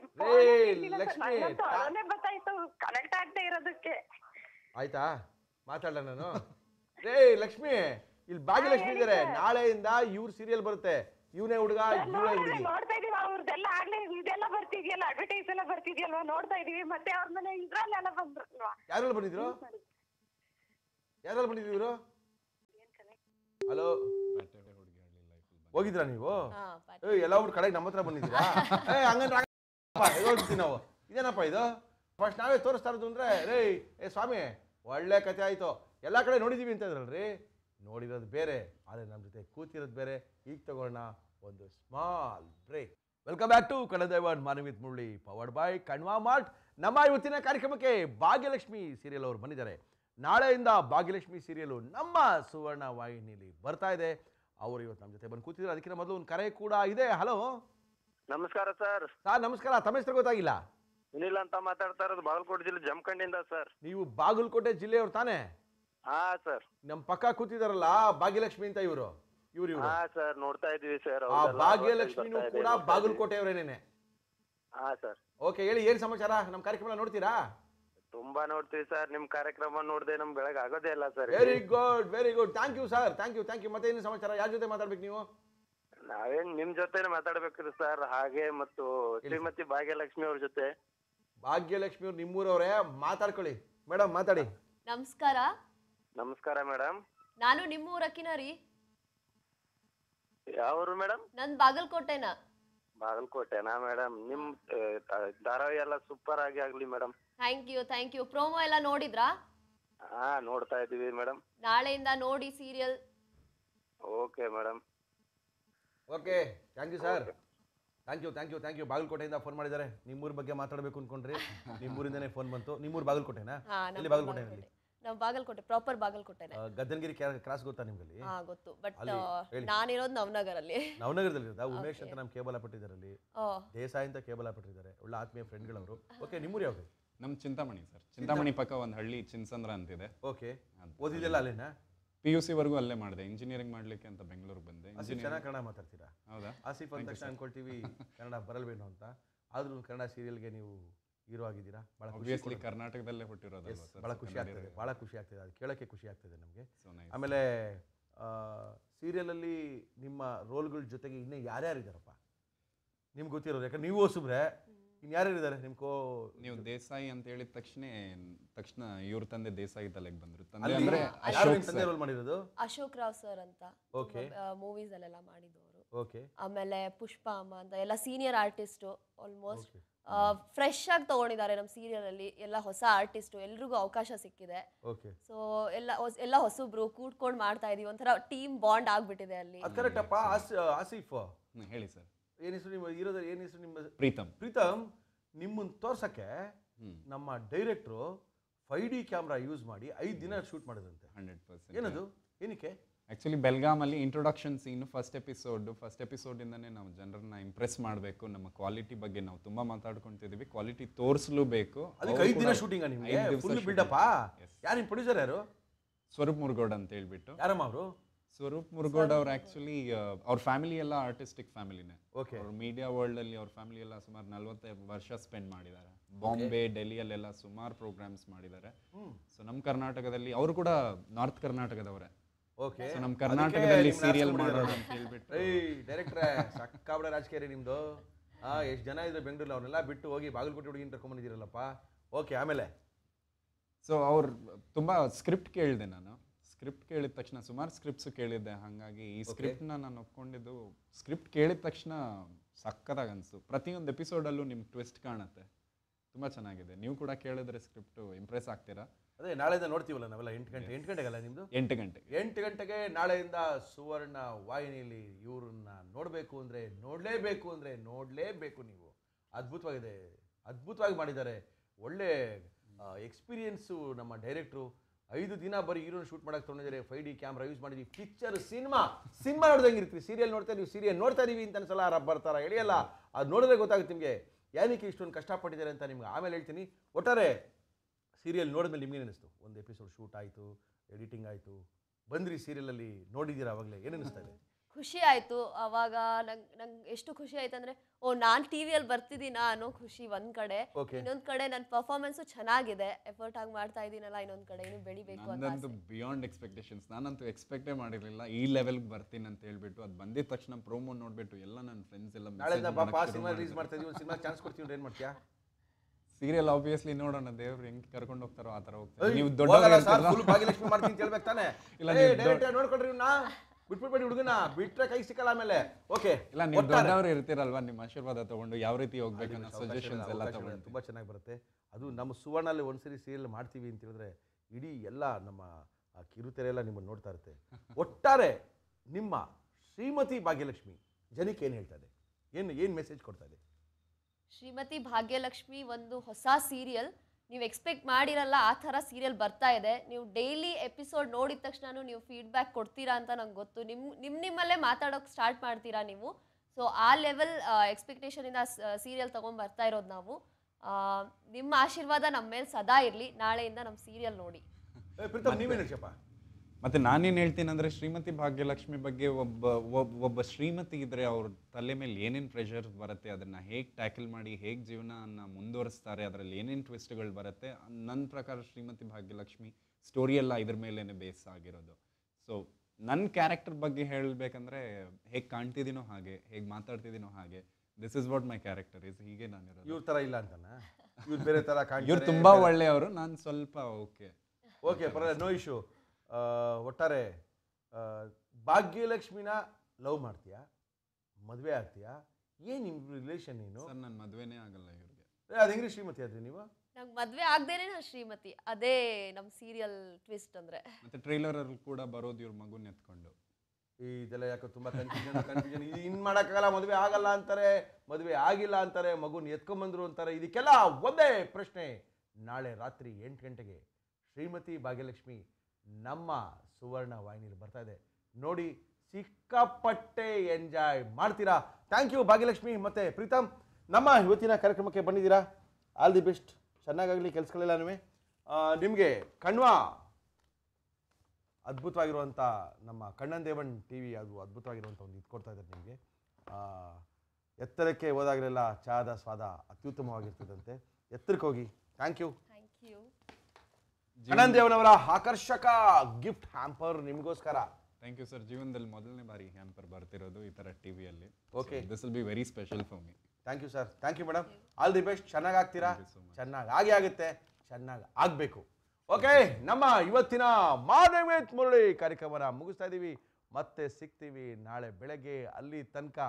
ಅಳುನೇ ಬರ್ತಾ ಇತ್ತು ಕನೆಕ್ಟ್ ಆಗ್ತಾ ಇರೋದಕ್ಕೆ ಆಯ್ತಾ ಮಾತಾಡ ನಾನು ಏಯ್ ಲಕ್ಷ್ಮಿ ಇಲ್ಲಿ ಭಾಗ್ಯಲಕ್ಷ್ಮಿ ಇದಾರೆ ನಾಳೆಯಿಂದ ಇವ್ರ ಸೀರಿಯಲ್ ಬರುತ್ತೆ ಇವನೇ ಹುಡುಗ ಇವನೇ ಹುಡುಗಿ ನೋಡ್ತಾ ಇದೀವಿ ಅವ್ರದ್ದೆಲ್ಲ ಆಗ್ಲೇ ಇದೆಲ್ಲ ಬರ್ತಿದ್ಯಲ್ಲ ಅಡ್ವರ್ಟೈಸ್ ಎಲ್ಲ ಬರ್ತಿದ್ಯಲ್ವಾ ನೋಡ್ತಾ ಇದೀವಿ ಮತ್ತೆ ಅವ್ರ ಮನೆ ಇದ್ರಲ್ಲೆಲ್ಲ ಬಂದ್ರಲ್ವಾ ಯಾರಲ್ಲಿ ಬಂದಿದ್ರು ಯಾರೆಲ್ಲ ಬಂದಿದ್ರು ಹಲೋ ಹೋಗಿದ್ರಾ ನೀವು ಏ ಎಲ್ಲ ಹುಡುಗ ಕಡೆಗೆ ನಮ್ಮ ಹತ್ರ ಬಂದಿದ್ದೀರಾ ಏ ಹಂಗಂದ್ರೆ ನಾವು ಇದೇನಪ್ಪ ಇದು ಫಸ್ಟ್ ನಾವೇ ತೋರಿಸ್ತಾ ಇರೋದು ಅಂದ್ರೆ ರೇ ಏ ಸ್ವಾಮಿ ಒಳ್ಳೆ ಕತೆ ಆಯ್ತು ಎಲ್ಲ ಕಡೆ ನೋಡಿದೀವಿ ಅಂತ ಇದ್ರಲ್ರಿ ನೋಡಿರೋದು ಬೇರೆ ಆದರೆ ನಮ್ಮ ಜೊತೆ ಕೂತಿರೋದು ಬೇರೆ ಈಗ ತಗೋಣ ಒಂದು small break welcome back to ಕಣದೇವನ್ ಮಾನವಿತ್ Murali powered by Kanva mart ನಮ್ಮ ಇವತ್ತಿನ ಕಾರ್ಯಕ್ರಮಕ್ಕೆ ಭಾಗ್ಯಲಕ್ಷ್ಮಿ ಸೀರಿಯಲ್ ಅವರು ಬಂದಿದ್ದಾರೆ ನಾಳೆಯಿಂದ ಭಾಗ್ಯಲಕ್ಷ್ಮಿ ಸೀರಿಯಲು ನಮ್ಮ ಸುವರ್ಣ ವಾಹಿನಿಯಲ್ಲಿ ಬರ್ತಾ ಇದೆ ಅವರು ಇವತ್ತು ನಮ್ಮ ಜೊತೆ ಬಂದು ಕೂತಿದ್ರು ಅದಕ್ಕಿಂತ ಮೊದಲು ಒಂದು ಕರೆ ಕೂಡ ಇದೆ ಹಲೋ ನಮಸ್ಕಾರ ಸರ್ ಸರ್ ನಮಸ್ಕಾರ ತಮ್ಮ ಗೊತ್ತಾಗಿಲ್ಲ ಏನಿಲ್ಲ ಅಂತ ಮಾತಾಡ್ತಾ ಇರೋದು ಬಾಗಲಕೋಟೆ ಜಿಲ್ಲೆ ಜಮಖಂಡಿಯಿಂದ ಸರ್ ನೀವು ಬಾಗಲಕೋಟೆ ಜಿಲ್ಲೆಯವರು ತಾನೇ ಹಾ ಸರ್ ನಮ್ಮ ಪಕ್ಕ ಕೂತಿದಾರಲ್ಲ ಭಾಗ್ಯಲಕ್ಷ್ಮಿ ಅಂತ ಇವರು ಇವ್ರು ಹಾ ಸರ್ ನೋಡ್ತಾ ಇದೀವಿ ಸರ್ ಆ ಭಾಗ್ಯಲಕ್ಷ್ಮಿನೂ ಕೂಡ ಬಾಗಲಕೋಟೆಯವರೇನೇನೆ ಹಾ ಸರ್ ಓಕೆ ಹೇಳಿ ಏನ್ ಸಮಾಚಾರ ನಮ್ಮ ಕಾರ್ಯಕ್ರಮ ನೋಡ್ತೀರಾ ತುಂಬಾ ನೋಡ್ತೀವಿ ಸರ್ ನಿಮ್ ಕಾರ್ಯಕ್ರಮ ನೋಡದೆ ನಮ್ ಬೆಳಗ್ಗೆ ಆಗೋದೇ ಇಲ್ಲ sir very good very good thank you sir thank you thank you ಮತ್ತೆ ಏನು ಸಮಾಚಾರ ಯಾರ ಜೊತೆ ಮಾತಾಡ್ಬೇಕು ನೀವು ನಾವೇನ್ ನಿಮ್ ಜೊತೆನೆ ಮಾತಾಡ್ಬೇಕ್ರಿ ಸರ್ ಹಾಗೆ ಮತ್ತು ಶ್ರೀಮತಿ ಭಾಗ್ಯಲಕ್ಷ್ಮಿ ಅವ್ರ ಜೊತೆ ಭಾಗ್ಯಲಕ್ಷ್ಮಿ ಅವ್ರು ನಿಮ್ಮೂರವರೇ ಮಾತಾಡ್ಕೊಳ್ಳಿ ಮೇಡಮ್ ಮಾತಾಡಿ ನಮಸ್ಕಾರ ನಮಸ್ಕಾರ ಮೇಡಮ್ ನಾನು ನಿಮ್ಮೂರ ರೀ ಯಾವ್ರು ಮೇಡಮ್ ನನ್ ಬಾಗಲಕೋಟೆನ ಬಾಗಲಕೋಟೆನಾ ಮೇಡಮ್ ನಿಮ್ ಧಾರಾವಾಹಿ ಎಲ್ಲ ಸೂಪರ್ ಆಗಿ ಆಗ್ಲಿ madam thank you thank you promo ಎಲ್ಲ ನೋಡಿದ್ರಾ ಹಾ ನೋಡ್ತಾ ಇದೀವಿ ಮೇಡಮ್ ನಾಳೆಯಿಂದ ನೋಡಿ serial okay madam okay thank you sir thank you thank you thank you ಬಾಗಲಕೋಟೆಯಿಂದ ಫೋನ್ ಮಾಡಿದ್ದಾರೆ ನಿಮ್ಮೂರ ಬಗ್ಗೆ ಮಾತಾಡಬೇಕು ಅನ್ಕೊಂಡ್ರಿ ನಿಮ್ಮೂರಿಂದನೇ ಫೋನ್ ಬಂತು ನಿಮ್ಮೂರು ಬಾಗಲಕೋಟೆನಾ ಇಲ್ಲಿ ಬಾಗಲಕೋಟೆನಲ್ಲಿ ನಾವು ಬಾಗಲಕೋಟೆ ಪ್ರಾಪರ್ ಬಾಗಲಕೋಟೆನೆ ಗದ್ದನಗಿರಿ ಕ್ರಾಸ್ ಗೊತ್ತಾ ನಿಮ್ಗಲ್ಲಿ ಹಾ ಗೊತ್ತು ಬಟ್ ನಾನಿರೋದು ನವನಗರಲ್ಲಿ ನವನಗರದಲ್ಲಿ ಇರೋದಾ ಉಮೇಶ್ ಅಂತ ನಮ್ಮ ಕೇಬಲ್ ಹಾಪಟ್ಟಿದ್ದಾರಲ್ಲಿ ದೇಸಾಯಿ ಅಂತ ಕೇಬಲ್ ಹಾಪಟ್ಟಿದ್ದಾರೆ ಒಳ್ಳೆ ಆತ್ಮೀಯ ಫ್ರೆಂಡ್ಗಳವರು ಓಕೆ ನಿಮ್ಮೂರು ಯಾವುದು ನಮ್ ಚಿಂತಾಮಣಿ ಸರ್ ಚಿಂತಾಮಣಿ ಪಕ್ಕ ಒಂದು ಹಳ್ಳಿ ಚಿನ್ಸಂದ್ರ ಅಂತಿದೆ ಓಕೆ ಓದಿದೆಲ್ಲ ಅಲ್ಲೇನಾ ಪಿ ಯು ವರೆಗೂ ಅಲ್ಲೇ ಮಾಡಿದೆ ಇಂಜಿನಿಯರಿಂಗ್ ಮಾಡ್ಲಿಕ್ಕೆ ಅಂತ ಬೆಂಗಳೂರಿಗೆ ಬಂದೆ ಆಸಿಫ್ ಚೆನ್ನಾಗಿ ಕನ್ನಡ ಮಾತಾಡ್ತೀರಾ ಹೌದಾ ಆಸಿಫ್ ಅಂತ ಅನ್ಕೊಳ್ತೀವಿ ಕನ್ನಡ ಬರಲ್ವೇನೋ ಅಂತ ಆದ್ರೂ ಕನ್ನಡ ಸೀರಿಯಲ್ಗೆ ನೀವು ಹೀರೋ ಆಗಿದ್ದೀರಾ ಬಹಳ ಖುಷಿ ಕರ್ನಾಟಕದಲ್ಲೇ ಹುಟ್ಟಿರೋದು ಬಹಳ ಖುಷಿ ಆಗ್ತದೆ ಬಹಳ ಖುಷಿ ಆಗ್ತದೆ ಅದು ಕೇಳೋಕ್ಕೆ ಖುಷಿ ಆಗ್ತದೆ ನಮಗೆ ಆಮೇಲೆ ಸೀರಿಯಲಲ್ಲಿ ನಿಮ್ಮ ರೋಲ್ಗಳ ಜೊತೆಗೆ ಇನ್ನೂ ಯಾರ್ಯಾರಿದ್ದಾರಪ್ಪ ನಿಮ್ಗೆ ಗೊತ್ತಿರೋದು ಯಾಕಂದ್ರೆ ನೀವು ಓಸುಬ್ರೆ ಇನ್ನು ಯಾರ್ಯಾರಿದ್ದಾರೆ ನಿಮ್ಮ ಕೋ ನೀವು ದೇಸಾಯಿ ಅಂತ ಹೇಳಿದ ತಕ್ಷಣ ತಕ್ಷಣ ಇವ್ರ ತಂದೆ ದೇಸಾಯಿ ತಲೆಗೆ ಬಂದ್ರು ತಂದೆ ಅಂದ್ರೆ ತಂದೆ ರೋಲ್ ಮಾಡಿರೋದು ಅಶೋಕ್ ರಾವ್ ಸರ್ ಅಂತ ಓಕೆ ಮೂವೀಸ್ ಅಲ್ಲೆಲ್ಲ ಮಾಡಿದ್ದು ಓಕೆ ಆಮೇಲೆ ಪುಷ್ಪ ಅಮ್ಮ ಅಂತ ಎಲ್ಲ ಸೀನಿಯರ್ ಆರ್ಟಿಸ್ಟ್ ಆಲ್ಮೋಸ್ಟ್ ಫ್ರೆಶ್ ಆಗಿ ತಗೊಂಡಿದ್ದಾರೆ ನಮ್ಮ ಸೀರಿಯಲ್ ಅಲ್ಲಿ ಎಲ್ಲ ಹೊಸ ಆರ್ಟಿಸ್ಟ್ ಎಲ್ರಿಗೂ ಅವಕಾಶ ಸಿಕ್ಕಿದೆ ಸೊ ಎಲ್ಲ ಎಲ್ಲ ಹೊಸಬ್ರು ಕೂಡ್ಕೊಂಡು ಮಾಡ್ತಾ ಇದೀವಿ ಒಂಥರ ಟೀಮ್ ಬಾಂಡ್ ಆಗ್ಬಿಟ್ಟಿದೆ ಅಲ್ಲಿ ಕರೆಕ್ಟಪ್ಪ ಆಸಿಫ್ ಹೇಳಿ ಸರ್ ಏನ್ ನಿಮ್ಮ ಇರೋದ ಏನ್ ನಿಮ್ಮ ಪ್ರೀತಮ್ ಪ್ರೀತಮ್ ನಿಮ್ಮನ್ನ ತೋರ್ಸಕ್ಕೆ ನಮ್ಮ director five D camera use ಮಾಡಿ ಐದು ದಿನ ಶೂಟ್ ಮಾಡಿದಂತೆ ಹಂಡ್ರೆಡ್ ಪರ್ಸೆಂಟ್ ಏನದು ಏನಕ್ಕೆ ಆ್ಯಕ್ಚುಲಿ ಬೆಲ್ಗಾಮಲ್ಲಿ introduction scene first episode first ಎಪಿಸೋಡಿಂದನೇ ನಾವು ಜನರನ್ನ ಇಂಪ್ರೆಸ್ ಮಾಡಬೇಕು ನಮ್ಮ ಕ್ವಾಲಿಟಿ ಬಗ್ಗೆ ನಾವು ತುಂಬ ಮಾತಾಡ್ಕೊತಿದ್ದೀವಿ ಕ್ವಾಲಿಟಿ ತೋರಿಸಲೂಬೇಕು ಅದಕ್ಕೆ ಐದು ದಿನ ಶೂಟಿಂಗ ಯಾರು ಪ್ರೊಡ್ಯೂಸರ್ ಯಾರು ಸ್ವರೂಪ್ ಮುರುಗೋಡ್ ಅಂತ ಹೇಳ್ಬಿಟ್ಟು ಅವರು ಸ್ವರೂಪ್ ಮುರುಗೋಡ್ ಅವ್ರು ಆ್ಯಕ್ಚುಲಿ ಅವ್ರ ಫ್ಯಾಮಿಲಿ ಎಲ್ಲ ಆರ್ಟಿಸ್ಟಿಕ್ ಫ್ಯಾಮಿಲಿನೇ ಓಕೆ ಅವ್ರ ಮೀಡಿಯಾ ವರ್ಲ್ಡ್ ಅಲ್ಲಿ ಅವ್ರ ಫ್ಯಾಮಿಲಿ ಎಲ್ಲ ಸುಮಾರು ನಲ್ವತ್ತೈದು ವರ್ಷ ಸ್ಪೆಂಡ್ ಮಾಡಿದ್ದಾರೆ ಬಾಂಬೆ ಡೆಲ್ಲಿಯಲ್ಲೆಲ್ಲ ಸುಮಾರು ಪ್ರೋಗ್ರಾಮ್ಸ್ ಮಾಡಿದ್ದಾರೆ ಸೊ ನಮ್ಮ ಕರ್ನಾಟಕದಲ್ಲಿ ಅವರು ಕೂಡ ನಾರ್ತ್ ಕರ್ನಾಟಕದವರೇ ಓಕೆ ನಮ್ಮ ಕರ್ನಾಟಕದಲ್ಲಿ ಸೀರಿಯಲ್ ಮಾಡೋದು ಅಂತ ಹೇಳ್ಬಿಟ್ಟು ಏಯ್ ಡೈರೆಕ್ಟ್ರೆ ಸಕ್ಕಾಬಡ ರಾಜಕೀಯ ನಿಮ್ಮದು ಆ ಎಷ್ಟು ಜನ ಇದ್ರೆ ಬೆಂಗಳೂರಲ್ಲಿ ಅವ್ರನ್ನೆಲ್ಲ ಬಿಟ್ಟು ಹೋಗಿ ಬಾಗಲಕೋಟೆ ಹುಡುಗಿನ ಕರ್ಕೊಂಡಿದ್ದೀರಲ್ಲಪ್ಪ ಓಕೆ ಆಮೇಲೆ ಸೊ ಅವ್ರು ತುಂಬಾ ಸ್ಕ್ರಿಪ್ಟ್ ಕೇಳಿದೆ ನಾನು ಸ್ಕ್ರಿಪ್ಟ್ ಕೇಳಿದ ತಕ್ಷಣ ಸುಮಾರು ಸ್ಕ್ರಿಪ್ಟ್ಸ್ ಕೇಳಿದ್ದೆ ಹಾಗಾಗಿ ಈ ಸ್ಕ್ರಿಪ್ಟ್ನ ನಾನು ಒಪ್ಕೊಂಡಿದ್ದು ಸ್ಕ್ರಿಪ್ಟ್ ಕೇಳಿದ ತಕ್ಷಣ ಸಕ್ಕತ್ತಾಗಿ ಅನ್ಸು ಪ್ರತಿಯೊಂದು ಎಪಿಸೋಡಲ್ಲೂ ನಿಮ್ಗೆ ಟ್ವಿಸ್ಟ್ ಕಾಣುತ್ತೆ ತುಂಬಾ ಚೆನ್ನಾಗಿದೆ ನೀವು ಕೂಡ ಕೇಳಿದ್ರೆ ಸ್ಕ್ರಿಪ್ಟು ಇಂಪ್ರೆಸ್ ಆಗ್ತೀರಾ ಅದೇ ನಾಳೆಯಿಂದ ನೋಡ್ತೀವಲ್ಲ ನಾವೆಲ್ಲ ಎಂಟು ಗಂಟೆ ಎಂಟು ಗಂಟೆಗಲ್ಲ ನಿಮ್ಮದು ಎಂಟು ಗಂಟೆ ಎಂಟು ಗಂಟೆಗೆ ನಾಳೆಯಿಂದ ಸುವರ್ಣ ವಾಹಿನಿಯಲ್ಲಿ ಇವರನ್ನ ನೋಡಬೇಕು ಅಂದರೆ ನೋಡಲೇಬೇಕು ಅಂದರೆ ನೋಡಲೇಬೇಕು ನೀವು ಅದ್ಭುತವಾಗಿದೆ ಅದ್ಭುತವಾಗಿ ಮಾಡಿದ್ದಾರೆ ಒಳ್ಳೆ ಎಕ್ಸ್ಪೀರಿಯೆನ್ಸು ನಮ್ಮ ಡೈರೆಕ್ಟ್ರು ಐದು ದಿನ ಬರೀ ಹೀರೋನ್ ಶೂಟ್ ಮಾಡಕ್ಕೆ ತೊಗೊಂಡಿದ್ದಾರೆ ಫೈ ಡಿ ಕ್ಯಾಮ್ರಾ ಯೂಸ್ ಮಾಡಿದ್ವಿ ಪಿಕ್ಚರ್ ಸಿನಿಮಾ ಸಿನಿಮಾ ನೋಡ್ದಂಗೆ ಇರ್ತೀವಿ ಸೀರಿಯಲ್ ನೋಡ್ತಾ ನೀವು ಸೀರಿಯಲ್ ನೋಡ್ತಾ ಇದೀವಿ ಅಂತ ಅನ್ಸಲ್ಲ ರಬ್ಬ್ ಬರ್ತಾರ ಹೇಳಿಯಲ್ಲ ಅದು ನೋಡಿದ್ರೆ ಗೊತ್ತಾಗುತ್ತೆ ನಿಮಗೆ ಯಾನಕ್ಕೆ ಇಷ್ಟೊಂದು ಕಷ್ಟಪಟ್ಟಿದ್ದಾರೆ ಅಂತ ನಿಮ್ಗೆ ಆಮೇಲೆ ಹೇಳ್ತೀನಿ ಒಟ್ಟಾರೆ ಸೀರಿಯಲ್ ನೋಡಿದ ಮೇಲೆ ನಿಮ್ಗೇನು ಅನಿಸ್ತು ಒಂದು ಎಪಿಸೋಡ್ ಶೂಟ್ ಆಯಿತು ಎಡಿಟಿಂಗ್ ಆಯಿತು ಬಂದ್ರಿ ಸೀರಿಯಲ್ ಅಲ್ಲಿ ನೋಡಿದ್ದೀರಾ ಆವಾಗಲೇ ಏನು ಅನಿಸ್ತಾ ಇದೆ ಖುಷಿ ಆಯಿತು ಅವಾಗ ನಂಗೆ ನಂಗೆ ಎಷ್ಟು ಖುಷಿ ಆಯ್ತು ಅಂದರೆ ಓ ನಾನು ಟಿ ವಿಯಲ್ಲಿ ಬರ್ತಿದ್ದೀನಿ ಅನ್ನೋ ಖುಷಿ ಒಂದು ಕಡೆ ಇನ್ನೊಂದು ಕಡೆ ನನ್ನ ಪರ್ಫಾರ್ಮೆನ್ಸು ಚೆನ್ನಾಗಿದೆ ಎಫರ್ಟ್ ಆಗಿ ಮಾಡ್ತಾ ಇದ್ದೀನಲ್ಲ ಇನ್ನೊಂದು ಕಡೆ ಇನ್ನು ಬೆಳಿಬೇಕು ಅಂತ ಬಿಯಾಂಡ್ ಎಕ್ಸ್ಪೆಕ್ಟೇಷನ್ಸ್ ನಾನಂತೂ ಎಕ್ಸ್ಪೆಕ್ಟೇ ಮಾಡಿರಲಿಲ್ಲ ಈ ಲೆವೆಲ್ಗೆ ಬರ್ತೀನಿ ಅಂತ ಹೇಳ್ಬಿಟ್ಟು ಅದು ಬಂದಿದ ತಕ್ಷಣ ಪ್ರೋಮೋ ನೋಡ್ಬಿಟ್ಟು ಎಲ್ಲ ನನ್ನ ಫ್ರೆಂಡ್ಸ್ ಎಲ್ಲ ನಾಳೆ ಸಿನಿಮಾ ರಿಲೀಸ್ ಮಾಡ್ತಾ ಇದ್ದೀವಿ ಒಂದು ಸಿನಿಮಾ ಚಾನ್ಸ್ ಕೊಡ್ತೀವಿ ಏನು ಮಾಡ್ತೀಯಾ ಸೀರಿಯಲ್ ಆಬ್ವಿಯಸ್ಲಿ ನೋಡೋಣ ದೇವ್ರು ಹೆಂಗ್ ಕರ್ಕೊಂಡು ಹೋಗ್ತಾರೋ ಆ ತರ ಹೋಗ್ತಾರೆ ನೀವು ದೊಡ್ಡ ಭಾಗ್ಯಲಕ್ಷ್ಮಿ ಮಾಡ್ತೀನಿ ಕೇಳ್ಬೇಕು ತಾನೆ ಇಲ್ಲ ನೋಡ್ಕೊಂಡ್ರಿ ಬಿಟ್ಬಿಡ್ಬೇಡಿ ಹುಡುಗನ ಬಿಟ್ರೆ ಕೈ ಸಿಕ್ಕಲ್ಲ ಆಮೇಲೆ ಓಕೆ ಇಲ್ಲ ನೀವು ದೊಡ್ಡವರು ಇರ್ತೀರಲ್ವಾ ನಿಮ್ಮ ಆಶೀರ್ವಾದ ತಗೊಂಡು ಯಾವ ರೀತಿ ಹೋಗ್ಬೇಕು ಅನ್ನೋ ಸಜೆಷನ್ಸ್ ಎಲ್ಲ ತಗೊಂಡು ತುಂಬಾ ಚೆನ್ನಾಗಿ ಬರುತ್ತೆ ಅದು ನಮ್ಮ ಅಲ್ಲಿ ಒಂದ್ಸರಿ ಸೀರಿಯಲ್ ಮಾಡ್ತೀವಿ ಅಂತ ಹೇಳಿದ್ರೆ ಇಡೀ ಎಲ್ಲ ನಮ್ಮ ಕಿರುತೆರೆ ಎಲ್ಲ ನಿಮ್ಮನ್ನು ನೋಡ್ತಾ ಇರುತ್ತೆ ಒಟ್ಟಾರೆ ನಿಮ್ಮ ಶ್ರೀಮತಿ ಭಾಗ್ಯಲಕ್ಷ್ಮಿ ಜನಕ್ಕೆ ಏನು ಇದೆ ಏನು ಏನು ಮೆಸೇಜ್ ಕೊಡ್ತಾ ಇದೆ ಶ್ರೀಮತಿ ಭಾಗ್ಯಲಕ್ಷ್ಮಿ ಒಂದು ಹೊಸ ಸೀರಿಯಲ್ ನೀವು ಎಕ್ಸ್ಪೆಕ್ಟ್ ಮಾಡಿರಲ್ಲ ಆ ಥರ ಸೀರಿಯಲ್ ಬರ್ತಾ ಇದೆ ನೀವು ಡೈಲಿ ಎಪಿಸೋಡ್ ನೋಡಿದ ತಕ್ಷಣ ನೀವು ಫೀಡ್ಬ್ಯಾಕ್ ಕೊಡ್ತೀರಾ ಅಂತ ನಂಗೆ ಗೊತ್ತು ನಿಮ್ಮ ನಿಮ್ಮ ನಿಮ್ಮಲ್ಲೇ ಮಾತಾಡೋಕೆ ಸ್ಟಾರ್ಟ್ ಮಾಡ್ತೀರಾ ನೀವು ಸೊ ಆ ಲೆವೆಲ್ ಎಕ್ಸ್ಪೆಕ್ಟೇಷನಿಂದ ಸೀರಿಯಲ್ ತೊಗೊಂಡು ಬರ್ತಾ ಇರೋದು ನಾವು ನಿಮ್ಮ ಆಶೀರ್ವಾದ ನಮ್ಮ ಮೇಲೆ ಸದಾ ಇರಲಿ ನಾಳೆಯಿಂದ ನಮ್ಮ ಸೀರಿಯಲ್ ನೋಡಿ ಮತ್ತೆ ನಾನೇನು ಹೇಳ್ತೀನಿ ಅಂದರೆ ಶ್ರೀಮತಿ ಭಾಗ್ಯಲಕ್ಷ್ಮಿ ಬಗ್ಗೆ ಒಬ್ಬ ಒಬ್ಬ ಶ್ರೀಮತಿ ಇದ್ದರೆ ಅವ್ರ ತಲೆ ಮೇಲೆ ಏನೇನು ಪ್ರೆಷರ್ ಬರುತ್ತೆ ಅದನ್ನು ಹೇಗೆ ಟ್ಯಾಕಲ್ ಮಾಡಿ ಹೇಗೆ ಜೀವನನ ಮುಂದುವರಿಸ್ತಾರೆ ಅದರಲ್ಲಿ ಏನೇನು ಟ್ವಿಸ್ಟ್ಗಳು ಬರುತ್ತೆ ನನ್ನ ಪ್ರಕಾರ ಶ್ರೀಮತಿ ಭಾಗ್ಯಲಕ್ಷ್ಮಿ ಸ್ಟೋರಿ ಎಲ್ಲ ಇದ್ರ ಮೇಲೇ ಬೇಸ್ ಆಗಿರೋದು ಸೊ ನನ್ನ ಕ್ಯಾರೆಕ್ಟರ್ ಬಗ್ಗೆ ಹೇಳಬೇಕಂದ್ರೆ ಹೇಗೆ ಕಾಣ್ತಿದ್ದೀನೋ ಹಾಗೆ ಹೇಗೆ ಮಾತಾಡ್ತಿದ್ದೀನೋ ಹಾಗೆ this is what my character is ಹೀಗೆ ನಾನು ಇವ್ರ ಥರ ಇಲ್ಲ ಅಂತಾನೆ ಇವ್ರು ಬೇರೆ ಥರ ಇವ್ರು ತುಂಬ ಒಳ್ಳೆಯವರು ನಾನು ಸ್ವಲ್ಪ ಓಕೆ ಓಕೆ ಪರವಾಗಿಲ್ಲ ನೋ ಇಶ್ಯೂ ಒಟ್ಟಾರೆ ಭಾಗ್ಯಲಕ್ಷ್ಮಿನ ಲವ್ ಮಾಡ್ತೀಯಾ ಮದುವೆ ಆಗ್ತೀಯಾ ಏನು ನಿಮ್ಮ ರಿಲೇಷನ್ ಏನು ನನ್ನ ಮದುವೆನೇ ಆಗಲ್ಲ ಇವ್ರಿಗೆ ಅದು ಹೆಂಗ್ರಿ ಶ್ರೀಮತಿ ಆದ್ರಿ ನೀವು ನಂಗೆ ಮದುವೆ ಆಗ್ದೇನೆ ನಾನು ಶ್ರೀಮತಿ ಅದೇ ನಮ್ಮ ಸೀರಿಯಲ್ ಟ್ವಿಸ್ಟ್ ಅಂದ್ರೆ ಮತ್ತೆ ಟ್ರೈಲರ್ ಅಲ್ಲಿ ಕೂಡ ಬರೋದು ಇವ್ರ ಮಗುನ ಎತ್ಕೊಂಡು ಇದೆಲ್ಲ ಯಾಕೋ ತುಂಬಾ ಕನ್ಫ್ಯೂಷನ್ ಕನ್ಫ್ಯೂಷನ್ ಇದು ಇನ್ ಮಾಡೋಕ್ಕಾಗಲ್ಲ ಮದುವೆ ಆಗಲ್ಲ ಅಂತಾರೆ ಮದುವೆ ಆಗಿಲ್ಲ ಅಂತಾರೆ ಮಗುನ ಎತ್ಕೊಂಬಂದ್ರು ಅಂತಾರೆ ಇದಕ್ಕೆಲ್ಲ ಒಂದೇ ಪ್ರಶ್ನೆ ನಾಳೆ ರಾತ್ರಿ ಎಂಟು ಗಂಟೆಗೆ ಶ್ರೀಮತಿ ಭಾಗ್ಯಲಕ್ಷ್ಮಿ ನಮ್ಮ ಸುವರ್ಣ ವಾಹಿನಿಯಲ್ಲಿ ಬರ್ತಾ ಇದೆ ನೋಡಿ ಸಿಕ್ಕಾಪಟ್ಟೆ ಎಂಜಾಯ್ ಮಾಡ್ತೀರಾ ಥ್ಯಾಂಕ್ ಯು ಭಾಗ್ಯಲಕ್ಷ್ಮಿ ಮತ್ತೆ ಪ್ರೀತಮ್ ನಮ್ಮ ಇವತ್ತಿನ ಕಾರ್ಯಕ್ರಮಕ್ಕೆ ಬಂದಿದ್ದೀರಾ ಆಲ್ ದಿ ಬೆಸ್ಟ್ ಚೆನ್ನಾಗಾಗಲಿ ಕೆಲಸಗಳೆಲ್ಲ ನೀವೇ ನಿಮಗೆ ಕಣ್ವ ಅದ್ಭುತವಾಗಿರುವಂಥ ನಮ್ಮ ಕಣ್ಣನ್ ದೇವನ್ ಟಿ ವಿ ಅದು ಅದ್ಭುತವಾಗಿರುವಂಥ ಒಂದು ಇದು ಕೊಡ್ತಾ ಇದ್ದಾರೆ ನಿಮಗೆ ಎತ್ತರಕ್ಕೆ ಹೋದಾಗಲೆಲ್ಲ ಚಹಾದ ಸ್ವಾದ ಅತ್ಯುತ್ತಮವಾಗಿರ್ತದಂತೆ ಎತ್ತರಕ್ಕೆ ಹೋಗಿ ಥ್ಯಾಂಕ್ ಯು ಥ್ಯಾಂಕ್ ಯು ಅನಂದೇವನವರ ಆಕರ್ಷಕ ಗಿಫ್ಟ್ ಹ್ಯಾಂಪರ್ ನಿಮಗೋಸ್ಕರ ಥ್ಯಾಂಕ್ ಯು ಸರ್ ಜೀವನದಲ್ಲಿ ಮೊದಲನೇ ಬಾರಿ ಹ್ಯಾಂಪರ್ ಬರ್ತಿರೋದು ಈ ತರ ಟಿ ವಿಯಲ್ಲಿ okay this will be very special for me thank you sir thank you madam all the best ಚೆನ್ನಾಗಿ ಆಗ್ತೀರಾ ಚೆನ್ನಾಗಿ ಆಗೇ ಆಗುತ್ತೆ ಚೆನ್ನಾಗಿ ಆಗಬೇಕು ಓಕೆ ನಮ್ಮ ಇವತ್ತಿನ ಮಾದೇವೇತ್ ಮುರಳಿ ಕಾರ್ಯಕ್ರಮನ ಮುಗಿಸ್ತಾ ಇದ್ದೀವಿ ಮತ್ತೆ ಸಿಗ್ತೀವಿ ನಾಳೆ ಬೆಳಗ್ಗೆ ಅಲ್ಲಿ ತನಕ